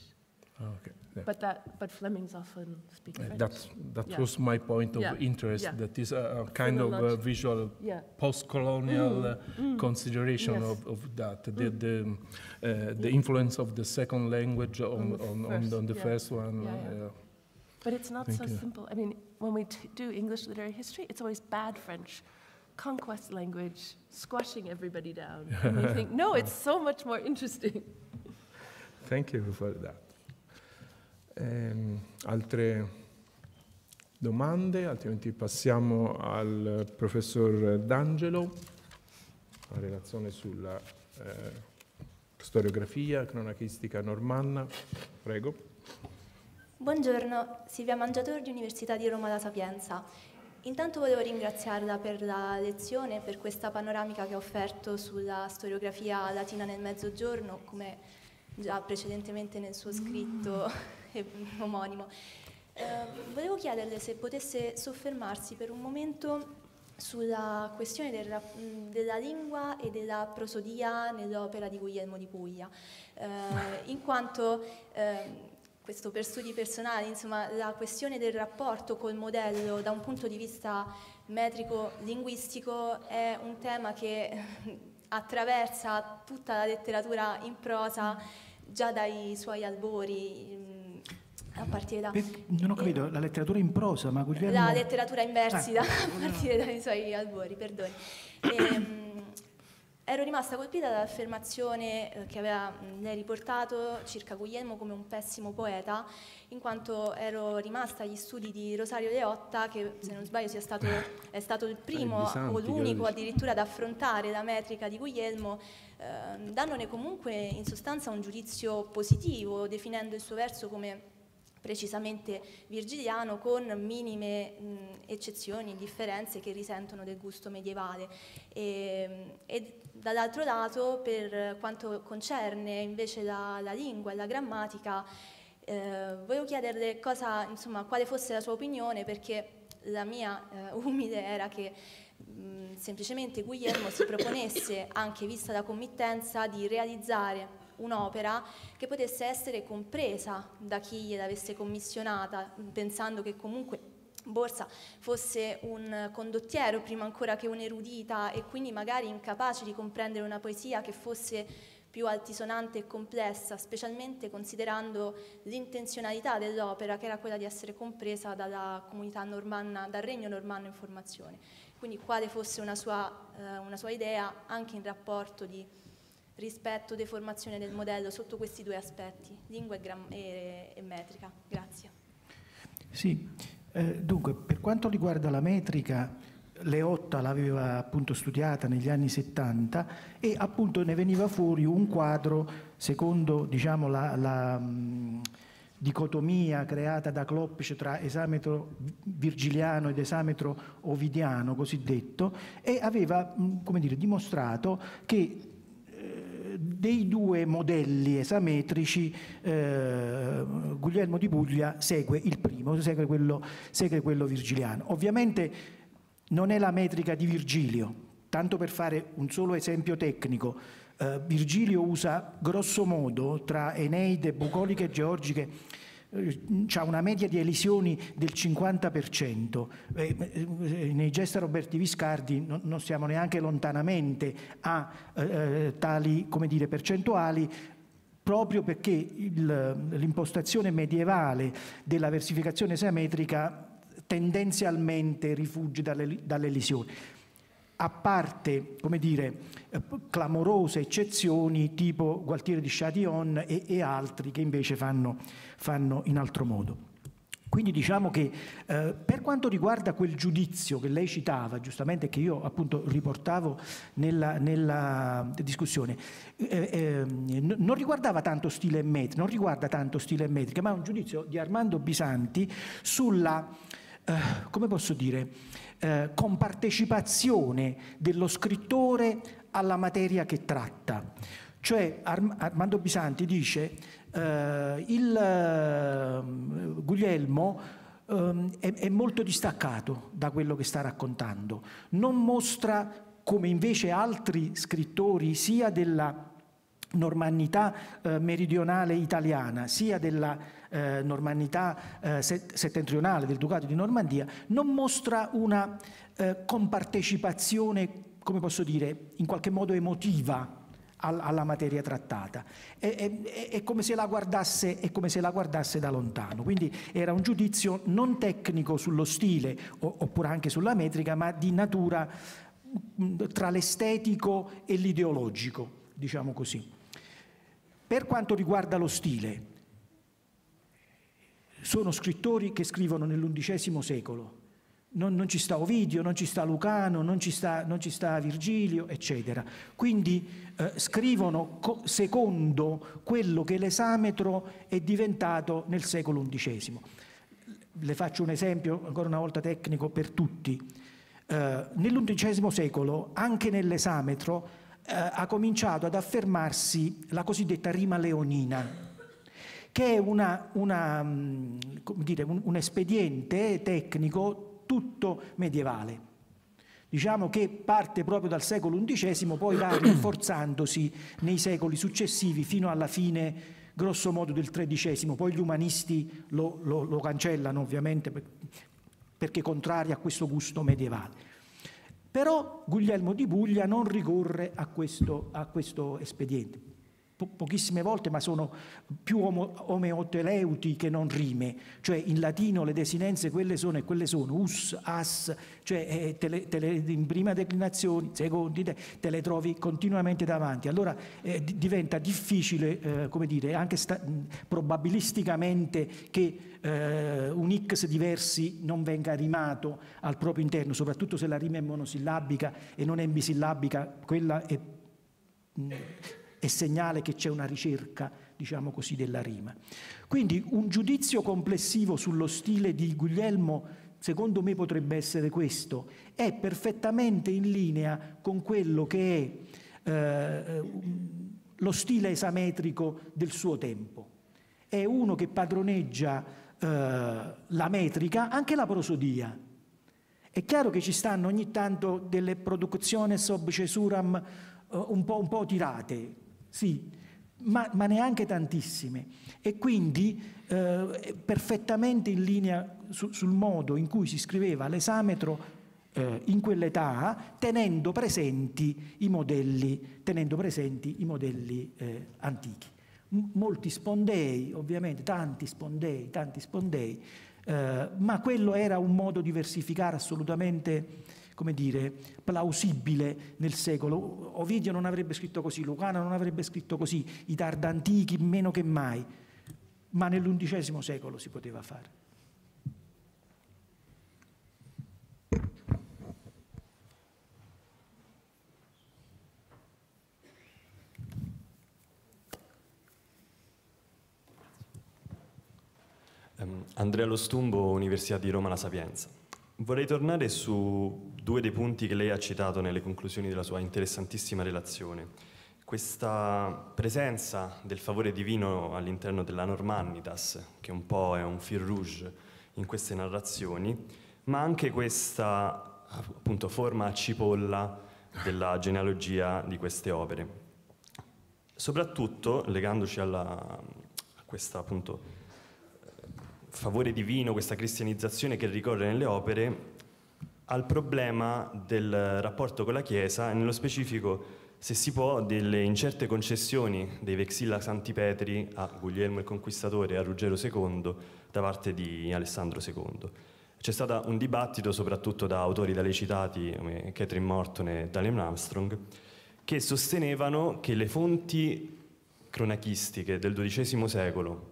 Oh, okay. Yeah. But that, but Flemings often speak French. That that yeah. was my point of yeah. interest. That is a, a kind of a visual post-colonial mm. uh, mm. consideration yes. of, of that. Mm. The the, um, uh, the, influence of the second language on on, on, on the first one. Uh, but it's not Thank so you. simple. I mean, when we do English literary history, it's always bad French conquest language, squashing everybody down. and you think, no, it's so much more interesting. Thank you for that. Um, altre domande, altrimenti passiamo al professor D'Angelo, la relazione sulla eh, storiografia cronachistica normanna. Prego. Buongiorno, Silvia Mangiatori, Università di Roma La Sapienza. Intanto volevo ringraziarla per la lezione, per questa panoramica che ha offerto sulla storiografia latina nel Mezzogiorno, come già precedentemente nel suo scritto mm. omonimo. Eh, volevo chiederle se potesse soffermarsi per un momento sulla questione della, della, lingua e della prosodia nell'opera di Guglielmo di Puglia, eh, in quanto eh, questo per studi personali, insomma la questione del rapporto col modello da un punto di vista metrico-linguistico è un tema che attraversa tutta la letteratura in prosa già dai suoi albori. Mm, a partire da. Eh, non ho capito, eh, la letteratura in prosa, ma Guglielmo. La letteratura in versi ah, a partire dai suoi albori, perdoni. E, ehm, ero rimasta colpita dall'affermazione eh, che aveva lei riportato circa Guglielmo come un pessimo poeta, in quanto ero rimasta agli studi di Rosario Leotta, che se non sbaglio sia stato, è stato il primo o l'unico addirittura ad affrontare la metrica di Guglielmo, eh, dandone comunque in sostanza un giudizio positivo, definendo il suo verso come precisamente virgiliano con minime mh, eccezioni, differenze che risentono del gusto medievale. E, ehm, e Dall'altro lato, per quanto concerne invece la, la lingua e la grammatica, eh, volevo chiederle cosa, insomma, quale fosse la sua opinione, perché la mia eh, umile era che mh, mm, semplicemente Guglielmo si proponesse, anche vista la committenza, di realizzare un'opera che potesse essere compresa da chi gliel'avesse commissionata, pensando che comunque Borsa fosse un condottiero prima ancora che un'erudita e quindi magari incapace di comprendere una poesia che fosse più altisonante e complessa, specialmente considerando l'intenzionalità dell'opera che era quella di essere compresa dalla comunità normanna, dal regno normanno in formazione. Quindi quale fosse una sua, eh, una sua idea anche in rapporto di rispetto, deformazione del modello sotto questi due aspetti, lingua e, e, e metrica. Grazie. Sì. Eh, dunque, per quanto riguarda la metrica, Leotta l'aveva appunto studiata negli anni 70 e appunto ne veniva fuori un quadro secondo diciamo, la, la mh, dicotomia creata da Klopsch tra esametro virgiliano ed esametro ovidiano cosiddetto e aveva mh, dire, dimostrato che dei due modelli esametrici eh, Guglielmo di Puglia segue il primo, segue quello, segue quello virgiliano. Ovviamente non è la metrica di Virgilio, tanto per fare un solo esempio tecnico, eh, Virgilio usa grosso modo tra Eneide, Bucoliche e Georgiche eh, ha una media di elisioni del 50%. Eh, eh, nei gesti Roberti Viscardi non, siamo neanche lontanamente a eh, tali dire, percentuali proprio perché l'impostazione medievale della versificazione semetrica tendenzialmente rifugge dalle, dalle elisioni a parte, come dire, eh, clamorose eccezioni tipo Gualtieri di Châtillon e, e altri che invece fanno, fanno in altro modo. Quindi diciamo che eh, per quanto riguarda quel giudizio che lei citava, giustamente che io appunto riportavo nella, nella discussione, eh, eh, non riguardava tanto stile e metrica, non riguarda tanto stile e metrica, ma un giudizio di Armando Bisanti sulla, eh, come posso dire, eh, compartecipazione dello scrittore alla materia che tratta. Cioè Arm Armando Bisanti dice eh, il eh, Guglielmo ehm, è, è molto distaccato da quello che sta raccontando, non mostra come invece altri scrittori sia della normannità eh, meridionale italiana, sia della eh, normannità eh, settentrionale del Ducato di Normandia, non mostra una eh, compartecipazione, come posso dire, in qualche modo emotiva alla materia trattata. È, è, è, come è, come se la guardasse, da lontano. Quindi era un giudizio non tecnico sullo stile o, oppure anche sulla metrica, ma di natura mh, mm, tra l'estetico e l'ideologico, diciamo così. Per quanto riguarda lo stile, sono scrittori che scrivono nell'undicesimo secolo. Non, non, ci sta Ovidio, non ci sta Lucano, non ci sta, non ci sta Virgilio, eccetera. Quindi eh, scrivono secondo quello che l'esametro è diventato nel secolo XI. Le faccio un esempio, ancora una volta tecnico, per tutti. Eh, Nell'undicesimo secolo, anche nell'esametro, eh, ha cominciato ad affermarsi la cosiddetta rima leonina, che è una, una, mm, dire, un, un espediente tecnico tutto medievale diciamo che parte proprio dal secolo XI, poi va rinforzandosi nei secoli successivi fino alla fine grosso modo del XIII, poi gli umanisti lo, lo, lo cancellano ovviamente perché contrari a questo gusto medievale. Però Guglielmo di Buglia non ricorre a questo, a questo espediente po pochissime volte, ma sono più omeoteleuti che non rime, cioè in latino le desinenze quelle sono e quelle sono, us, as, cioè eh, te, le, te le, in prima declinazione, secondi, te, te, le trovi continuamente davanti. Allora eh, diventa difficile, eh, come dire, anche probabilisticamente che eh, un x diversi non venga rimato al proprio interno, soprattutto se la rima è monosillabica e non è bisillabica, quella è è segnale che c'è una ricerca, diciamo così, della rima. Quindi un giudizio complessivo sullo stile di Guglielmo secondo me potrebbe essere questo, è perfettamente in linea con quello che è eh, lo stile esametrico del suo tempo. È uno che padroneggia eh, la metrica, anche la prosodia. È chiaro che ci stanno ogni tanto delle produzioni sub cesuram eh, un, po', un po' tirate, sì, ma, ma, neanche tantissime. E quindi eh, perfettamente in linea su, sul modo in cui si scriveva l'esametro eh, in quell'età, tenendo presenti i modelli, presenti i modelli eh, antichi. molti spondei, ovviamente, tanti spondei, tanti spondei, eh, ma quello era un modo di versificare assolutamente come dire, plausibile nel secolo. Ovidio non avrebbe scritto così, Lucano non avrebbe scritto così, i tardantichi meno che mai, ma nell'undicesimo secolo si poteva fare. Ehm, Andrea Lo Stumbo, Università di Roma La Sapienza. Vorrei tornare su due dei punti che lei ha citato nelle conclusioni della sua interessantissima relazione. Questa presenza del favore divino all'interno della Normannitas, che un po' è un fil rouge in queste narrazioni, ma anche questa appunto, forma a cipolla della genealogia di queste opere. Soprattutto legandoci alla, a questa appunto, favore divino, questa cristianizzazione che ricorre nelle opere, al problema del rapporto con la Chiesa, e nello specifico, se si può, delle incerte concessioni dei Vexilla Santi Petri a Guglielmo il Conquistatore e a Ruggero II da parte di Alessandro II. C'è stato un dibattito, soprattutto da autori da lei citati come Catherine Morton e Daniel Armstrong, che sostenevano che le fonti cronachistiche del XII secolo,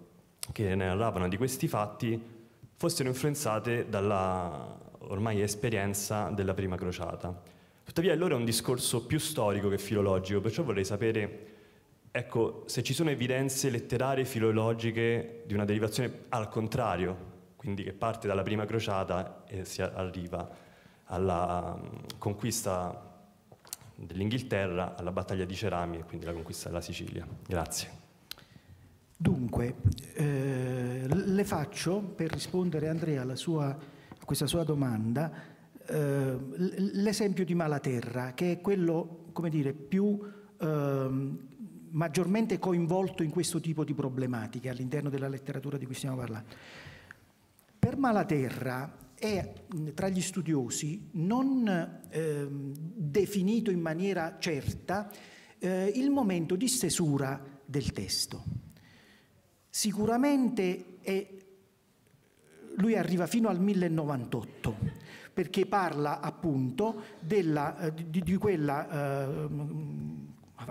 che narravano di questi fatti fossero influenzate dalla ormai esperienza della prima crociata. Tuttavia allora è un discorso più storico che filologico, perciò vorrei sapere ecco, se ci sono evidenze letterarie e filologiche di una derivazione al contrario, quindi che parte dalla prima crociata e si arriva alla mm, conquista dell'Inghilterra, alla battaglia di Cerami e quindi alla conquista della Sicilia. Grazie. Dunque, eh, le faccio, per rispondere Andrea sua, a questa sua domanda, eh, l'esempio di Malaterra, che è quello, come dire, più, eh, maggiormente coinvolto in questo tipo di problematiche all'interno della letteratura di cui stiamo parlando. Per Malaterra è tra gli studiosi non eh, definito in maniera certa eh, il momento di stesura del testo. Sicuramente è, lui arriva fino al 1098 perché parla appunto della, eh, di, di, quella... Eh,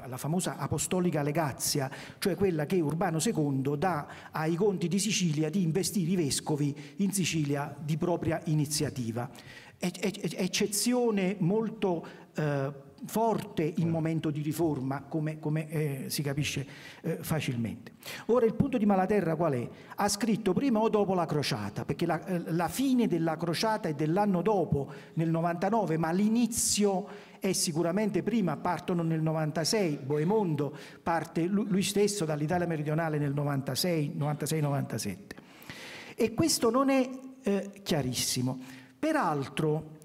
la famosa apostolica legazia, cioè quella che Urbano II dà ai conti di Sicilia di investire i vescovi in Sicilia di propria iniziativa. Eccezione molto eh, forte in certo. momento di riforma, come, come eh, si capisce eh, facilmente. Ora il punto di Malaterra qual è? Ha scritto prima o dopo la crociata, perché la, eh, la fine della crociata è dell'anno dopo, nel 99, ma l'inizio è sicuramente prima, partono nel 96, Boemondo parte lui stesso dall'Italia meridionale nel 96-97. E questo non è eh, chiarissimo. Peraltro,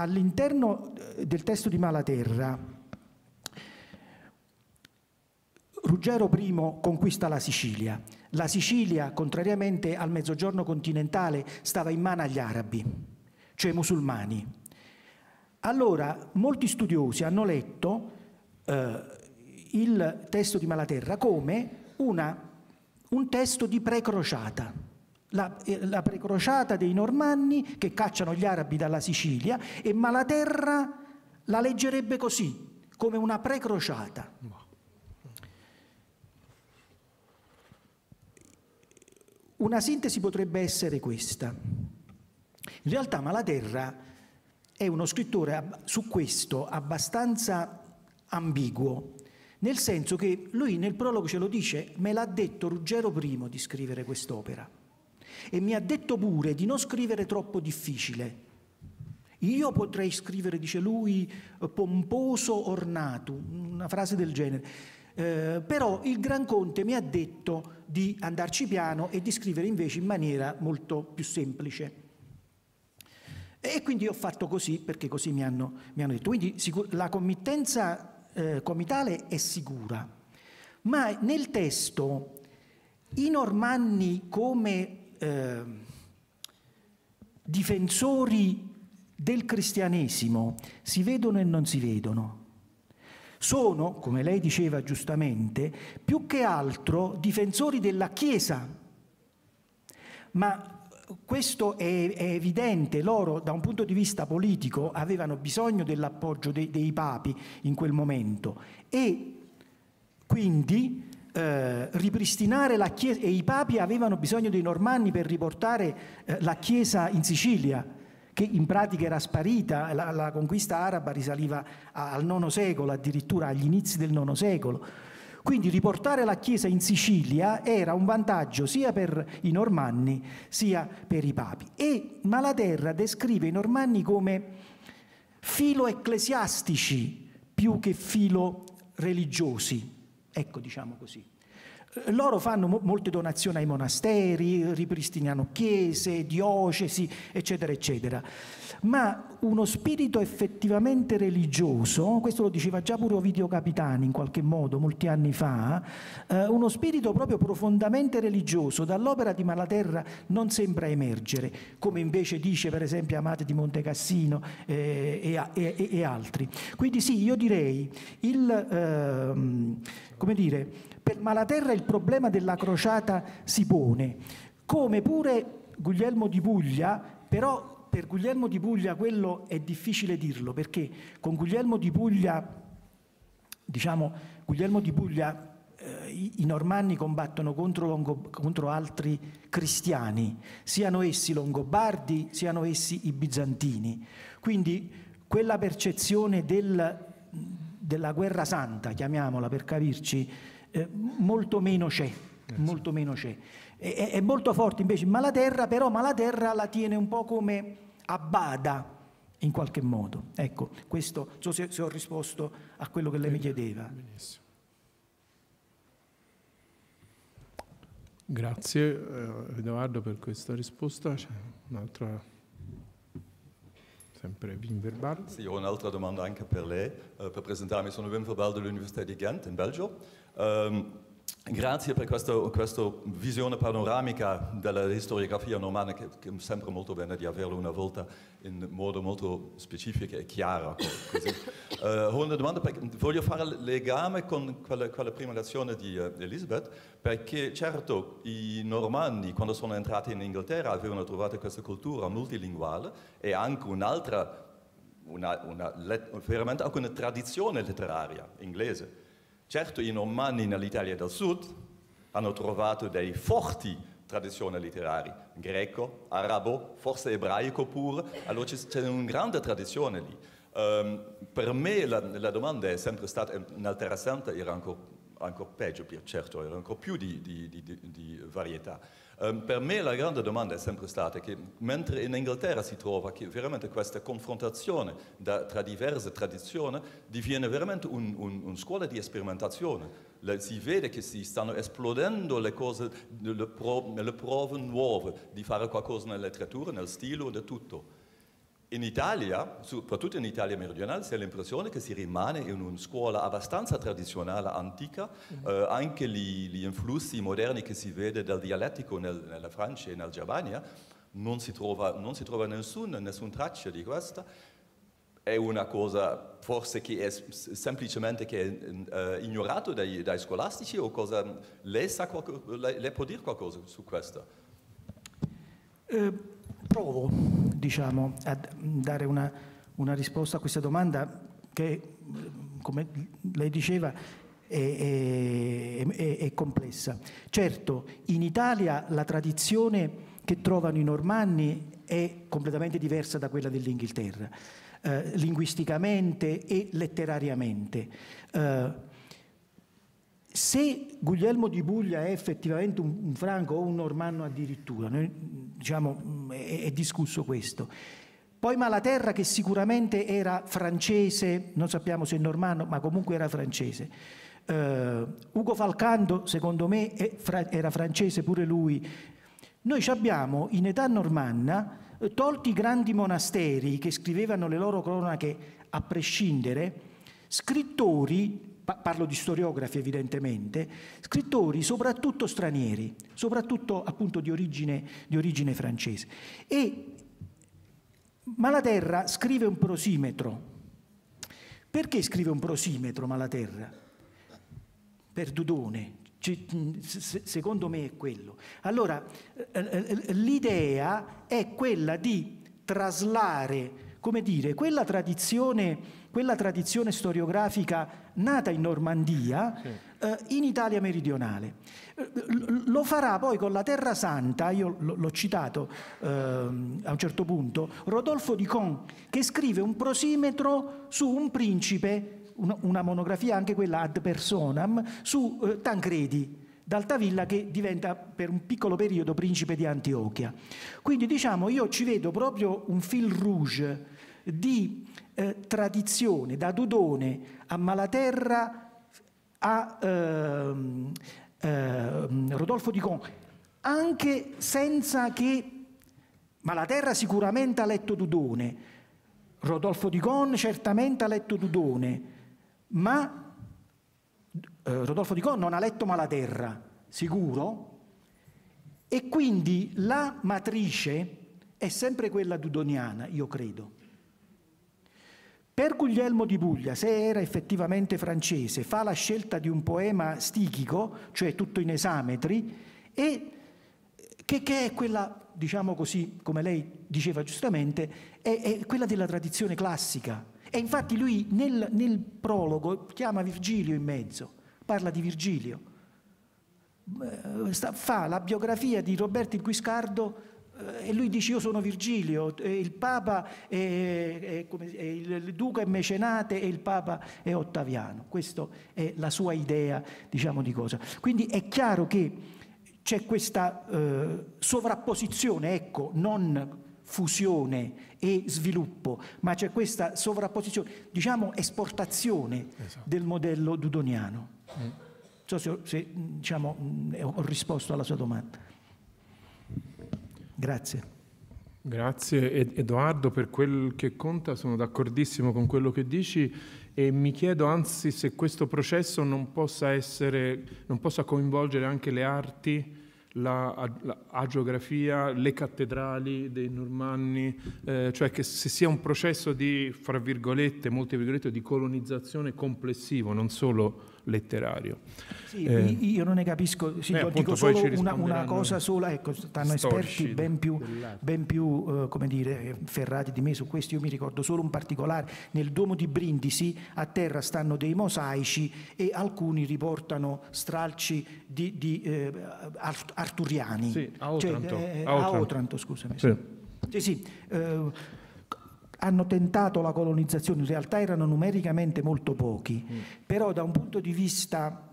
all'interno eh, del testo di Malaterra, Ruggero I conquista la Sicilia. La Sicilia, contrariamente al mezzogiorno continentale, stava in mano agli arabi, cioè ai musulmani. Allora, molti studiosi hanno letto eh, il testo di Malaterra come una, un testo di precrociata la, eh, la precrociata dei Normanni che cacciano gli arabi dalla Sicilia e Malaterra la leggerebbe così, come una precrociata. Una sintesi potrebbe essere questa. In realtà Malaterra è uno scrittore su questo abbastanza ambiguo, nel senso che lui nel prologo ce lo dice, me l'ha detto Ruggero I di scrivere quest'opera e mi ha detto pure di non scrivere troppo difficile. Io potrei scrivere, dice lui, eh, pomposo ornato, una frase del genere. Eh, però il Gran Conte mi ha detto di andarci piano e di scrivere invece in maniera molto più semplice. E quindi ho fatto così perché così mi hanno, mi hanno detto. Quindi la committenza eh, comitale è sicura, ma nel testo i normanni come Ehm, difensori del cristianesimo si vedono e non si vedono. Sono, come lei diceva giustamente, più che altro difensori della Chiesa. Ma questo è, è, evidente, loro da un punto di vista politico avevano bisogno dell'appoggio dei, dei papi in quel momento e quindi eh, ripristinare la Chiesa, e i papi avevano bisogno dei normanni per riportare eh, la Chiesa in Sicilia, che in pratica era sparita, la, la conquista araba risaliva a, al IX secolo, addirittura agli inizi del IX secolo. Quindi riportare la Chiesa in Sicilia era un vantaggio sia per i normanni sia per i papi. E Malaterra descrive i normanni come filo ecclesiastici più che filo religiosi Ecco, diciamo così. Eh, loro fanno mo molte donazioni ai monasteri, ripristinano chiese, diocesi, eccetera, eccetera. Ma uno spirito effettivamente religioso, questo lo diceva già pure Ovidio Capitani in qualche modo molti anni fa, eh, uno spirito proprio profondamente religioso dall'opera di Malaterra non sembra emergere, come invece dice per esempio Amate di Montecassino eh, e, e, e, altri. Quindi sì, io direi il, eh, come dire, per Malaterra il problema della crociata si pone, come pure Guglielmo di Puglia, però per Guglielmo di Puglia quello è difficile dirlo, perché con Guglielmo di Puglia, diciamo, Guglielmo di Puglia eh, i, i normanni combattono contro, Longo, contro altri cristiani, siano essi longobardi, siano essi i bizantini. Quindi quella percezione del, della guerra santa, chiamiamola per capirci, eh, molto meno c'è. Eh, molto meno c'è. È, è, molto forte invece in Malaterra, però Malaterra la tiene un po' come a bada in qualche modo. Ecco, questo so se, se ho risposto a quello che lei mi eh, chiedeva. Benissimo. Grazie Edoardo per questa risposta. C'è un'altra, sempre Wim Verbal. Sì, ho un'altra domanda anche per lei, per presentarmi. Sono Wim Verbal dell'Università di Ghent in Belgio. Um, Grazie per questo, questa visione panoramica della storiografia normanna, che, che, sembra molto bene di averla una volta in modo molto specifico e chiaro. uh, ho una domanda, perché voglio fare legame con quella, quella prima lezione di uh, eh, Elizabeth, perché certo i normanni quando sono entrati in Inghilterra avevano trovato questa cultura multilinguale e anche un'altra, una, una veramente anche una tradizione letteraria inglese Certo i normanni nell'Italia del Sud hanno trovato dei forti tradizioni letterarie, greco, arabo, forse ebraico pure, allora c'è una grande tradizione lì. Um, per me la, la, domanda è sempre stata eh, Santa era ancora, ancora peggio, certo, era ancora più di, di, di, di varietà. Ehm, per me la grande domanda è sempre stata che mentre in Inghilterra si trova che veramente questa confrontazione da, tra diverse tradizioni diviene veramente una un, un scuola di sperimentazione. Le, si vede che si stanno esplodendo le cose, le, pro, le prove nuove di fare qualcosa nella letteratura, nel stile di tutto. In Italia, soprattutto in Italia meridionale, si ha l'impressione che si rimane in una scuola abbastanza tradizionale, antica, mm-hmm. eh, anche gli, gli, influssi moderni che si vede dal dialettico nel, nella Francia e nella Germania, non si trova, non si trova nessun, nessun traccia di questa, è una cosa forse che è semplicemente che è uh, ignorato dai, dai, scolastici o cosa, lei, sa qualco, lei, lei può dire qualcosa su questo? Eh provo diciamo, a dare una, una, risposta a questa domanda che, come lei diceva, è, è, è, è complessa. Certo, in Italia la tradizione che trovano i normanni è completamente diversa da quella dell'Inghilterra, eh, linguisticamente e letterariamente. Eh, se Guglielmo di Buglia è effettivamente un, un franco o un normanno addirittura, noi, diciamo, mm, è, è, discusso questo. Poi Malaterra che sicuramente era francese, non sappiamo se normanno, ma comunque era francese. Uh, Ugo Falcando, secondo me, fra, era francese pure lui. Noi abbiamo in età normanna, tolti i grandi monasteri che scrivevano le loro cronache a prescindere, scrittori parlo di storiografi evidentemente, scrittori soprattutto stranieri, soprattutto appunto di origine, di origine francese. E Malaterra scrive un prosimetro. Perché scrive un prosimetro Malaterra? Per Dudone, secondo me è quello. Allora, eh, eh, l'idea è quella di traslare, come dire, quella tradizione quella tradizione storiografica nata in Normandia sì. eh, in Italia meridionale. Eh, lo farà poi con la Terra Santa, io l'ho citato eh, a un certo punto, Rodolfo di Con, che scrive un prosimetro su un principe, un, una monografia anche quella ad personam, su eh, Tancredi, d'Altavilla che diventa per un piccolo periodo principe di Antiochia. Quindi diciamo io ci vedo proprio un fil rouge di eh, tradizione da Dudone a Malaterra a eh, eh, Rodolfo Di Con, anche senza che Malaterra sicuramente ha letto Dudone, Rodolfo Di Con certamente ha letto Dudone, ma eh, Rodolfo Di Con non ha letto Malaterra, sicuro? E quindi la matrice è sempre quella dudoniana, io credo. Per Guglielmo di Puglia, se era effettivamente francese, fa la scelta di un poema stichico, cioè tutto in esametri, e che, che è quella, diciamo così, come lei diceva giustamente, è, è quella della tradizione classica. E infatti lui nel, nel prologo chiama Virgilio in mezzo, parla di Virgilio, eh, fa la biografia di Roberto il Guiscardo eh, e lui dice io sono Virgilio, il Papa è, è, è, il Duca è Mecenate e il Papa è Ottaviano. Questa è la sua idea, diciamo, di cosa. Quindi è chiaro che c'è questa eh, sovrapposizione, ecco, non fusione e sviluppo, ma c'è questa sovrapposizione, diciamo esportazione esatto. del modello dudoniano. Mm. Non so se, se diciamo, mm, ho risposto alla sua domanda. Grazie. Grazie Edoardo, per quel che conta sono d'accordissimo con quello che dici e mi chiedo anzi se questo processo non possa, essere, non possa coinvolgere anche le arti, la, la agiografia, le cattedrali dei normanni, eh, cioè che se sia un processo di, fra virgolette, molte virgolette, di colonizzazione complessivo, non solo letterario. Sì, eh, io non ne capisco, sì, appunto, dico solo una, una, cosa sola, ecco, stanno esperti ben più, ben più eh, dire, ferrati di me su questo, io mi ricordo solo un particolare, nel Duomo di Brindisi a terra stanno dei mosaici e alcuni riportano stralci di, di eh, arturiani. Sì, a cioè, Otranto. Cioè, a Otranto. A Otranto scusami. Sì. Sì, sì, eh, hanno tentato la colonizzazione, in realtà erano numericamente molto pochi, mm. però da un punto di vista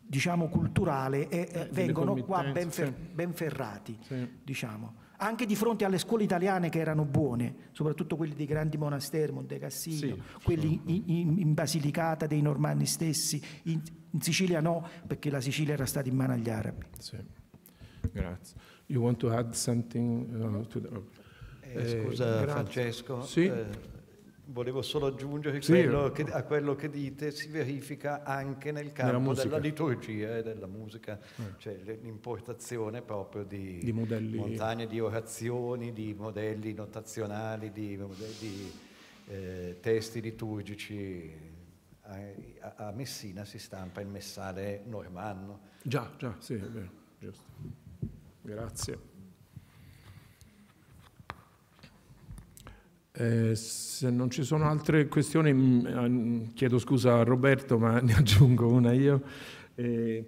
diciamo, culturale eh, eh, vengono qua ben, fer sì. ben ferrati, sì. diciamo. anche di fronte alle scuole italiane che erano buone, soprattutto quelle dei grandi monasteri, Monte Cassino, sì, quelli in, in, in, Basilicata dei Normanni stessi, in, in, Sicilia no, perché la Sicilia era stata in mano agli arabi. Grazie. You want to add something uh, to the... Eh, eh, scusa grazie. Francesco, sì? eh, volevo solo aggiungere sì. quello che, a quello che dite si verifica anche nel campo della liturgia e della musica, eh. cioè l'importazione proprio di, di modelli... montagne di orazioni, di modelli notazionali, di, di eh, testi liturgici. A, a, Messina si stampa il messale normanno. Già, già, sì, è vero, giusto. Grazie. Eh, se non ci sono altre questioni, mm, chiedo scusa a Roberto, ma ne aggiungo una io. Eh,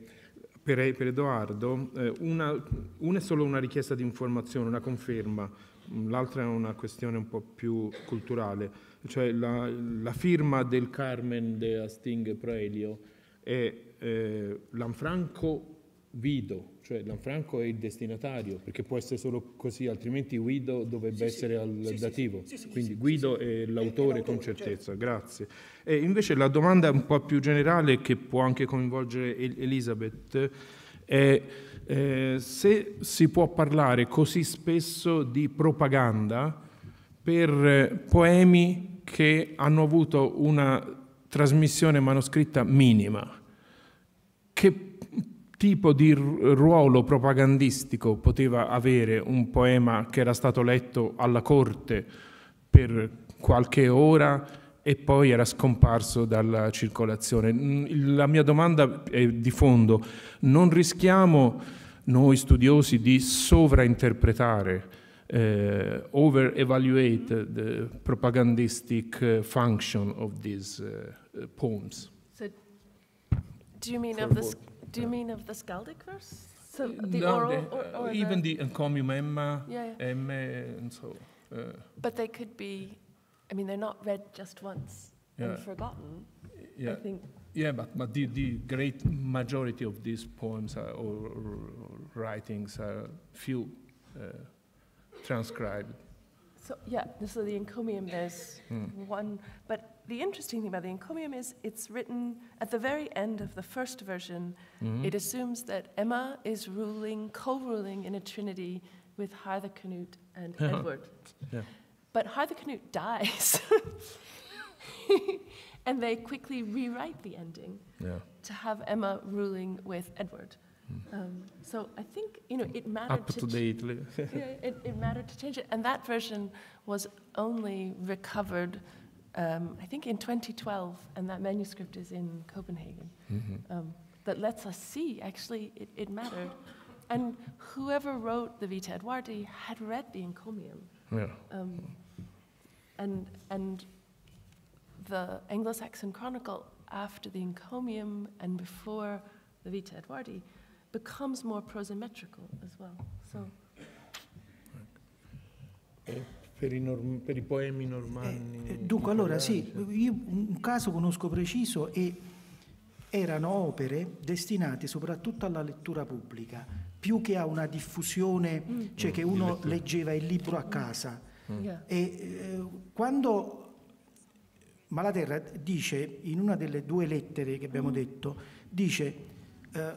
per, per, Edoardo, eh, una, una, è solo una richiesta di informazione, una conferma, mm, l'altra è una questione un po' più culturale, cioè la, la firma del Carmen de Asting Proelio è eh, Lanfranco Vido, cioè Lanfranco è il destinatario, perché può essere solo così, altrimenti Guido dovrebbe sì, essere al sì, dativo. Sì, Quindi Guido è l'autore con certezza, certo. grazie. E invece la domanda un po' più generale che può anche coinvolgere Elisabeth è eh, se si può parlare così spesso di propaganda per eh, poemi che hanno avuto una trasmissione manoscritta minima tipo di ruolo propagandistico poteva avere un poema che era stato letto alla corte per qualche ora e poi era scomparso dalla circolazione. La mia domanda è di fondo, non rischiamo noi studiosi di sovrainterpretare eh, over evaluate the propagandistic eh, function of these uh, poems? So, do you mean For of the Do you mean of the Skaldic verse? So the no, oral, the, or, or uh, even the, encomium emma, yeah, yeah. and so. Uh, but they could be, I mean, they're not read just once yeah. and forgotten. Yeah. I think yeah, but, but the, the, great majority of these poems are, or, or, writings are few uh, transcribed. So yeah, so the encomium there's mm. one, but the interesting thing about the encomium is it's written at the very end of the first version. Mm-hmm. It assumes that Emma is ruling, co ruling in a trinity with Harthacnut and yeah. Edward. Yeah. But Harthacnut dies. and they quickly rewrite the ending yeah. to have Emma ruling with Edward. Mm. Um, so I think you know it mattered Up to, to date. yeah, it, it mattered to change it, and that version was only recovered um, I think in 2012, and that manuscript is in Copenhagen, mm -hmm. um, that lets us see actually it, it mattered. And whoever wrote the Vita Eduardi had read the encomium. Yeah. Um, and, and the Anglo Saxon Chronicle after the encomium and before the Vita Eduardi becomes more prosimetrical as well. So. Okay. Mm-hmm. per i, norm, per i poemi normanni. Eh, eh, dunque, allora sì, io un caso conosco preciso e erano opere destinate soprattutto alla lettura pubblica, più che a una diffusione, mm. cioè mm, che uno leggeva il libro a casa. Mm. Yeah. E eh, quando Malaterra dice, in una delle due lettere che abbiamo mm. detto, dice, eh,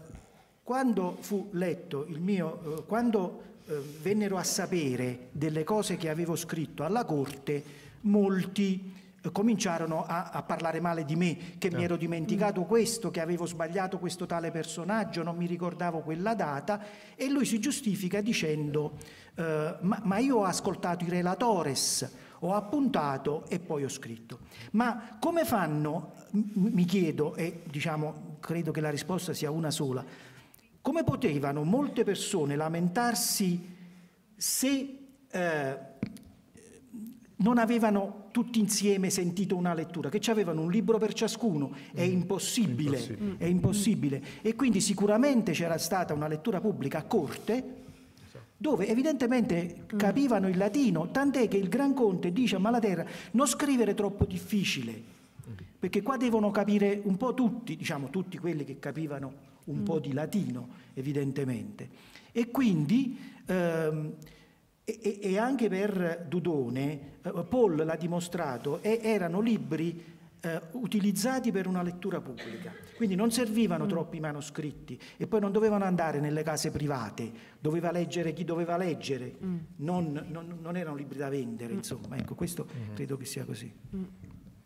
quando fu letto il mio, eh, quando eh, vennero a sapere delle cose che avevo scritto alla corte, molti eh, cominciarono a, a, parlare male di me, che sì. mi certo. ero dimenticato questo, che avevo sbagliato questo tale personaggio, non mi ricordavo quella data e lui si giustifica dicendo eh, ma, ma io ho ascoltato i relatores, ho appuntato e poi ho scritto. Ma come fanno, mi chiedo, e diciamo credo che la risposta sia una sola, come potevano molte persone lamentarsi se eh, non avevano tutti insieme sentito una lettura, che avevano un libro per ciascuno, è mm. impossibile, impossibile. è impossibile. E quindi sicuramente c'era stata una lettura pubblica a corte, dove evidentemente mm. capivano il latino, tant'è che il Gran Conte dice a Malaterra non scrivere troppo difficile, mm. perché qua devono capire un po' tutti, diciamo tutti quelli che capivano un mm. po' di latino evidentemente. E quindi, ehm, e, e, anche per Dudone, eh, Paul l'ha dimostrato, e erano libri eh, utilizzati per una lettura pubblica. Quindi non servivano mm. troppi manoscritti e poi non dovevano andare nelle case private, doveva leggere chi doveva leggere, mm. non, non, non, erano libri da vendere, mm. insomma. Ecco, questo mm-hmm. credo che sia così. Mm.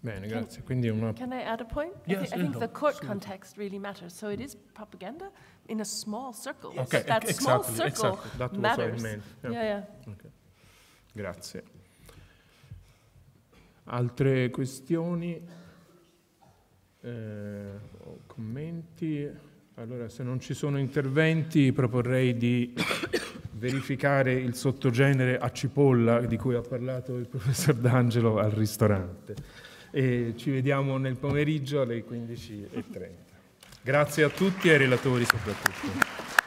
Bene, grazie. Quindi una... Can I add a point? Yes, I, th- I think no, the court sure. context really matters. So it is propaganda in a small circle. Yes. Okay, that exactly, small circle exactly. That matters. Yeah. yeah, yeah. Okay. Grazie. Altre questioni? Eh, commenti? Allora, se non ci sono interventi, proporrei di verificare il sottogenere a cipolla di cui ha parlato il professor D'Angelo al ristorante e ci vediamo nel pomeriggio alle 15.30. Grazie a tutti e ai relatori soprattutto.